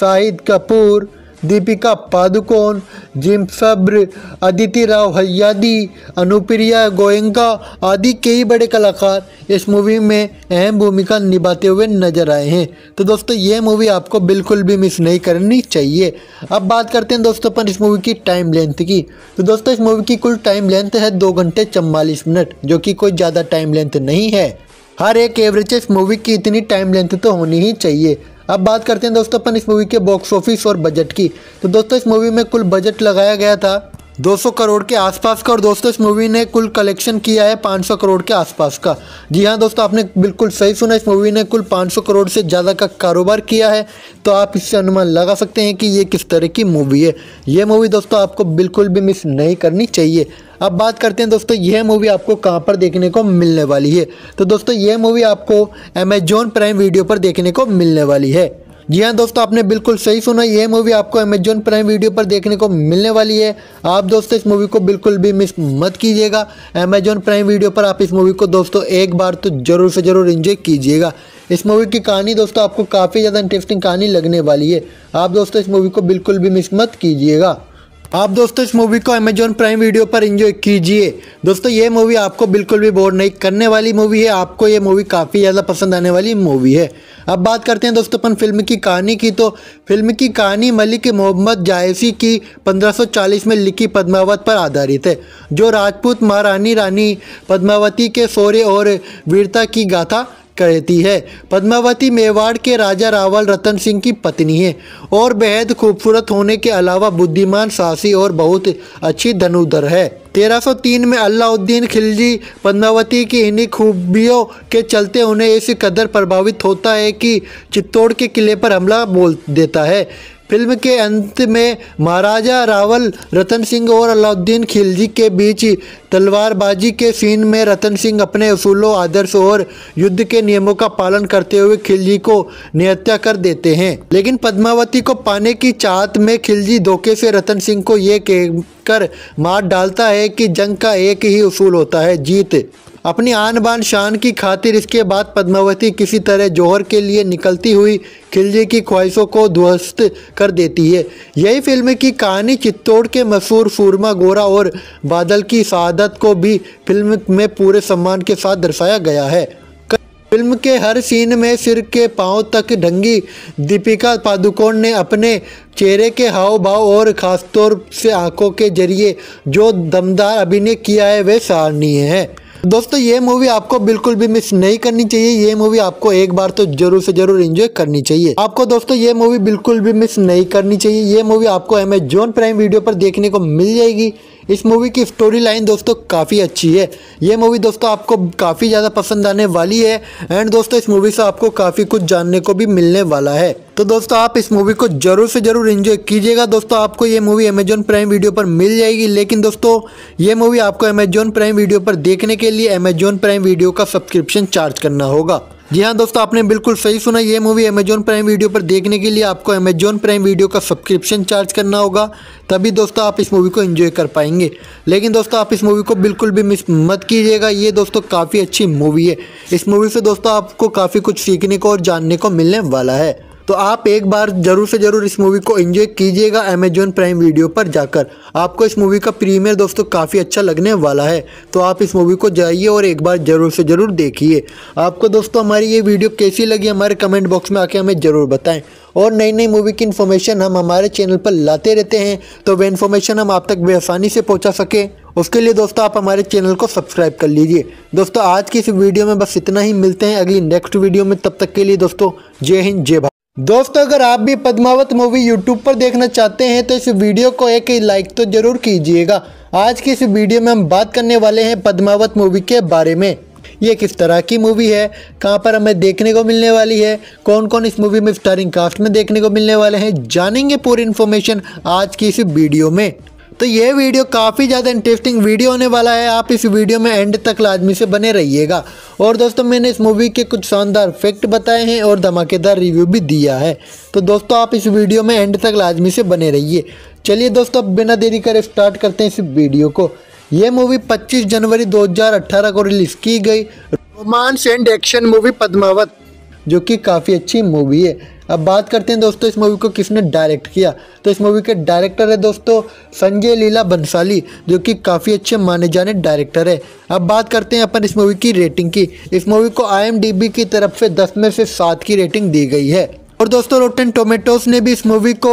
शाहिद कपूर दीपिका पादुकोण जिम सब्र अदिति राव हयादी अनुप्रिया गोयंका आदि कई बड़े कलाकार इस मूवी में अहम भूमिका निभाते हुए नजर आए हैं तो दोस्तों ये मूवी आपको बिल्कुल भी मिस नहीं करनी चाहिए अब बात करते हैं दोस्तों अपन इस मूवी की टाइम लेंथ की तो दोस्तों इस मूवी की कुल टाइम लेंथ है दो घंटे चम्बालीस मिनट जो कि कोई ज़्यादा टाइम लेंथ नहीं है हर एक एवरेज इस मूवी की इतनी टाइम लेंथ तो होनी ही चाहिए अब बात करते हैं दोस्तों अपन इस मूवी के बॉक्स ऑफिस और बजट की तो दोस्तों इस मूवी में कुल बजट लगाया गया था 200 करोड़ के आसपास का और दोस्तों इस मूवी ने कुल कलेक्शन किया है 500 करोड़ के आसपास का जी हाँ दोस्तों आपने बिल्कुल सही सुना इस मूवी ने कुल 500 करोड़ से ज़्यादा का कारोबार किया है तो आप इससे अनुमान लगा सकते हैं कि ये किस तरह की मूवी है ये मूवी दोस्तों आपको बिल्कुल भी मिस नहीं करनी चाहिए अब बात करते हैं दोस्तों यह मूवी आपको कहाँ पर देखने को मिलने वाली है तो दोस्तों यह मूवी आपको अमेजोन प्राइम वीडियो पर देखने को मिलने वाली है जी हाँ दोस्तों आपने बिल्कुल सही सुना यह मूवी आपको अमेजोन प्राइम वीडियो पर देखने को मिलने वाली है आप दोस्तों इस मूवी को बिल्कुल भी मिस मत कीजिएगा अमेजोन प्राइम वीडियो पर आप इस मूवी को दोस्तों एक बार तो ज़रूर से ज़रूर इन्जॉय कीजिएगा इस मूवी की कहानी दोस्तों आपको काफ़ी ज़्यादा इंटरेस्टिंग कहानी लगने वाली है आप दोस्तों इस मूवी को बिल्कुल भी मिस मत कीजिएगा आप दोस्तों इस मूवी को अमेजोन प्राइम वीडियो पर एंजॉय कीजिए दोस्तों ये मूवी आपको बिल्कुल भी बोर नहीं करने वाली मूवी है आपको ये मूवी काफ़ी ज़्यादा पसंद आने वाली मूवी है अब बात करते हैं दोस्तों अपन फिल्म की कहानी की तो फिल्म की कहानी मलिक मोहम्मद जायसी की 1540 में लिखी पद्मावत पर आधारित है जो राजपूत महारानी रानी पद्मावती के शौर्य और वीरता की गाथा कहती है पद्मावती मेवाड़ के राजा रावल रतन सिंह की पत्नी है और बेहद खूबसूरत होने के अलावा बुद्धिमान साहसी और बहुत अच्छी धनुधर है 1303 में अलाउद्दीन खिलजी पद्मावती की इन्हीं खूबियों के चलते उन्हें इस कदर प्रभावित होता है कि चित्तौड़ के किले पर हमला बोल देता है फिल्म के अंत में महाराजा रावल रतन सिंह और अलाउद्दीन खिलजी के बीच तलवारबाजी के सीन में रतन सिंह अपने असूलों आदर्श और युद्ध के नियमों का पालन करते हुए खिलजी को निहत्या कर देते हैं लेकिन पद्मावती को पाने की चाहत में खिलजी धोखे से रतन सिंह को ये कहकर मार डालता है कि जंग का एक ही उसूल होता है जीत अपनी आन बान शान की खातिर इसके बाद पद्मावती किसी तरह जौहर के लिए निकलती हुई खिलजी की ख्वाहिशों को ध्वस्त कर देती है यही फिल्म की कहानी चित्तौड़ के मशहूर सूरमा गोरा और बादल की शहादत को भी फिल्म में पूरे सम्मान के साथ दर्शाया गया है फिल्म के हर सीन में सिर के पांव तक ढंगी दीपिका पादुकोण ने अपने चेहरे के हाव भाव और ख़ासतौर से आंखों के जरिए जो दमदार अभिनय किया है वह सराहनीय है दोस्तों ये मूवी आपको बिल्कुल भी मिस नहीं करनी चाहिए ये मूवी आपको एक बार तो जरूर से जरूर एंजॉय करनी चाहिए आपको दोस्तों ये मूवी बिल्कुल भी मिस नहीं करनी चाहिए ये मूवी आपको अमेजोन प्राइम वीडियो पर देखने को मिल जाएगी इस मूवी की स्टोरी लाइन दोस्तों काफ़ी अच्छी है ये मूवी दोस्तों आपको काफ़ी ज़्यादा पसंद आने वाली है एंड दोस्तों इस मूवी से आपको काफ़ी कुछ जानने को भी मिलने वाला है तो दोस्तों आप इस मूवी को जरूर से जरूर इन्जॉय कीजिएगा दोस्तों आपको ये मूवी अमेजोन प्राइम वीडियो पर मिल जाएगी लेकिन दोस्तों ये मूवी आपको अमेजॉन प्राइम वीडियो पर देखने के लिए अमेजॉन प्राइम वीडियो का सब्सक्रिप्शन चार्ज करना होगा जी हाँ दोस्तों आपने बिल्कुल सही सुना ये मूवी अमेजोन प्राइम वीडियो पर देखने के लिए आपको अमेजॉन प्राइम वीडियो का सब्सक्रिप्शन चार्ज करना होगा तभी दोस्तों आप इस मूवी को एंजॉय कर पाएंगे लेकिन दोस्तों आप इस मूवी को बिल्कुल भी मिस मत कीजिएगा ये दोस्तों काफ़ी अच्छी मूवी है इस मूवी से दोस्तों आपको काफ़ी कुछ सीखने को और जानने को मिलने वाला है तो आप एक बार ज़रूर से ज़रूर इस मूवी को एंजॉय कीजिएगा अमेजोन प्राइम वीडियो पर जाकर आपको इस मूवी का प्रीमियर दोस्तों काफ़ी अच्छा लगने वाला है तो आप इस मूवी को जाइए और एक बार ज़रूर से ज़रूर देखिए आपको दोस्तों हमारी ये वीडियो कैसी लगी हमारे कमेंट बॉक्स में आके हमें ज़रूर बताएं और नई नई मूवी की इन्फॉर्मेशन हम हमारे चैनल पर लाते रहते हैं तो वह इन्फॉर्मेशन हम आप तक बेआसानी से पहुँचा सकें उसके लिए दोस्तों आप हमारे चैनल को सब्सक्राइब कर लीजिए दोस्तों आज की इस वीडियो में बस इतना ही मिलते हैं अगली नेक्स्ट वीडियो में तब तक के लिए दोस्तों जय हिंद जय भारत दोस्तों अगर आप भी पद्मावत मूवी यूट्यूब पर देखना चाहते हैं तो इस वीडियो को एक लाइक तो जरूर कीजिएगा आज की इस वीडियो में हम बात करने वाले हैं पद्मावत मूवी के बारे में ये किस तरह की मूवी है कहाँ पर हमें देखने को मिलने वाली है कौन कौन इस मूवी में स्टारिंग कास्ट में देखने को मिलने वाले हैं जानेंगे पूरी इन्फॉर्मेशन आज की इस वीडियो में तो ये वीडियो काफ़ी ज़्यादा इंटरेस्टिंग वीडियो होने वाला है आप इस वीडियो में एंड तक लाजमी से बने रहिएगा और दोस्तों मैंने इस मूवी के कुछ शानदार फैक्ट बताए हैं और धमाकेदार रिव्यू भी दिया है तो दोस्तों आप इस वीडियो में एंड तक लाजमी से बने रहिए चलिए दोस्तों अब बिना देरी करे स्टार्ट करते हैं इस वीडियो को ये मूवी पच्चीस जनवरी दो को रिलीज़ की गई romance and action movie Padmaavat जो कि काफ़ी अच्छी मूवी है अब बात करते हैं दोस्तों इस मूवी को किसने डायरेक्ट किया तो इस मूवी के डायरेक्टर है दोस्तों संजय लीला बंसाली जो कि काफ़ी अच्छे माने जाने डायरेक्टर है अब बात करते हैं अपन इस मूवी की रेटिंग की इस मूवी को आई की तरफ से दस में से सात की रेटिंग दी गई है और दोस्तों रोटेन टोमेटोज ने भी इस मूवी को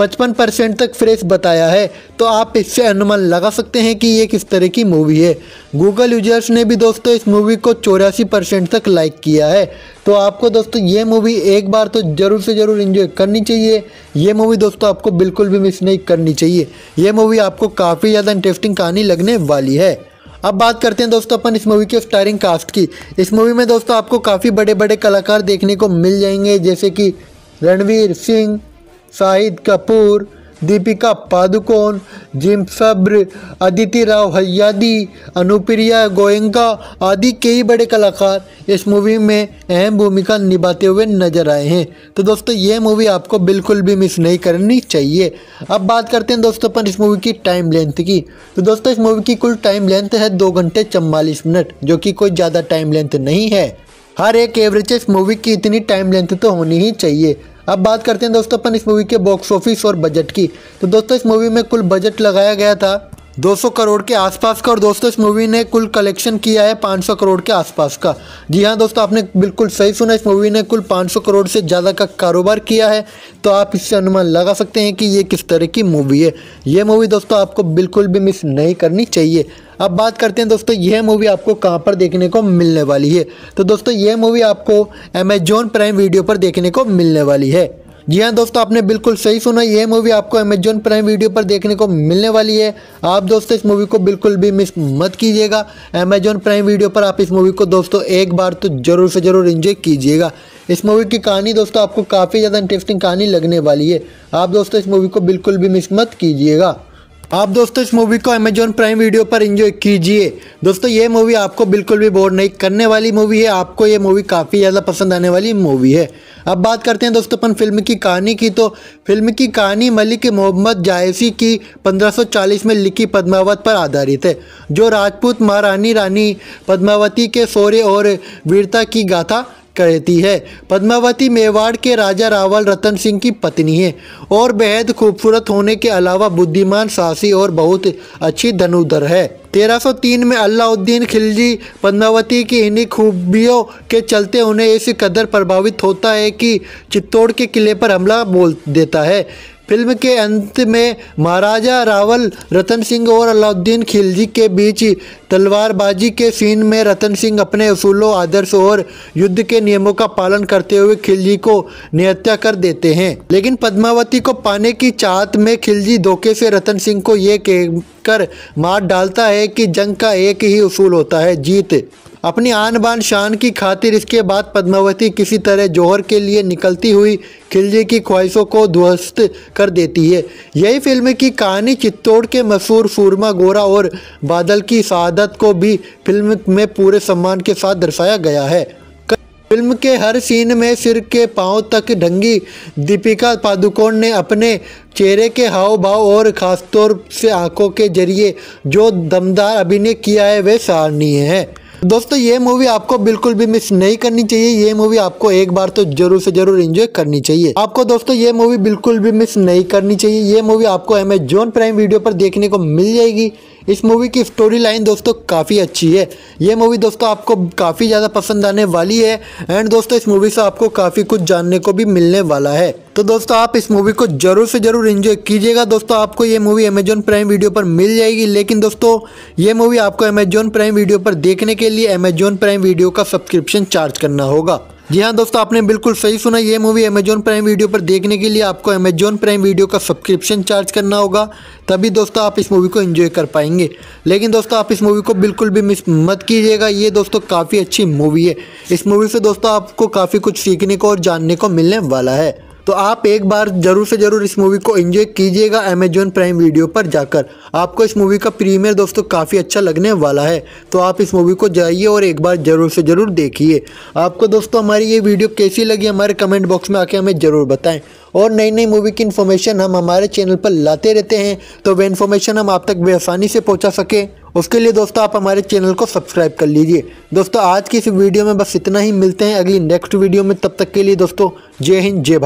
55 परसेंट तक फ्रेश बताया है तो आप इससे अनुमान लगा सकते हैं कि ये किस तरह की मूवी है गूगल यूजर्स ने भी दोस्तों इस मूवी को चौरासी परसेंट तक लाइक किया है तो आपको दोस्तों ये मूवी एक बार तो ज़रूर से ज़रूर इन्जॉय करनी चाहिए ये मूवी दोस्तों आपको बिल्कुल भी मिस नहीं करनी चाहिए ये मूवी आपको काफ़ी ज़्यादा इंटरेस्टिंग कहानी लगने वाली है अब बात करते हैं दोस्तों अपन इस मूवी के स्टारिंग कास्ट की इस मूवी में दोस्तों आपको काफ़ी बड़े बड़े कलाकार देखने को मिल जाएंगे जैसे कि रणवीर सिंह शाहिद कपूर दीपिका पादुकोण जिम सब्र अदिति राव हयादी अनुप्रिया गोयंका आदि कई बड़े कलाकार इस मूवी में अहम भूमिका निभाते हुए नजर आए हैं तो दोस्तों ये मूवी आपको बिल्कुल भी मिस नहीं करनी चाहिए अब बात करते हैं दोस्तों पर इस मूवी की टाइम लेंथ की तो दोस्तों इस मूवी की कुल टाइम लेंथ है दो घंटे चम्बालीस मिनट जो कि कोई ज़्यादा टाइम लेंथ नहीं है हर एक एवरेज मूवी की इतनी टाइम लेंथ तो होनी ही चाहिए अब बात करते हैं दोस्तों अपन इस मूवी के बॉक्स ऑफिस और बजट की तो दोस्तों इस मूवी में कुल बजट लगाया गया था 200 करोड़ के आसपास का और दोस्तों इस मूवी ने कुल कलेक्शन किया है 500 करोड़ के आसपास का जी हाँ दोस्तों आपने बिल्कुल सही सुना इस मूवी ने कुल 500 करोड़ से ज़्यादा का कारोबार किया है तो आप इससे अनुमान लगा सकते हैं कि ये किस तरह की मूवी है ये मूवी दोस्तों आपको बिल्कुल भी मिस नहीं करनी चाहिए अब बात करते हैं दोस्तों यह मूवी आपको कहाँ पर देखने को मिलने वाली है तो दोस्तों यह मूवी आपको अमेजोन प्राइम वीडियो पर देखने को मिलने वाली है जी हाँ दोस्तों आपने बिल्कुल सही सुना यह मूवी आपको अमेजोन प्राइम वीडियो पर देखने को मिलने वाली है आप दोस्तों इस मूवी को बिल्कुल भी मिस मत कीजिएगा अमेजोन प्राइम वीडियो पर आप इस मूवी को दोस्तों एक बार तो ज़रूर से ज़रूर इन्जॉय कीजिएगा इस मूवी की कहानी दोस्तों आपको काफ़ी ज़्यादा इंटरेस्टिंग कहानी लगने वाली है आप दोस्तों इस मूवी को बिल्कुल भी मिस मत कीजिएगा आप दोस्तों इस मूवी को अमेजोन प्राइम वीडियो पर एंजॉय कीजिए दोस्तों ये मूवी आपको बिल्कुल भी बोर नहीं करने वाली मूवी है आपको ये मूवी काफ़ी ज़्यादा पसंद आने वाली मूवी है अब बात करते हैं दोस्तों अपन फिल्म की कहानी की तो फिल्म की कहानी मलिक मोहम्मद जायसी की 1540 में लिखी पद्मावत पर आधारित है जो राजपूत महारानी रानी पद्मावती के शौर्य और वीरता की गाथा कहती है पद्मावती मेवाड़ के राजा रावल रतन सिंह की पत्नी है और बेहद खूबसूरत होने के अलावा बुद्धिमान साहसी और बहुत अच्छी धनुधर है 1303 में अलाउद्दीन खिलजी पद्मावती की इन्हीं खूबियों के चलते उन्हें इस कदर प्रभावित होता है कि चित्तौड़ के किले पर हमला बोल देता है फिल्म के अंत में महाराजा रावल रतन सिंह और अलाउद्दीन खिलजी के बीच तलवारबाजी के सीन में रतन सिंह अपने असूलों आदर्श और युद्ध के नियमों का पालन करते हुए खिलजी को निहत्या कर देते हैं लेकिन पद्मावती को पाने की चाहत में खिलजी धोखे से रतन सिंह को ये कहकर मार डालता है कि जंग का एक ही उसूल होता है जीत अपनी आन बान शान की खातिर इसके बाद पद्मावती किसी तरह जौहर के लिए निकलती हुई खिलजी की ख्वाहिशों को ध्वस्त कर देती है यही फिल्म की कहानी चित्तौड़ के मशहूर सूरमा गोरा और बादल की शहादत को भी फिल्म में पूरे सम्मान के साथ दर्शाया गया है फिल्म के हर सीन में सिर के पांव तक ढंगी दीपिका पादुकोण ने अपने चेहरे के हाव भाव और ख़ासतौर से आंखों के जरिए जो दमदार अभिनय किया है वे सराहनीय है दोस्तों ये मूवी आपको बिल्कुल भी मिस नहीं करनी चाहिए ये मूवी आपको एक बार तो जरूर से जरूर एंजॉय करनी चाहिए आपको दोस्तों ये मूवी बिल्कुल भी मिस नहीं करनी चाहिए ये मूवी आपको एमेजोन प्राइम वीडियो पर देखने को मिल जाएगी इस मूवी की स्टोरी लाइन दोस्तों काफ़ी अच्छी है ये मूवी दोस्तों आपको काफ़ी ज़्यादा पसंद आने वाली है एंड दोस्तों इस मूवी से आपको काफ़ी कुछ जानने को भी मिलने वाला है तो दोस्तों आप इस मूवी को जरूर से जरूर इन्जॉय कीजिएगा दोस्तों आपको ये मूवी अमेजॉन प्राइम वीडियो पर मिल जाएगी लेकिन दोस्तों ये मूवी आपको अमेजॉन प्राइम वीडियो पर देखने के लिए अमेजॉन प्राइम वीडियो का सब्सक्रिप्शन चार्ज करना होगा जी हाँ दोस्तों आपने बिल्कुल सही सुना ये मूवी अमेजोन प्राइम वीडियो पर देखने के लिए आपको अमेजोन प्राइम वीडियो का सब्सक्रिप्शन चार्ज करना होगा तभी दोस्तों आप इस मूवी को एंजॉय कर पाएंगे लेकिन दोस्तों आप इस मूवी को बिल्कुल भी मिस मत कीजिएगा ये दोस्तों काफ़ी अच्छी मूवी है इस मूवी से दोस्तों आपको काफ़ी कुछ सीखने को और जानने को मिलने वाला है तो आप एक बार ज़रूर से ज़रूर इस मूवी को इन्जॉय कीजिएगा अमेजोन प्राइम वीडियो पर जाकर आपको इस मूवी का प्रीमियर दोस्तों काफ़ी अच्छा लगने वाला है तो आप इस मूवी को जाइए और एक बार ज़रूर से ज़रूर देखिए आपको दोस्तों हमारी ये वीडियो कैसी लगी हमारे कमेंट बॉक्स में आके हमें ज़रूर बताएँ और नई नई मूवी की इन्फॉर्मेशन हम हमारे चैनल पर लाते रहते हैं तो वह इन्फॉर्मेशन हम आप तक बेआसानी से पहुंचा सकें उसके लिए दोस्तों आप हमारे चैनल को सब्सक्राइब कर लीजिए दोस्तों आज की इस वीडियो में बस इतना ही मिलते हैं अगली नेक्स्ट वीडियो में तब तक के लिए दोस्तों जय हिंद जय